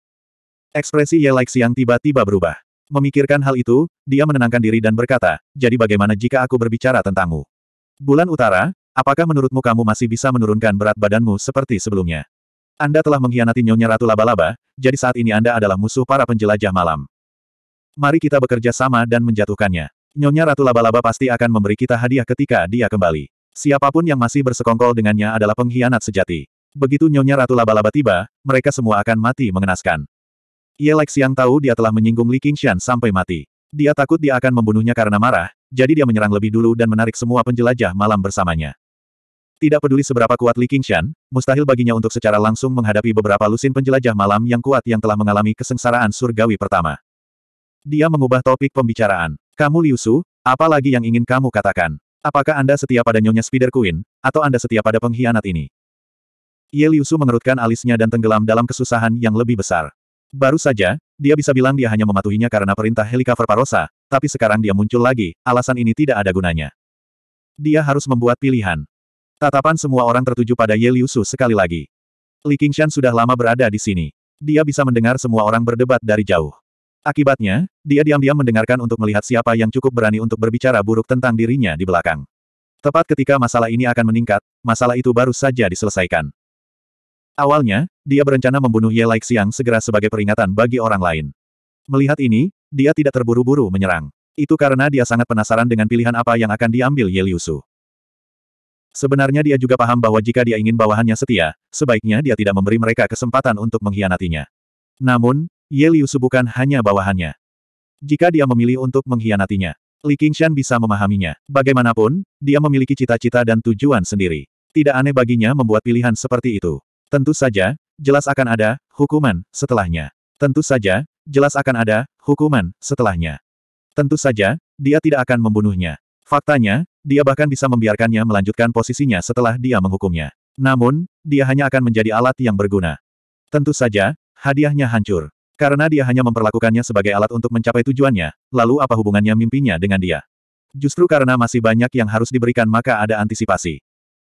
Ekspresi Ye Like Siang tiba-tiba berubah. Memikirkan hal itu, dia menenangkan diri dan berkata, jadi bagaimana jika aku berbicara tentangmu? Bulan Utara, apakah menurutmu kamu masih bisa menurunkan berat badanmu seperti sebelumnya? Anda telah mengkhianati Nyonya Ratu Laba-Laba, jadi saat ini Anda adalah musuh para penjelajah malam. Mari kita bekerja sama dan menjatuhkannya. Nyonya Ratu Laba-Laba pasti akan memberi kita hadiah ketika dia kembali. Siapapun yang masih bersekongkol dengannya adalah pengkhianat sejati. Begitu Nyonya Ratu Laba-Laba tiba, mereka semua akan mati mengenaskan. Ye Lex yang tahu dia telah menyinggung Li Qingshan sampai mati. Dia takut dia akan membunuhnya karena marah, jadi dia menyerang lebih dulu dan menarik semua penjelajah malam bersamanya. Tidak peduli seberapa kuat Li Qingshan, mustahil baginya untuk secara langsung menghadapi beberapa lusin penjelajah malam yang kuat yang telah mengalami kesengsaraan surgawi pertama. Dia mengubah topik pembicaraan. Kamu Liu Su, apa lagi yang ingin kamu katakan? Apakah Anda setia pada Nyonya Spider Queen, atau Anda setia pada pengkhianat ini? Ye Liu Su mengerutkan alisnya dan tenggelam dalam kesusahan yang lebih besar. Baru saja, dia bisa bilang dia hanya mematuhinya karena perintah helikopter Parosa, tapi sekarang dia muncul lagi, alasan ini tidak ada gunanya. Dia harus membuat pilihan. Tatapan semua orang tertuju pada Ye Liu Su sekali lagi. Li Qingshan sudah lama berada di sini. Dia bisa mendengar semua orang berdebat dari jauh. Akibatnya, dia diam-diam mendengarkan untuk melihat siapa yang cukup berani untuk berbicara buruk tentang dirinya di belakang. Tepat ketika masalah ini akan meningkat, masalah itu baru saja diselesaikan. Awalnya, dia berencana membunuh Ye Like Xiang segera sebagai peringatan bagi orang lain. Melihat ini, dia tidak terburu-buru menyerang. Itu karena dia sangat penasaran dengan pilihan apa yang akan diambil Ye Liusu. Sebenarnya dia juga paham bahwa jika dia ingin bawahannya setia, sebaiknya dia tidak memberi mereka kesempatan untuk mengkhianatinya. Namun, Ye Liusu bukan hanya bawahannya. Jika dia memilih untuk mengkhianatinya, Li Qingshan bisa memahaminya. Bagaimanapun, dia memiliki cita-cita dan tujuan sendiri. Tidak aneh baginya membuat pilihan seperti itu. Tentu saja, jelas akan ada hukuman setelahnya. Tentu saja, jelas akan ada hukuman setelahnya. Tentu saja, dia tidak akan membunuhnya. Faktanya, dia bahkan bisa membiarkannya melanjutkan posisinya setelah dia menghukumnya. Namun, dia hanya akan menjadi alat yang berguna. Tentu saja, hadiahnya hancur. Karena dia hanya memperlakukannya sebagai alat untuk mencapai tujuannya, lalu apa hubungannya mimpinya dengan dia? Justru karena masih banyak yang harus diberikan maka ada antisipasi.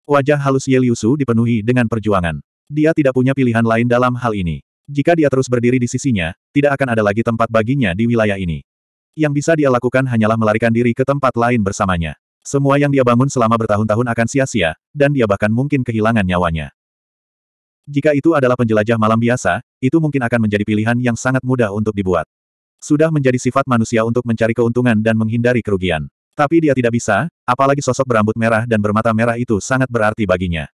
Wajah halus Ye Liusu dipenuhi dengan perjuangan. Dia tidak punya pilihan lain dalam hal ini. Jika dia terus berdiri di sisinya, tidak akan ada lagi tempat baginya di wilayah ini. Yang bisa dia lakukan hanyalah melarikan diri ke tempat lain bersamanya. Semua yang dia bangun selama bertahun-tahun akan sia-sia, dan dia bahkan mungkin kehilangan nyawanya. Jika itu adalah penjelajah malam biasa, itu mungkin akan menjadi pilihan yang sangat mudah untuk dibuat. Sudah menjadi sifat manusia untuk mencari keuntungan dan menghindari kerugian. Tapi dia tidak bisa, apalagi sosok berambut merah dan bermata merah itu sangat berarti baginya.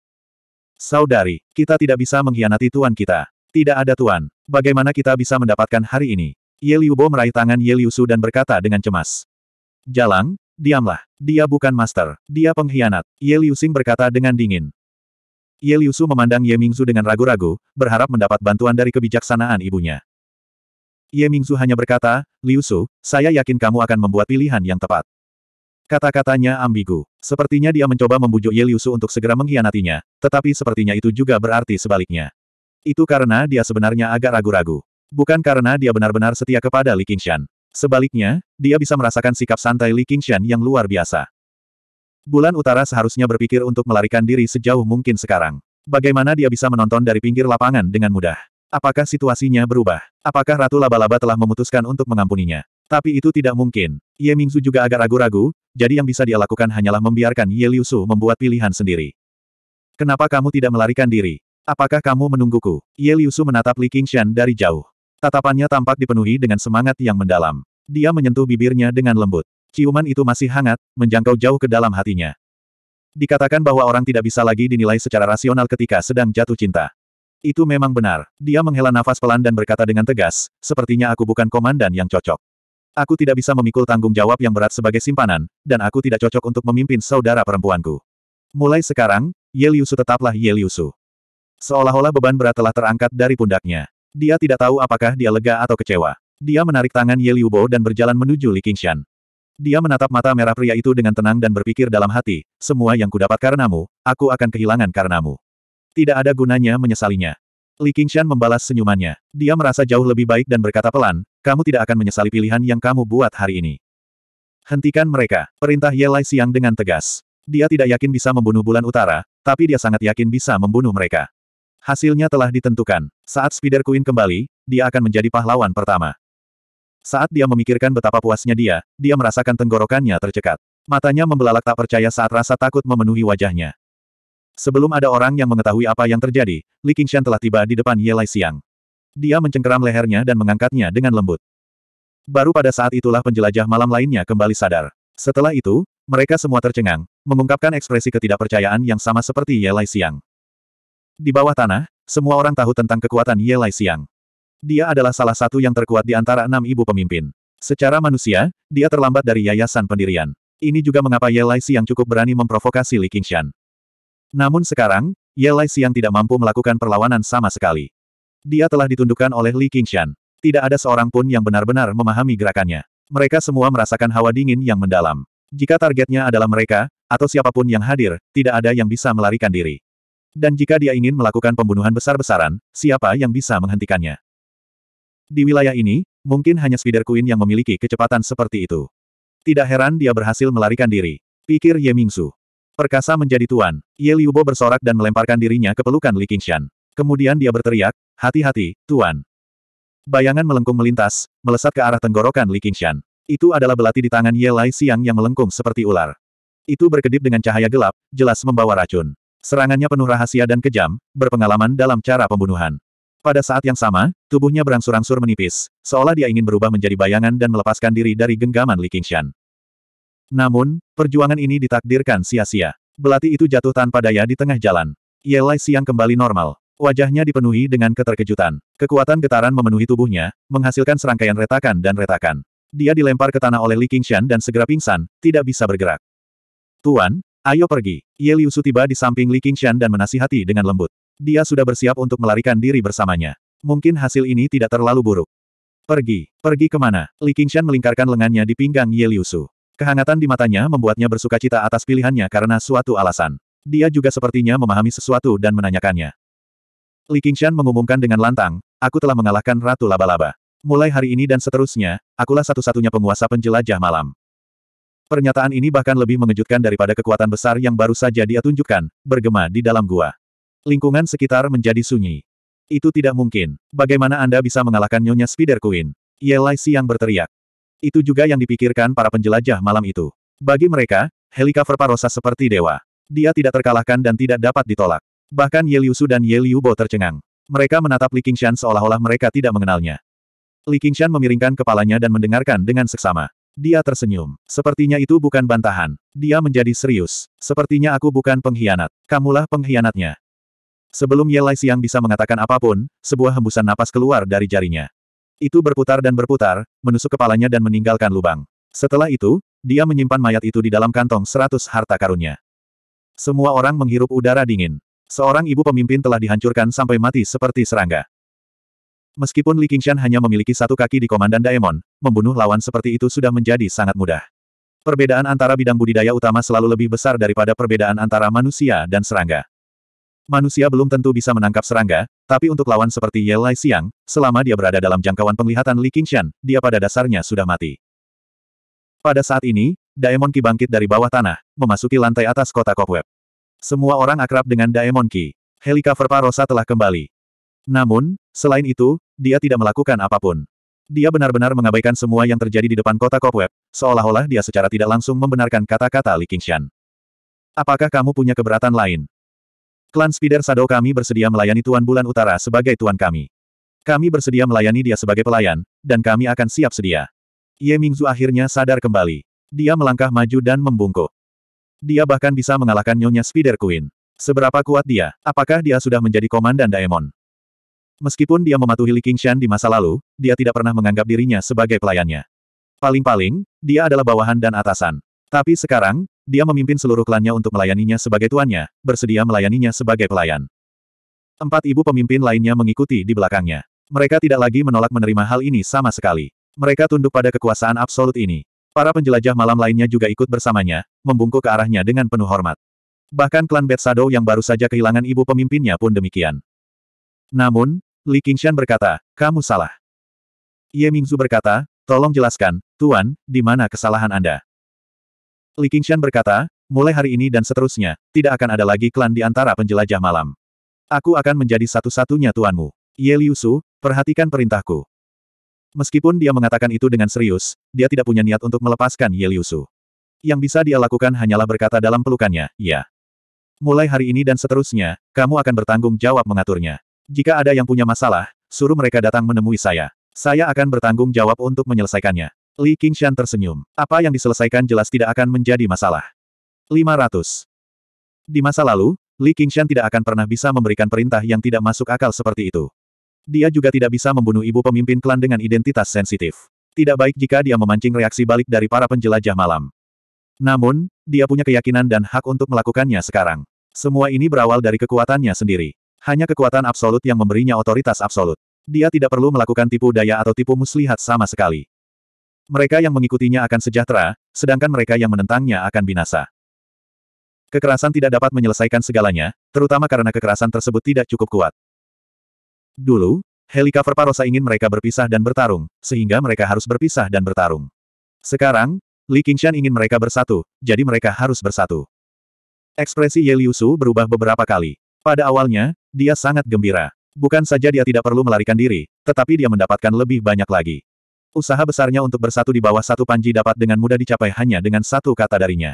Saudari, kita tidak bisa mengkhianati tuan kita. Tidak ada tuan. Bagaimana kita bisa mendapatkan hari ini? Ye Liubo meraih tangan Ye Liusu dan berkata dengan cemas. Jalang, diamlah. Dia bukan master. Dia pengkhianat. Ye Liu Sing berkata dengan dingin. Ye Liusu memandang Ye Mingzu dengan ragu-ragu, berharap mendapat bantuan dari kebijaksanaan ibunya. Ye Mingzu hanya berkata, Liusu, saya yakin kamu akan membuat pilihan yang tepat. Kata-katanya ambigu. Sepertinya dia mencoba membujuk Ye Liusu untuk segera mengkhianatinya, tetapi sepertinya itu juga berarti sebaliknya. Itu karena dia sebenarnya agak ragu-ragu. Bukan karena dia benar-benar setia kepada Li Qingshan. Sebaliknya, dia bisa merasakan sikap santai Li Qingshan yang luar biasa. Bulan Utara seharusnya berpikir untuk melarikan diri sejauh mungkin sekarang. Bagaimana dia bisa menonton dari pinggir lapangan dengan mudah? Apakah situasinya berubah? Apakah Ratu Laba-Laba telah memutuskan untuk mengampuninya? Tapi itu tidak mungkin. Ye Mingzu juga agak ragu-ragu, jadi yang bisa dia lakukan hanyalah membiarkan Ye Liu Su membuat pilihan sendiri. Kenapa kamu tidak melarikan diri? Apakah kamu menungguku? Ye Liu Su menatap Li Qingshan dari jauh. Tatapannya tampak dipenuhi dengan semangat yang mendalam. Dia menyentuh bibirnya dengan lembut. Ciuman itu masih hangat, menjangkau jauh ke dalam hatinya. Dikatakan bahwa orang tidak bisa lagi dinilai secara rasional ketika sedang jatuh cinta. Itu memang benar. Dia menghela nafas pelan dan berkata dengan tegas, sepertinya aku bukan komandan yang cocok. Aku tidak bisa memikul tanggung jawab yang berat sebagai simpanan, dan aku tidak cocok untuk memimpin saudara perempuanku. Mulai sekarang, Ye Liusu tetaplah Ye Liusu. Seolah-olah beban berat telah terangkat dari pundaknya. Dia tidak tahu apakah dia lega atau kecewa. Dia menarik tangan Ye Liubo dan berjalan menuju Li Qingshan. Dia menatap mata merah pria itu dengan tenang dan berpikir dalam hati, semua yang kudapat karenamu, aku akan kehilangan karenamu. Tidak ada gunanya menyesalinya. Li Qingshan membalas senyumannya. Dia merasa jauh lebih baik dan berkata pelan, kamu tidak akan menyesali pilihan yang kamu buat hari ini. Hentikan mereka, perintah Ye Lai Siang dengan tegas. Dia tidak yakin bisa membunuh bulan utara, tapi dia sangat yakin bisa membunuh mereka. Hasilnya telah ditentukan. Saat Spider Queen kembali, dia akan menjadi pahlawan pertama. Saat dia memikirkan betapa puasnya dia, dia merasakan tenggorokannya tercekat. Matanya membelalak tak percaya saat rasa takut memenuhi wajahnya. Sebelum ada orang yang mengetahui apa yang terjadi, Li Qingshan telah tiba di depan Ye Lai Siang. Dia mencengkeram lehernya dan mengangkatnya dengan lembut. Baru pada saat itulah penjelajah malam lainnya kembali sadar. Setelah itu, mereka semua tercengang, mengungkapkan ekspresi ketidakpercayaan yang sama seperti Ye Lai Siang. Di bawah tanah, semua orang tahu tentang kekuatan Ye Lai Siang. Dia adalah salah satu yang terkuat di antara enam ibu pemimpin. Secara manusia, dia terlambat dari yayasan pendirian. Ini juga mengapa Ye Lai Xiang cukup berani memprovokasi Li Qingshan. Namun sekarang, Ye Lai Xiang tidak mampu melakukan perlawanan sama sekali. Dia telah ditundukkan oleh Li Qingshan. Tidak ada seorang pun yang benar-benar memahami gerakannya. Mereka semua merasakan hawa dingin yang mendalam. Jika targetnya adalah mereka, atau siapapun yang hadir, tidak ada yang bisa melarikan diri. Dan jika dia ingin melakukan pembunuhan besar-besaran, siapa yang bisa menghentikannya? Di wilayah ini, mungkin hanya Spider Queen yang memiliki kecepatan seperti itu. Tidak heran dia berhasil melarikan diri. Pikir Ye Mingsu. Perkasa menjadi tuan. Ye Liubo bersorak dan melemparkan dirinya ke pelukan Li Qingshan. Kemudian dia berteriak, hati-hati, tuan. Bayangan melengkung melintas, melesat ke arah tenggorokan Li Qingshan. Itu adalah belati di tangan Ye Lai Siang yang melengkung seperti ular. Itu berkedip dengan cahaya gelap, jelas membawa racun. Serangannya penuh rahasia dan kejam, berpengalaman dalam cara pembunuhan. Pada saat yang sama, tubuhnya berangsur-angsur menipis, seolah dia ingin berubah menjadi bayangan dan melepaskan diri dari genggaman Li Qingshan. Namun, perjuangan ini ditakdirkan sia-sia. Belati itu jatuh tanpa daya di tengah jalan. Ye Lai siang kembali normal. Wajahnya dipenuhi dengan keterkejutan. Kekuatan getaran memenuhi tubuhnya, menghasilkan serangkaian retakan dan retakan. Dia dilempar ke tanah oleh Li Qingshan dan segera pingsan, tidak bisa bergerak. Tuan, ayo pergi. Ye Liusu tiba di samping Li Qingshan dan menasihati dengan lembut. Dia sudah bersiap untuk melarikan diri bersamanya. Mungkin hasil ini tidak terlalu buruk. Pergi, pergi kemana? Li Qingshan melingkarkan lengannya di pinggang Ye Liusu. Kehangatan di matanya membuatnya bersuka cita atas pilihannya karena suatu alasan. Dia juga sepertinya memahami sesuatu dan menanyakannya. Li Qingshan mengumumkan dengan lantang, aku telah mengalahkan Ratu Laba-Laba. Mulai hari ini dan seterusnya, akulah satu-satunya penguasa penjelajah malam. Pernyataan ini bahkan lebih mengejutkan daripada kekuatan besar yang baru saja dia tunjukkan, bergema di dalam gua. Lingkungan sekitar menjadi sunyi. Itu tidak mungkin. Bagaimana Anda bisa mengalahkan Nyonya Spider Queen? Lai siang berteriak. Itu juga yang dipikirkan para penjelajah malam itu. Bagi mereka, helikopter Parosa seperti dewa. Dia tidak terkalahkan dan tidak dapat ditolak. Bahkan Yeliusu dan Bo tercengang. Mereka menatap Li Qingshan seolah-olah mereka tidak mengenalnya. Li Qingshan memiringkan kepalanya dan mendengarkan dengan seksama. Dia tersenyum. Sepertinya itu bukan bantahan. Dia menjadi serius. Sepertinya aku bukan pengkhianat. Kamulah pengkhianatnya. Sebelum Ye Lai Xiang bisa mengatakan apapun, sebuah hembusan napas keluar dari jarinya. Itu berputar dan berputar, menusuk kepalanya dan meninggalkan lubang. Setelah itu, dia menyimpan mayat itu di dalam kantong seratus harta karunnya. Semua orang menghirup udara dingin. Seorang ibu pemimpin telah dihancurkan sampai mati seperti serangga. Meskipun Li Qingshan hanya memiliki satu kaki di Komandan Daemon, membunuh lawan seperti itu sudah menjadi sangat mudah. Perbedaan antara bidang budidaya utama selalu lebih besar daripada perbedaan antara manusia dan serangga. Manusia belum tentu bisa menangkap serangga, tapi untuk lawan seperti Ye Lai Siang, selama dia berada dalam jangkauan penglihatan Li Qingshan, dia pada dasarnya sudah mati. Pada saat ini, Daemon Ki bangkit dari bawah tanah, memasuki lantai atas kota Cobweb. Semua orang akrab dengan Daemon Ki. Helikaver Parosa telah kembali. Namun, selain itu, dia tidak melakukan apapun. Dia benar-benar mengabaikan semua yang terjadi di depan kota Cobweb, seolah-olah dia secara tidak langsung membenarkan kata-kata Li Qingshan. Apakah kamu punya keberatan lain? Klan Spider Shadow kami bersedia melayani Tuan Bulan Utara sebagai Tuan kami. Kami bersedia melayani dia sebagai pelayan, dan kami akan siap sedia. Ye Mingzu akhirnya sadar kembali. Dia melangkah maju dan membungkuk. Dia bahkan bisa mengalahkan Nyonya Spider Queen. Seberapa kuat dia? Apakah dia sudah menjadi komandan Daemon? Meskipun dia mematuhi Li Qingshan di masa lalu, dia tidak pernah menganggap dirinya sebagai pelayannya. Paling-paling, dia adalah bawahan dan atasan. Tapi sekarang, dia memimpin seluruh klannya untuk melayaninya sebagai tuannya, bersedia melayaninya sebagai pelayan. Empat ibu pemimpin lainnya mengikuti di belakangnya. Mereka tidak lagi menolak menerima hal ini sama sekali. Mereka tunduk pada kekuasaan absolut ini. Para penjelajah malam lainnya juga ikut bersamanya, membungkuk ke arahnya dengan penuh hormat. Bahkan klan Betsado yang baru saja kehilangan ibu pemimpinnya pun demikian. Namun, Li Qingshan berkata, kamu salah. Ye Mingzu berkata, tolong jelaskan, Tuan, di mana kesalahan Anda? Li Qingshan berkata, mulai hari ini dan seterusnya, tidak akan ada lagi klan di antara penjelajah malam. Aku akan menjadi satu-satunya tuanmu. Ye Liu Su, perhatikan perintahku. Meskipun dia mengatakan itu dengan serius, dia tidak punya niat untuk melepaskan Ye Liu Su. Yang bisa dia lakukan hanyalah berkata dalam pelukannya, ya. Mulai hari ini dan seterusnya, kamu akan bertanggung jawab mengaturnya. Jika ada yang punya masalah, suruh mereka datang menemui saya. Saya akan bertanggung jawab untuk menyelesaikannya. Li Qingshan tersenyum. Apa yang diselesaikan jelas tidak akan menjadi masalah. 500. Di masa lalu, Li Qingshan tidak akan pernah bisa memberikan perintah yang tidak masuk akal seperti itu. Dia juga tidak bisa membunuh ibu pemimpin klan dengan identitas sensitif. Tidak baik jika dia memancing reaksi balik dari para penjelajah malam. Namun, dia punya keyakinan dan hak untuk melakukannya sekarang. Semua ini berawal dari kekuatannya sendiri. Hanya kekuatan absolut yang memberinya otoritas absolut. Dia tidak perlu melakukan tipu daya atau tipu muslihat sama sekali. Mereka yang mengikutinya akan sejahtera, sedangkan mereka yang menentangnya akan binasa. Kekerasan tidak dapat menyelesaikan segalanya, terutama karena kekerasan tersebut tidak cukup kuat. Dulu, Helikopter Parosa ingin mereka berpisah dan bertarung, sehingga mereka harus berpisah dan bertarung. Sekarang, Li Qingshan ingin mereka bersatu, jadi mereka harus bersatu. Ekspresi Ye Liusu berubah beberapa kali. Pada awalnya, dia sangat gembira. Bukan saja dia tidak perlu melarikan diri, tetapi dia mendapatkan lebih banyak lagi. Usaha besarnya untuk bersatu di bawah satu panji dapat dengan mudah dicapai hanya dengan satu kata darinya.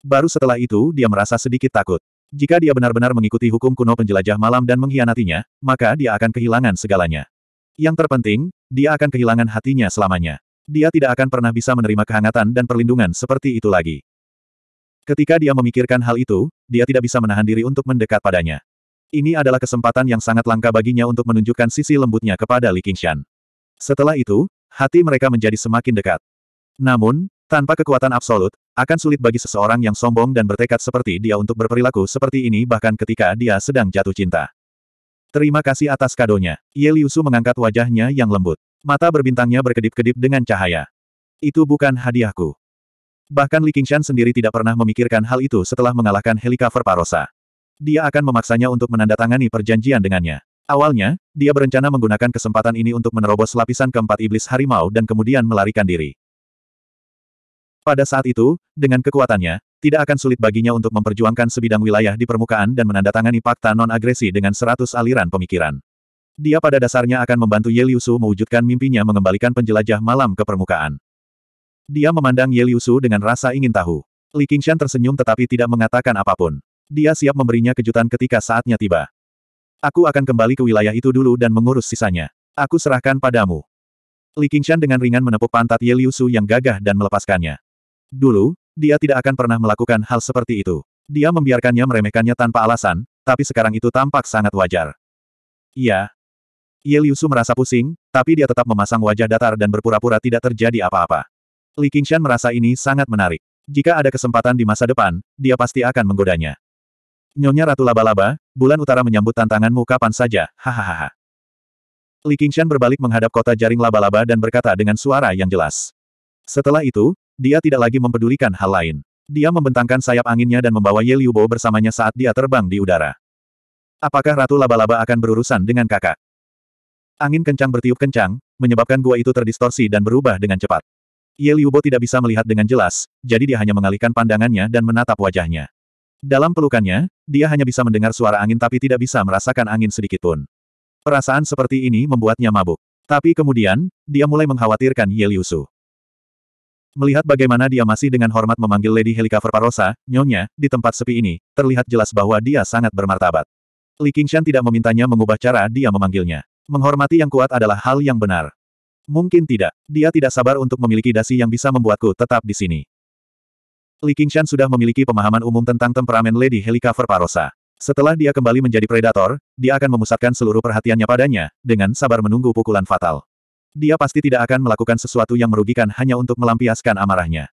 Baru setelah itu dia merasa sedikit takut. Jika dia benar-benar mengikuti hukum kuno penjelajah malam dan mengkhianatinya, maka dia akan kehilangan segalanya. Yang terpenting, dia akan kehilangan hatinya selamanya. Dia tidak akan pernah bisa menerima kehangatan dan perlindungan seperti itu lagi. Ketika dia memikirkan hal itu, dia tidak bisa menahan diri untuk mendekat padanya. Ini adalah kesempatan yang sangat langka baginya untuk menunjukkan sisi lembutnya kepada Li Qingshan. Setelah itu, hati mereka menjadi semakin dekat. Namun, tanpa kekuatan absolut, akan sulit bagi seseorang yang sombong dan bertekad seperti dia untuk berperilaku seperti ini bahkan ketika dia sedang jatuh cinta. Terima kasih atas kadonya. Ye Liusu mengangkat wajahnya yang lembut. Mata berbintangnya berkedip-kedip dengan cahaya. Itu bukan hadiahku. Bahkan Li Qingshan sendiri tidak pernah memikirkan hal itu setelah mengalahkan Helika Parosa. Dia akan memaksanya untuk menandatangani perjanjian dengannya. Awalnya, dia berencana menggunakan kesempatan ini untuk menerobos lapisan keempat iblis harimau dan kemudian melarikan diri. Pada saat itu, dengan kekuatannya, tidak akan sulit baginya untuk memperjuangkan sebidang wilayah di permukaan dan menandatangani fakta non-agresi dengan seratus aliran pemikiran. Dia pada dasarnya akan membantu Yeliusu mewujudkan mimpinya mengembalikan penjelajah malam ke permukaan. Dia memandang Yeliusu dengan rasa ingin tahu. Li Qingshan tersenyum tetapi tidak mengatakan apapun. Dia siap memberinya kejutan ketika saatnya tiba. Aku akan kembali ke wilayah itu dulu dan mengurus sisanya. Aku serahkan padamu. Li Qingshan dengan ringan menepuk pantat Ye Liu Su yang gagah dan melepaskannya. Dulu, dia tidak akan pernah melakukan hal seperti itu. Dia membiarkannya meremehkannya tanpa alasan, tapi sekarang itu tampak sangat wajar. Iya. Ye Liu Su merasa pusing, tapi dia tetap memasang wajah datar dan berpura-pura tidak terjadi apa-apa. Li Qingshan merasa ini sangat menarik. Jika ada kesempatan di masa depan, dia pasti akan menggodanya. Nyonya Ratu Laba-Laba, bulan utara menyambut tantanganmu kapan saja, hahaha. Li Qingshan berbalik menghadap kota jaring laba-laba dan berkata dengan suara yang jelas. Setelah itu, dia tidak lagi mempedulikan hal lain. Dia membentangkan sayap anginnya dan membawa Ye Liubo bersamanya saat dia terbang di udara. Apakah Ratu Laba-Laba akan berurusan dengan kakak? Angin kencang bertiup kencang, menyebabkan gua itu terdistorsi dan berubah dengan cepat. Ye Liubo tidak bisa melihat dengan jelas, jadi dia hanya mengalihkan pandangannya dan menatap wajahnya. Dalam pelukannya, dia hanya bisa mendengar suara angin tapi tidak bisa merasakan angin sedikit pun. Perasaan seperti ini membuatnya mabuk. Tapi kemudian, dia mulai mengkhawatirkan Ye Liusu. Melihat bagaimana dia masih dengan hormat memanggil Lady Helicover Parosa, nyonya, di tempat sepi ini, terlihat jelas bahwa dia sangat bermartabat. Li Qingshan tidak memintanya mengubah cara dia memanggilnya. Menghormati yang kuat adalah hal yang benar. Mungkin tidak. Dia tidak sabar untuk memiliki dasi yang bisa membuatku tetap di sini. Li Qingshan sudah memiliki pemahaman umum tentang temperamen Lady Helicover Parosa. Setelah dia kembali menjadi predator, dia akan memusatkan seluruh perhatiannya padanya, dengan sabar menunggu pukulan fatal. Dia pasti tidak akan melakukan sesuatu yang merugikan hanya untuk melampiaskan amarahnya.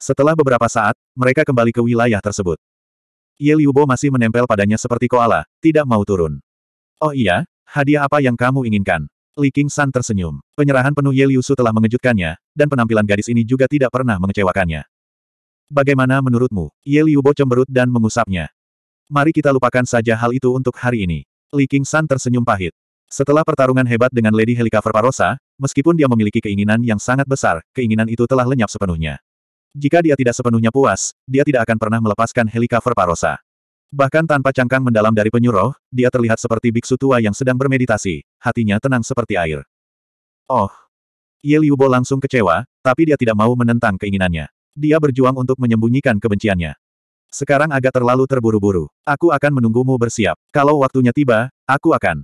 Setelah beberapa saat, mereka kembali ke wilayah tersebut. Ye Liubo masih menempel padanya seperti koala, tidak mau turun. Oh iya, hadiah apa yang kamu inginkan? Li King San tersenyum. Penyerahan penuh Ye Liusu telah mengejutkannya, dan penampilan gadis ini juga tidak pernah mengecewakannya. Bagaimana menurutmu? Ye Liubo cemberut dan mengusapnya. Mari kita lupakan saja hal itu untuk hari ini. Li King San tersenyum pahit. Setelah pertarungan hebat dengan Lady Helicover Parosa, meskipun dia memiliki keinginan yang sangat besar, keinginan itu telah lenyap sepenuhnya. Jika dia tidak sepenuhnya puas, dia tidak akan pernah melepaskan Helicover Parosa. Bahkan tanpa cangkang mendalam dari penyuruh, dia terlihat seperti biksu tua yang sedang bermeditasi, hatinya tenang seperti air. Oh! Ye Liubo langsung kecewa, tapi dia tidak mau menentang keinginannya. Dia berjuang untuk menyembunyikan kebenciannya. Sekarang agak terlalu terburu-buru. Aku akan menunggumu bersiap. Kalau waktunya tiba, aku akan.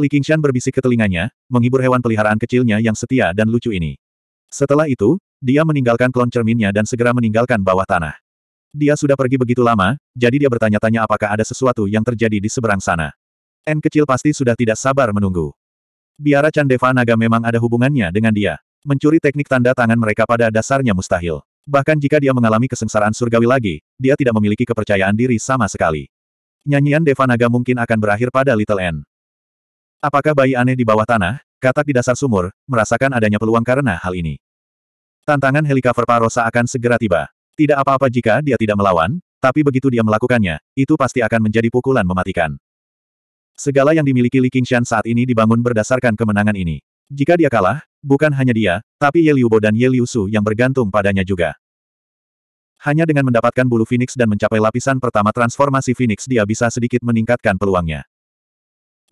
Li Qingshan berbisik ke telinganya, menghibur hewan peliharaan kecilnya yang setia dan lucu ini. Setelah itu, dia meninggalkan klon cerminnya dan segera meninggalkan bawah tanah. Dia sudah pergi begitu lama, jadi dia bertanya-tanya apakah ada sesuatu yang terjadi di seberang sana. N kecil pasti sudah tidak sabar menunggu. Biara Chandeva Naga memang ada hubungannya dengan dia. Mencuri teknik tanda tangan mereka pada dasarnya mustahil. Bahkan jika dia mengalami kesengsaraan surgawi lagi, dia tidak memiliki kepercayaan diri sama sekali. Nyanyian Devanaga mungkin akan berakhir pada Little N. Apakah bayi aneh di bawah tanah, katak di dasar sumur, merasakan adanya peluang karena hal ini? Tantangan Helikover Parosa akan segera tiba. Tidak apa-apa jika dia tidak melawan, tapi begitu dia melakukannya, itu pasti akan menjadi pukulan mematikan. Segala yang dimiliki Li Qingshan saat ini dibangun berdasarkan kemenangan ini. Jika dia kalah, Bukan hanya dia, tapi Ye Liubo dan Ye Liu yang bergantung padanya juga. Hanya dengan mendapatkan bulu Phoenix dan mencapai lapisan pertama transformasi Phoenix dia bisa sedikit meningkatkan peluangnya.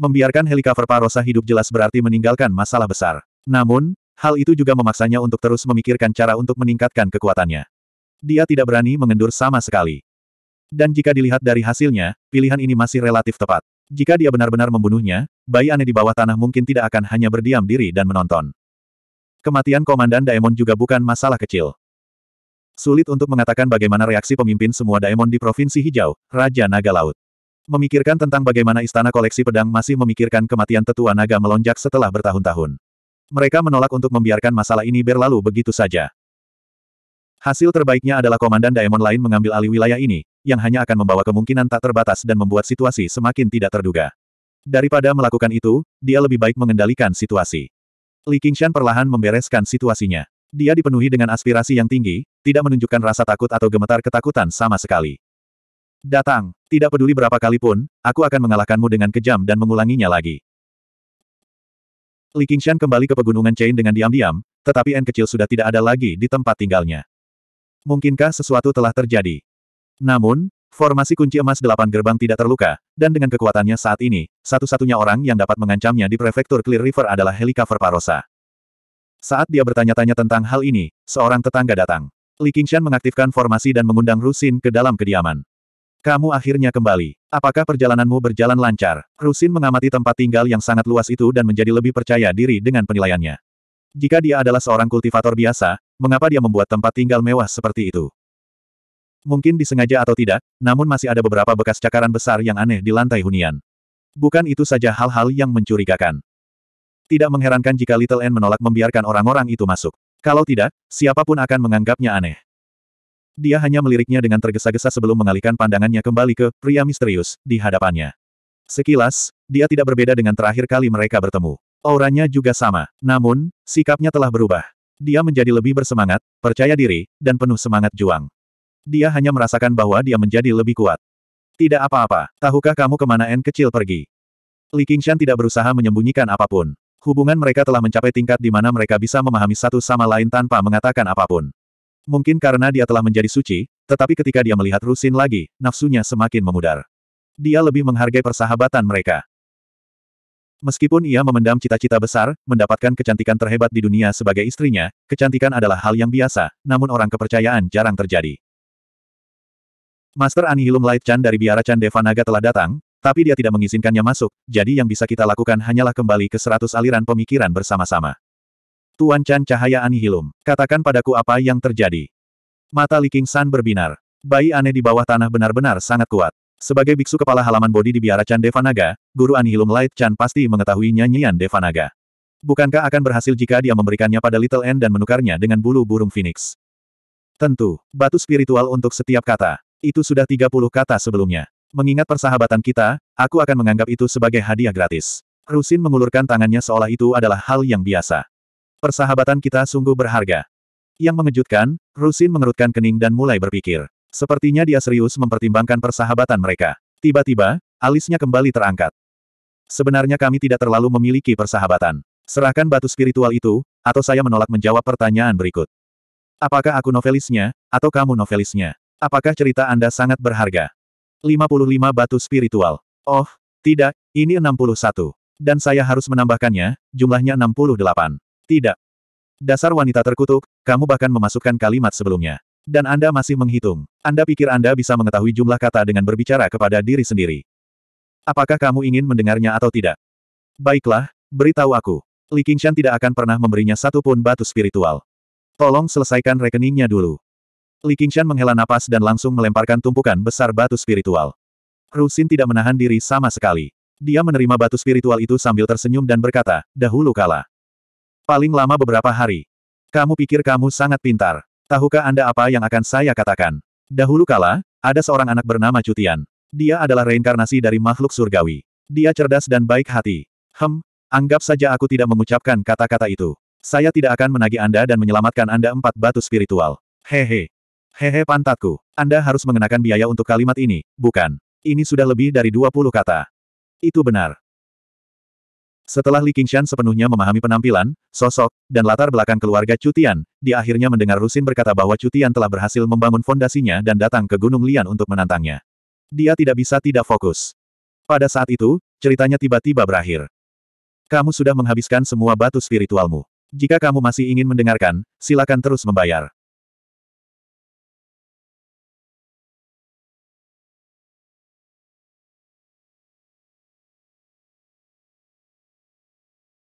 Membiarkan helikopter Parosa hidup jelas berarti meninggalkan masalah besar. Namun, hal itu juga memaksanya untuk terus memikirkan cara untuk meningkatkan kekuatannya. Dia tidak berani mengendur sama sekali. Dan jika dilihat dari hasilnya, pilihan ini masih relatif tepat. Jika dia benar-benar membunuhnya, bayi aneh di bawah tanah mungkin tidak akan hanya berdiam diri dan menonton. Kematian Komandan Daemon juga bukan masalah kecil. Sulit untuk mengatakan bagaimana reaksi pemimpin semua Daemon di Provinsi Hijau, Raja Naga Laut. Memikirkan tentang bagaimana istana koleksi pedang masih memikirkan kematian tetua naga melonjak setelah bertahun-tahun. Mereka menolak untuk membiarkan masalah ini berlalu begitu saja. Hasil terbaiknya adalah komandan Daemon lain mengambil alih wilayah ini, yang hanya akan membawa kemungkinan tak terbatas dan membuat situasi semakin tidak terduga. Daripada melakukan itu, dia lebih baik mengendalikan situasi. Li Qingshan perlahan membereskan situasinya. Dia dipenuhi dengan aspirasi yang tinggi, tidak menunjukkan rasa takut atau gemetar ketakutan sama sekali. Datang, tidak peduli berapa kali pun, aku akan mengalahkanmu dengan kejam dan mengulanginya lagi. Li Qingshan kembali ke pegunungan Chain dengan diam-diam, tetapi N kecil sudah tidak ada lagi di tempat tinggalnya. Mungkinkah sesuatu telah terjadi? Namun, formasi kunci emas delapan gerbang tidak terluka, dan dengan kekuatannya saat ini, satu-satunya orang yang dapat mengancamnya di prefektur Clear River adalah Helicover Parosa. Saat dia bertanya-tanya tentang hal ini, seorang tetangga datang. Li Qingshan mengaktifkan formasi dan mengundang Rusin ke dalam kediaman. Kamu akhirnya kembali. Apakah perjalananmu berjalan lancar? Rusin mengamati tempat tinggal yang sangat luas itu dan menjadi lebih percaya diri dengan penilaiannya. Jika dia adalah seorang kultivator biasa, mengapa dia membuat tempat tinggal mewah seperti itu? Mungkin disengaja atau tidak, namun masih ada beberapa bekas cakaran besar yang aneh di lantai hunian. Bukan itu saja hal-hal yang mencurigakan. Tidak mengherankan jika Little N menolak membiarkan orang-orang itu masuk. Kalau tidak, siapapun akan menganggapnya aneh. Dia hanya meliriknya dengan tergesa-gesa sebelum mengalihkan pandangannya kembali ke pria misterius di hadapannya. Sekilas, dia tidak berbeda dengan terakhir kali mereka bertemu. Auranya juga sama, namun, sikapnya telah berubah. Dia menjadi lebih bersemangat, percaya diri, dan penuh semangat juang dia hanya merasakan bahwa dia menjadi lebih kuat. Tidak apa-apa, tahukah kamu kemana N kecil pergi? Li Qingshan tidak berusaha menyembunyikan apapun. Hubungan mereka telah mencapai tingkat di mana mereka bisa memahami satu sama lain tanpa mengatakan apapun. Mungkin karena dia telah menjadi suci, tetapi ketika dia melihat Rusin lagi, nafsunya semakin memudar. Dia lebih menghargai persahabatan mereka. Meskipun ia memendam cita-cita besar, mendapatkan kecantikan terhebat di dunia sebagai istrinya, kecantikan adalah hal yang biasa, namun orang kepercayaan jarang terjadi. Master Anihilum Light Chan dari biara Chan Devanaga telah datang, tapi dia tidak mengizinkannya masuk, jadi yang bisa kita lakukan hanyalah kembali ke seratus aliran pemikiran bersama-sama. Tuan Chan Cahaya Anihilum, katakan padaku apa yang terjadi. Mata Li King San berbinar. Bayi aneh di bawah tanah benar-benar sangat kuat. Sebagai biksu kepala halaman bodi di biara Chan Devanaga, Guru Anihilum Light Chan pasti mengetahui nyanyian Devanaga. Bukankah akan berhasil jika dia memberikannya pada Little N dan menukarnya dengan bulu burung phoenix? Tentu, batu spiritual untuk setiap kata. Itu sudah 30 kata sebelumnya. Mengingat persahabatan kita, aku akan menganggap itu sebagai hadiah gratis. Rusin mengulurkan tangannya seolah itu adalah hal yang biasa. Persahabatan kita sungguh berharga. Yang mengejutkan, Rusin mengerutkan kening dan mulai berpikir. Sepertinya dia serius mempertimbangkan persahabatan mereka. Tiba-tiba, alisnya kembali terangkat. Sebenarnya kami tidak terlalu memiliki persahabatan. Serahkan batu spiritual itu, atau saya menolak menjawab pertanyaan berikut. Apakah aku novelisnya, atau kamu novelisnya? Apakah cerita Anda sangat berharga? 55 batu spiritual. Oh, tidak, ini 61. Dan saya harus menambahkannya, jumlahnya 68. Tidak. Dasar wanita terkutuk, kamu bahkan memasukkan kalimat sebelumnya. Dan Anda masih menghitung. Anda pikir Anda bisa mengetahui jumlah kata dengan berbicara kepada diri sendiri. Apakah kamu ingin mendengarnya atau tidak? Baiklah, beritahu aku. Li Qingshan tidak akan pernah memberinya satu pun batu spiritual. Tolong selesaikan rekeningnya dulu. Li Qingshan menghela napas dan langsung melemparkan tumpukan besar batu spiritual. Rusin tidak menahan diri sama sekali. Dia menerima batu spiritual itu sambil tersenyum dan berkata, dahulu kala. Paling lama beberapa hari. Kamu pikir kamu sangat pintar. Tahukah Anda apa yang akan saya katakan? Dahulu kala, ada seorang anak bernama Cutian. Dia adalah reinkarnasi dari makhluk surgawi. Dia cerdas dan baik hati. Hem, anggap saja aku tidak mengucapkan kata-kata itu. Saya tidak akan menagih Anda dan menyelamatkan Anda empat batu spiritual. Hehe. Hehe pantatku, Anda harus mengenakan biaya untuk kalimat ini, bukan? Ini sudah lebih dari 20 kata. Itu benar. Setelah Li Qingshan sepenuhnya memahami penampilan, sosok, dan latar belakang keluarga Cutian, dia akhirnya mendengar Rusin berkata bahwa Cutian telah berhasil membangun fondasinya dan datang ke Gunung Lian untuk menantangnya. Dia tidak bisa tidak fokus. Pada saat itu, ceritanya tiba-tiba berakhir. Kamu sudah menghabiskan semua batu spiritualmu. Jika kamu masih ingin mendengarkan, silakan terus membayar.